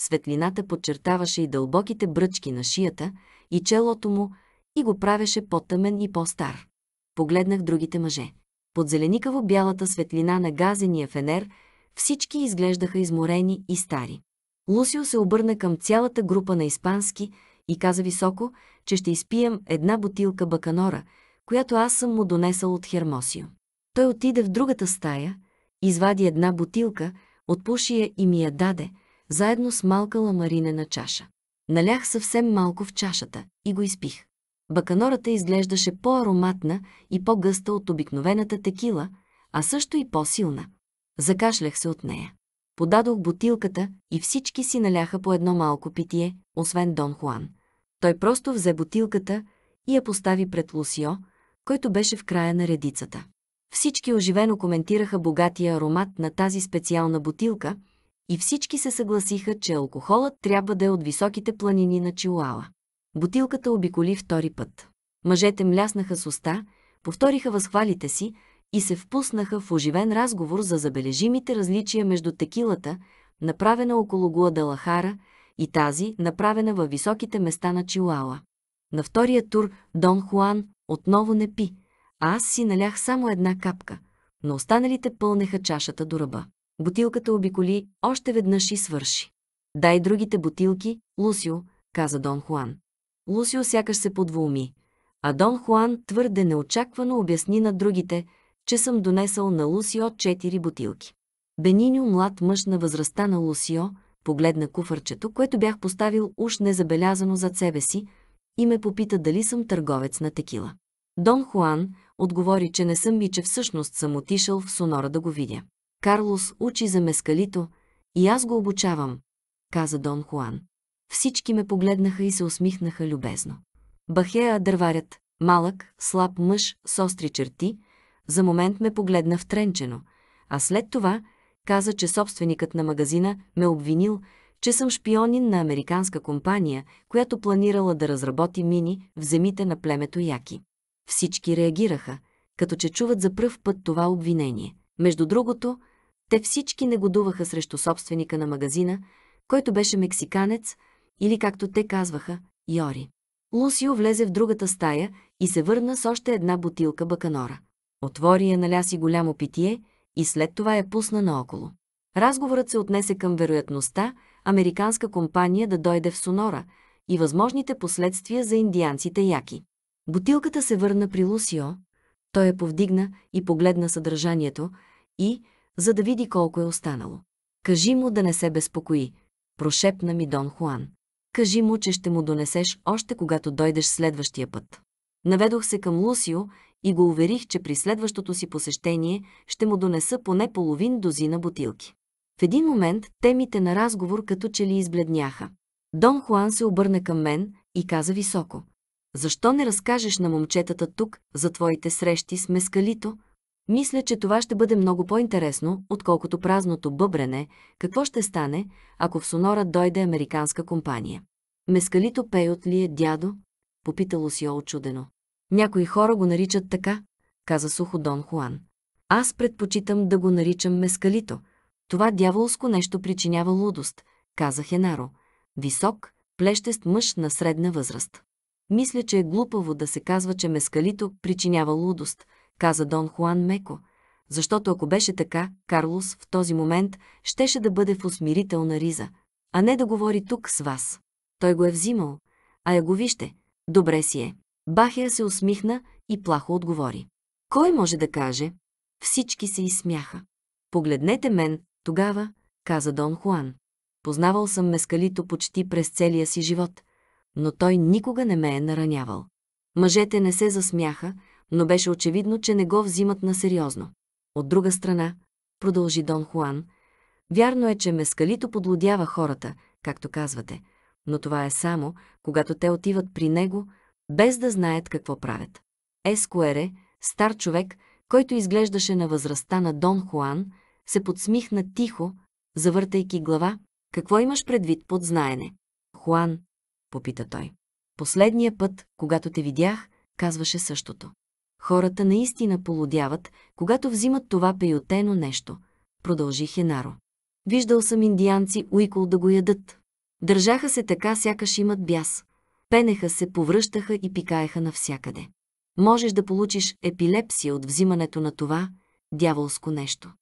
Светлината подчертаваше и дълбоките бръчки на шията и челото му и го правеше по-тъмен и по-стар. Погледнах другите мъже под зеленикаво-бялата светлина на газения фенер, всички изглеждаха изморени и стари. Лусио се обърна към цялата група на испански и каза високо, че ще изпием една бутилка баканора, която аз съм му донесъл от Хермосио. Той отиде в другата стая, извади една бутилка, отпуши я и ми я даде, заедно с малка ламаринена чаша. Налях съвсем малко в чашата и го изпих. Баканората изглеждаше по-ароматна и по-гъста от обикновената текила, а също и по-силна. Закашлях се от нея. Подадох бутилката и всички си наляха по едно малко питие, освен Дон Хуан. Той просто взе бутилката и я постави пред Лусио, който беше в края на редицата. Всички оживено коментираха богатия аромат на тази специална бутилка и всички се съгласиха, че алкохолът трябва да е от високите планини на чиуала. Бутилката обиколи втори път. Мъжете мляснаха с уста, повториха възхвалите си и се впуснаха в оживен разговор за забележимите различия между текилата, направена около Гуадалахара, и тази, направена във високите места на Чилала. На втория тур Дон Хуан отново не пи, а аз си налях само една капка, но останалите пълнеха чашата до ръба. Бутилката обиколи, още веднъж и свърши. Дай другите бутилки, Лусио, каза Дон Хуан. Лусио сякаш се подвуми, а Дон Хуан твърде неочаквано обясни на другите, че съм донесъл на Лусио четири бутилки. Бенинио, млад мъж на възрастта на Лусио, погледна куфърчето, което бях поставил уж незабелязано зад себе си, и ме попита дали съм търговец на текила. Дон Хуан отговори, че не съм и че всъщност съм отишъл в Сонора да го видя. Карлос учи за мескалито и аз го обучавам, каза Дон Хуан. Всички ме погледнаха и се усмихнаха любезно. Бахея дърварят, малък, слаб мъж с остри черти, за момент ме погледна втренчено, а след това каза, че собственикът на магазина ме обвинил, че съм шпионин на американска компания, която планирала да разработи мини в земите на племето Яки. Всички реагираха, като че чуват за пръв път това обвинение. Между другото, те всички негодуваха срещу собственика на магазина, който беше мексиканец, или както те казваха, Йори. Лусио влезе в другата стая и се върна с още една бутилка баканора. Отвори я наля си голямо питие и след това я пусна наоколо. Разговорът се отнесе към вероятността американска компания да дойде в Сонора и възможните последствия за индианците яки. Бутилката се върна при Лусио, той я повдигна и погледна съдържанието и, за да види колко е останало. Кажи му да не се безпокои, прошепна ми Дон Хуан. Кажи му, че ще му донесеш още когато дойдеш следващия път. Наведох се към Лусио и го уверих, че при следващото си посещение ще му донеса поне половин дозина бутилки. В един момент темите на разговор като че ли избледняха. Дон Хуан се обърна към мен и каза високо. Защо не разкажеш на момчетата тук за твоите срещи с Мескалито, мисля, че това ще бъде много по-интересно, отколкото празното бъбрене, какво ще стане, ако в Сонора дойде американска компания. Мескалито пеят ли е дядо? Попитало си очудено. Някои хора го наричат така, каза сухо Дон Хуан. Аз предпочитам да го наричам мескалито. Това дяволско нещо причинява лудост, каза Хенаро. Висок, плещест мъж на средна възраст. Мисля, че е глупаво да се казва, че мескалито причинява лудост – каза Дон Хуан меко, защото ако беше така, Карлос в този момент щеше да бъде в усмирителна риза, а не да говори тук с вас. Той го е взимал, а я го вижте, добре си е. Бахия се усмихна и плахо отговори. Кой може да каже? Всички се изсмяха. Погледнете мен, тогава, каза Дон Хуан. Познавал съм мескалито почти през целия си живот, но той никога не ме е наранявал. Мъжете не се засмяха, но беше очевидно, че не го взимат на сериозно. От друга страна, продължи Дон Хуан, вярно е, че мескалито подлодява хората, както казвате, но това е само, когато те отиват при него, без да знаят какво правят. Ескуере, стар човек, който изглеждаше на възрастта на Дон Хуан, се подсмихна тихо, завъртайки глава. Какво имаш предвид под знаене? Хуан, попита той. Последния път, когато те видях, казваше същото. Хората наистина полудяват, когато взимат това пейотено нещо, продължи Хенаро. Виждал съм индианци уикол да го ядат. Държаха се така, сякаш имат бяс. Пенеха се, повръщаха и пикаеха навсякъде. Можеш да получиш епилепсия от взимането на това дяволско нещо.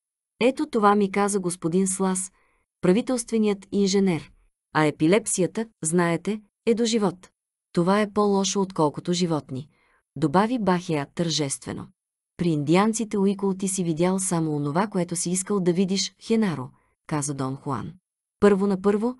Ето това ми каза господин Слас, правителственият инженер. А епилепсията, знаете, е до живот. Това е по-лошо, отколкото животни добави Бахия тържествено. При индианците Уикол ти си видял само онова, което си искал да видиш, Хенаро, каза Дон Хуан. Първо на първо,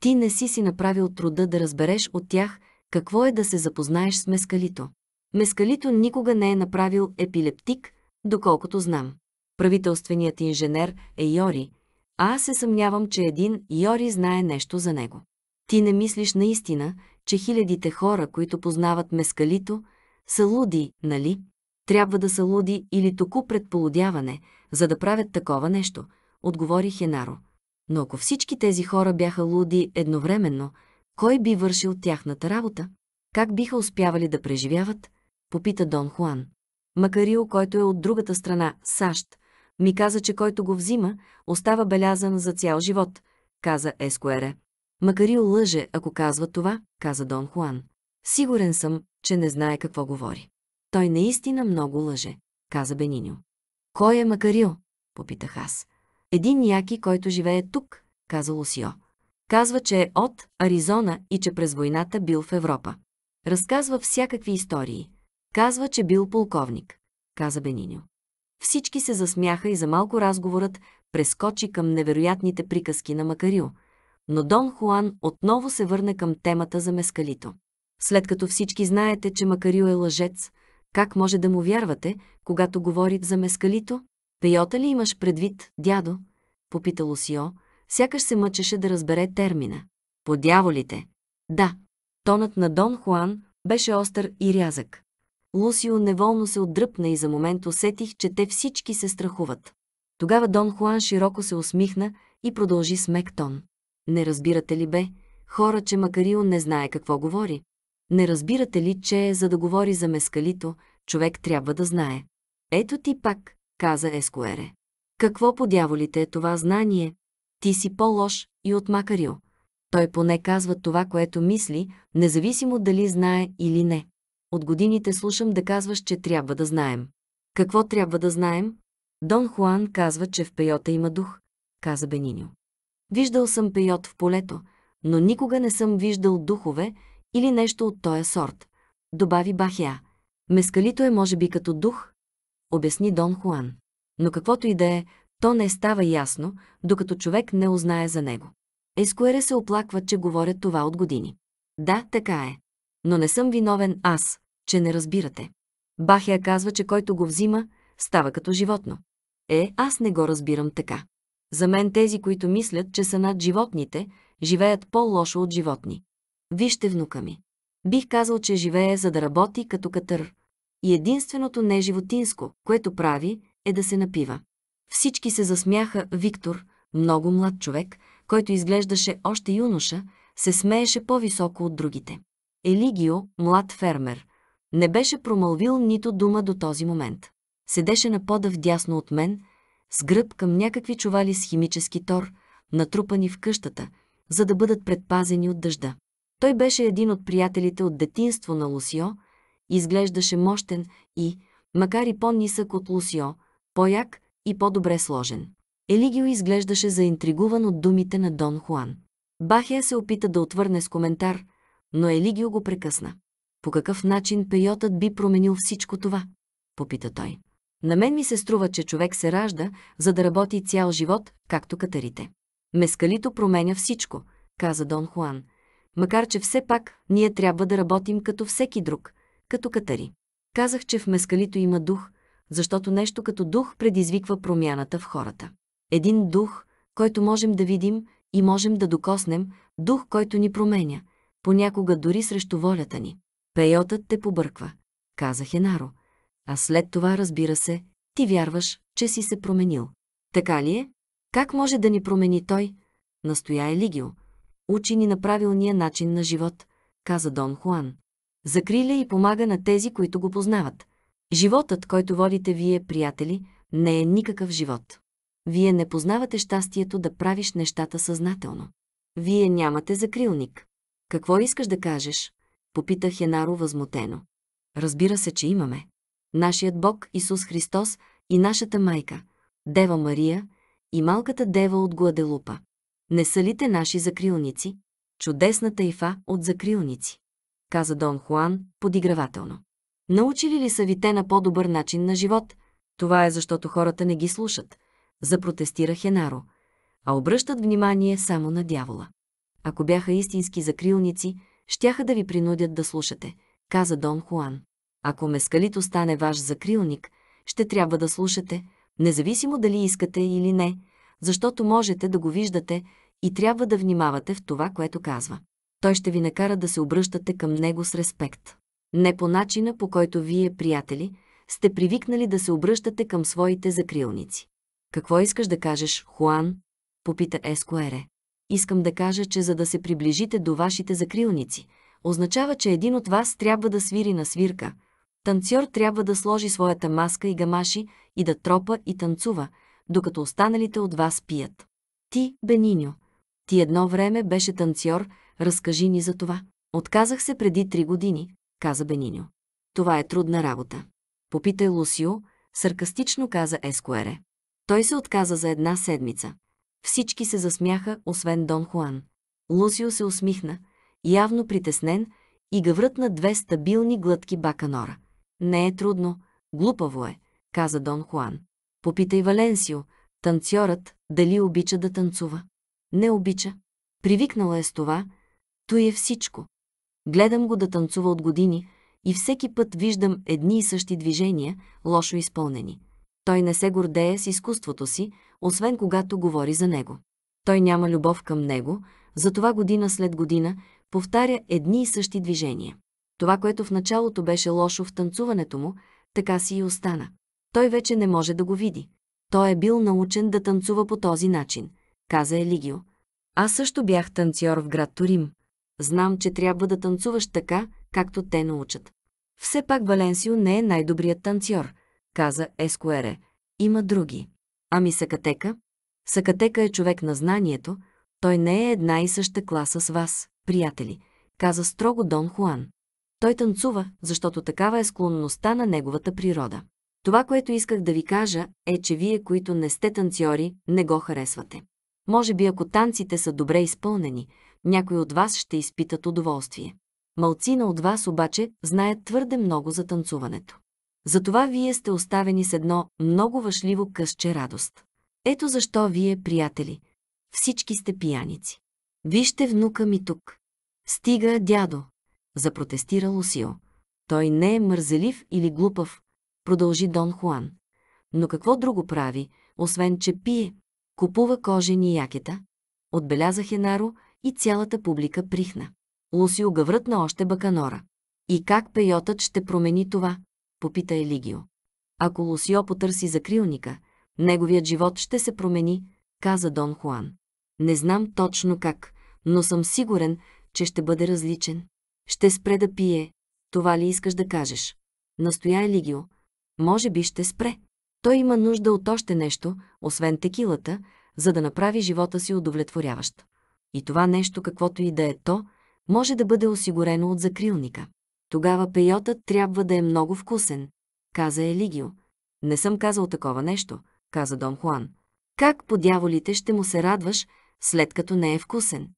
ти не си си направил труда да разбереш от тях какво е да се запознаеш с мескалито. Мескалито никога не е направил епилептик, доколкото знам. Правителственият инженер е Йори, а аз се съмнявам, че един Йори знае нещо за него. Ти не мислиш наистина, че хилядите хора, които познават мескалито, са луди, нали? Трябва да са луди или току предполудяване, за да правят такова нещо, отговори Хенаро. Но ако всички тези хора бяха луди едновременно, кой би вършил тяхната работа? Как биха успявали да преживяват? Попита Дон Хуан. Макарио, който е от другата страна, САЩ, ми каза, че който го взима, остава белязан за цял живот, каза Ескуере. Макарио лъже, ако казва това, каза Дон Хуан. Сигурен съм, че не знае какво говори. Той наистина много лъже, каза Бенинио. Кой е Макарио? попитах аз. Един яки, който живее тук, каза Лусио. Казва, че е от Аризона и че през войната бил в Европа. Разказва всякакви истории. Казва, че бил полковник, каза Бенинио. Всички се засмяха и за малко разговорът прескочи към невероятните приказки на Макарио, но Дон Хуан отново се върне към темата за мескалито. След като всички знаете, че Макарио е лъжец, как може да му вярвате, когато говори за мескалито? Пейота ли имаш предвид, дядо? Попита Лусио, сякаш се мъчеше да разбере термина. По дяволите. Да. Тонът на Дон Хуан беше остър и рязък. Лусио неволно се отдръпна и за момент усетих, че те всички се страхуват. Тогава Дон Хуан широко се усмихна и продължи с тон. Не разбирате ли бе, хора, че Макарио не знае какво говори. Не разбирате ли, че за да говори за мескалито, човек трябва да знае? Ето ти пак, каза Ескуере. Какво по дяволите е това знание? Ти си по-лош и от Макарио. Той поне казва това, което мисли, независимо дали знае или не. От годините слушам да казваш, че трябва да знаем. Какво трябва да знаем? Дон Хуан казва, че в пейота има дух, каза Бенинио. Виждал съм пейот в полето, но никога не съм виждал духове или нещо от този сорт, добави Бахя. Мескалито е може би като дух, обясни Дон Хуан. Но каквото и да е, то не става ясно, докато човек не узнае за него. Ескуере се оплаква, че говорят това от години. Да, така е. Но не съм виновен аз, че не разбирате. Бахя казва, че който го взима, става като животно. Е, аз не го разбирам така. За мен тези, които мислят, че са над животните, живеят по-лошо от животни. Вижте внука ми. Бих казал, че живее за да работи като катър. И единственото неживотинско, което прави, е да се напива. Всички се засмяха. Виктор, много млад човек, който изглеждаше още юноша, се смееше по-високо от другите. Елигио, млад фермер, не беше промълвил нито дума до този момент. Седеше на пода в дясно от мен, с гръб към някакви чували с химически тор, натрупани в къщата, за да бъдат предпазени от дъжда. Той беше един от приятелите от детинство на Лусио, изглеждаше мощен и, макар и по-нисък от Лусио, по-як и по-добре сложен. Елигио изглеждаше заинтригуван от думите на Дон Хуан. Бахия се опита да отвърне с коментар, но Елигио го прекъсна. По какъв начин пейотът би променил всичко това? Попита той. На мен ми се струва, че човек се ражда, за да работи цял живот, както катарите. Мескалито променя всичко, каза Дон Хуан – Макар, че все пак ние трябва да работим като всеки друг, като катари. Казах, че в мескалито има дух, защото нещо като дух предизвиква промяната в хората. Един дух, който можем да видим и можем да докоснем, дух, който ни променя, понякога дори срещу волята ни. Пейотът те побърква, каза Хенаро. А след това, разбира се, ти вярваш, че си се променил. Така ли е? Как може да ни промени той? Настоя Елигио учи ни на правилния начин на живот, каза Дон Хуан. Закриля и помага на тези, които го познават. Животът, който водите вие, приятели, не е никакъв живот. Вие не познавате щастието да правиш нещата съзнателно. Вие нямате закрилник. Какво искаш да кажеш? Попита Хенаро възмутено. Разбира се, че имаме. Нашият Бог Исус Христос и нашата майка, Дева Мария и малката Дева от Гладелупа. Не са ли те наши закрилници? Чудесната ифа от закрилници, каза Дон Хуан подигравателно. Научили ли са ви те на по-добър начин на живот? Това е защото хората не ги слушат, запротестира Хенаро, а обръщат внимание само на дявола. Ако бяха истински закрилници, щяха да ви принудят да слушате, каза Дон Хуан. Ако мескалито стане ваш закрилник, ще трябва да слушате, независимо дали искате или не, защото можете да го виждате и трябва да внимавате в това, което казва. Той ще ви накара да се обръщате към него с респект. Не по начина, по който вие, приятели, сте привикнали да се обръщате към своите закрилници. Какво искаш да кажеш, Хуан? Попита Ескуере. Искам да кажа, че за да се приближите до вашите закрилници, означава, че един от вас трябва да свири на свирка. Танцор трябва да сложи своята маска и гамаши и да тропа и танцува – докато останалите от вас пият. Ти, Бениньо, ти едно време беше танцор, разкажи ни за това. Отказах се преди три години, каза Бениньо. Това е трудна работа. Попитай Лусио, саркастично каза Ескуере. Той се отказа за една седмица. Всички се засмяха, освен Дон Хуан. Лусио се усмихна, явно притеснен, и гъвратна две стабилни глътки баканора. Не е трудно, глупаво е, каза Дон Хуан. Попитай Валенсио, танцорът, дали обича да танцува. Не обича. Привикнала е с това, то е всичко. Гледам го да танцува от години и всеки път виждам едни и същи движения, лошо изпълнени. Той не се гордее с изкуството си, освен когато говори за него. Той няма любов към него, затова година след година повтаря едни и същи движения. Това, което в началото беше лошо в танцуването му, така си и остана той вече не може да го види. Той е бил научен да танцува по този начин, каза Елигио. Аз също бях танцор в град Торим. Знам, че трябва да танцуваш така, както те научат. Все пак Валенсио не е най-добрият танцор, каза Ескуере. Има други. Ами Сакатека? Сакатека е човек на знанието, той не е една и съща класа с вас, приятели, каза строго Дон Хуан. Той танцува, защото такава е склонността на неговата природа. Това, което исках да ви кажа, е, че вие, които не сте танцори, не го харесвате. Може би ако танците са добре изпълнени, някои от вас ще изпитат удоволствие. Малцина от вас обаче знаят твърде много за танцуването. Затова вие сте оставени с едно много въшливо късче радост. Ето защо вие, приятели, всички сте пияници. Вижте внука ми тук. Стига, дядо, запротестира Лусио. Той не е мързелив или глупав, продължи Дон Хуан. Но какво друго прави, освен че пие? Купува кожени якета, отбеляза Хенаро и цялата публика прихна. Лусио на още баканора. И как пейотът ще промени това? Попита Елигио. Ако Лусио потърси закрилника, неговият живот ще се промени, каза Дон Хуан. Не знам точно как, но съм сигурен, че ще бъде различен. Ще спре да пие. Това ли искаш да кажеш? Настоя Елигио, може би ще спре. Той има нужда от още нещо, освен текилата, за да направи живота си удовлетворяващ. И това нещо, каквото и да е то, може да бъде осигурено от закрилника. Тогава пейотът трябва да е много вкусен, каза Елигио. Не съм казал такова нещо, каза Дон Хуан. Как по дяволите ще му се радваш, след като не е вкусен?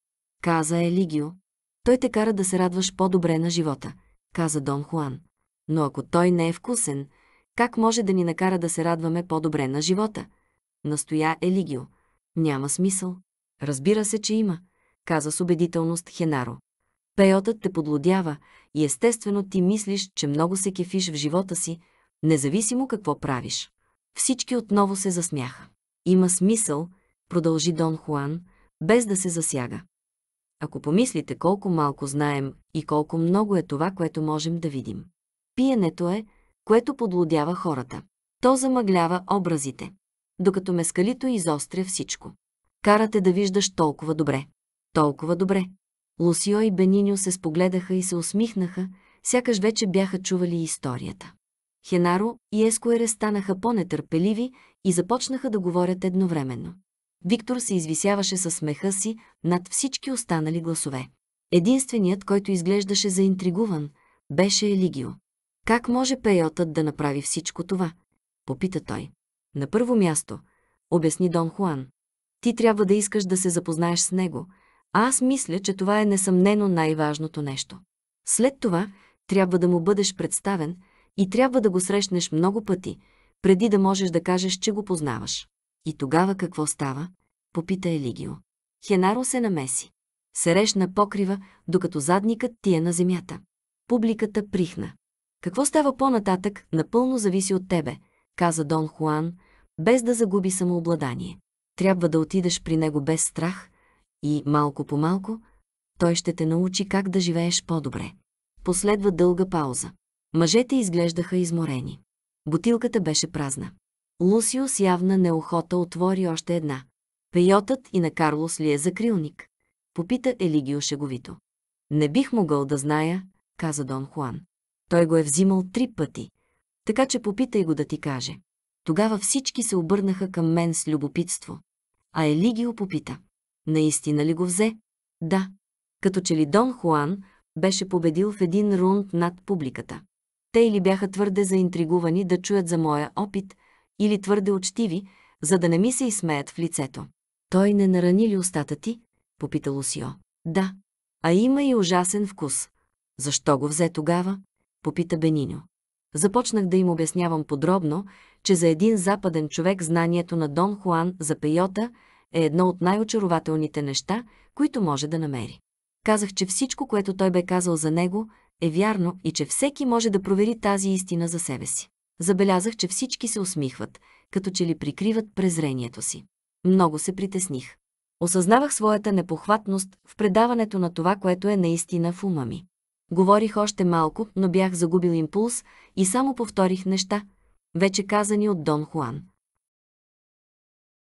каза Елигио. Той те кара да се радваш по-добре на живота, каза Дон Хуан. Но ако той не е вкусен, как може да ни накара да се радваме по-добре на живота? Настоя Елигио. Няма смисъл. Разбира се, че има, каза с убедителност Хенаро. Пейотът те подлодява и естествено ти мислиш, че много се кефиш в живота си, независимо какво правиш. Всички отново се засмяха. Има смисъл, продължи Дон Хуан, без да се засяга. Ако помислите колко малко знаем и колко много е това, което можем да видим. Пиенето е, което подлодява хората. То замъглява образите, докато мескалито изостря всичко. Карате да виждаш толкова добре. Толкова добре. Лусио и Бениньо се спогледаха и се усмихнаха, сякаш вече бяха чували историята. Хенаро и Ескоере станаха по-нетърпеливи и започнаха да говорят едновременно. Виктор се извисяваше със смеха си над всички останали гласове. Единственият, който изглеждаше заинтригуван, беше Елигио. Как може пейотът да направи всичко това? Попита той. На първо място, обясни Дон Хуан. Ти трябва да искаш да се запознаеш с него, а аз мисля, че това е несъмнено най-важното нещо. След това трябва да му бъдеш представен и трябва да го срещнеш много пъти, преди да можеш да кажеш, че го познаваш. И тогава какво става? Попита Елигио. Хенаро се намеси. Сереш на покрива, докато задникът ти е на земята. Публиката прихна. Какво става по-нататък, напълно зависи от тебе, каза Дон Хуан, без да загуби самообладание. Трябва да отидеш при него без страх и, малко по малко, той ще те научи как да живееш по-добре. Последва дълга пауза. Мъжете изглеждаха изморени. Бутилката беше празна. Лусио с явна неохота отвори още една. Пейотът и на Карлос ли е закрилник? Попита Елигио шеговито. Не бих могъл да зная, каза Дон Хуан. Той го е взимал три пъти. Така че попитай го да ти каже. Тогава всички се обърнаха към мен с любопитство. А Елигио попита. Наистина ли го взе? Да. Като че ли Дон Хуан беше победил в един рунд над публиката. Те или бяха твърде заинтригувани да чуят за моя опит, или твърде очтиви, за да не ми се изсмеят в лицето. Той не нарани ли устата ти? Попита Лусио. Да. А има и ужасен вкус. Защо го взе тогава? попита Бениньо. Започнах да им обяснявам подробно, че за един западен човек знанието на Дон Хуан за пейота е едно от най-очарователните неща, които може да намери. Казах, че всичко, което той бе казал за него, е вярно и че всеки може да провери тази истина за себе си. Забелязах, че всички се усмихват, като че ли прикриват презрението си. Много се притесних. Осъзнавах своята непохватност в предаването на това, което е наистина в ума ми. Говорих още малко, но бях загубил импулс и само повторих неща, вече казани от Дон Хуан.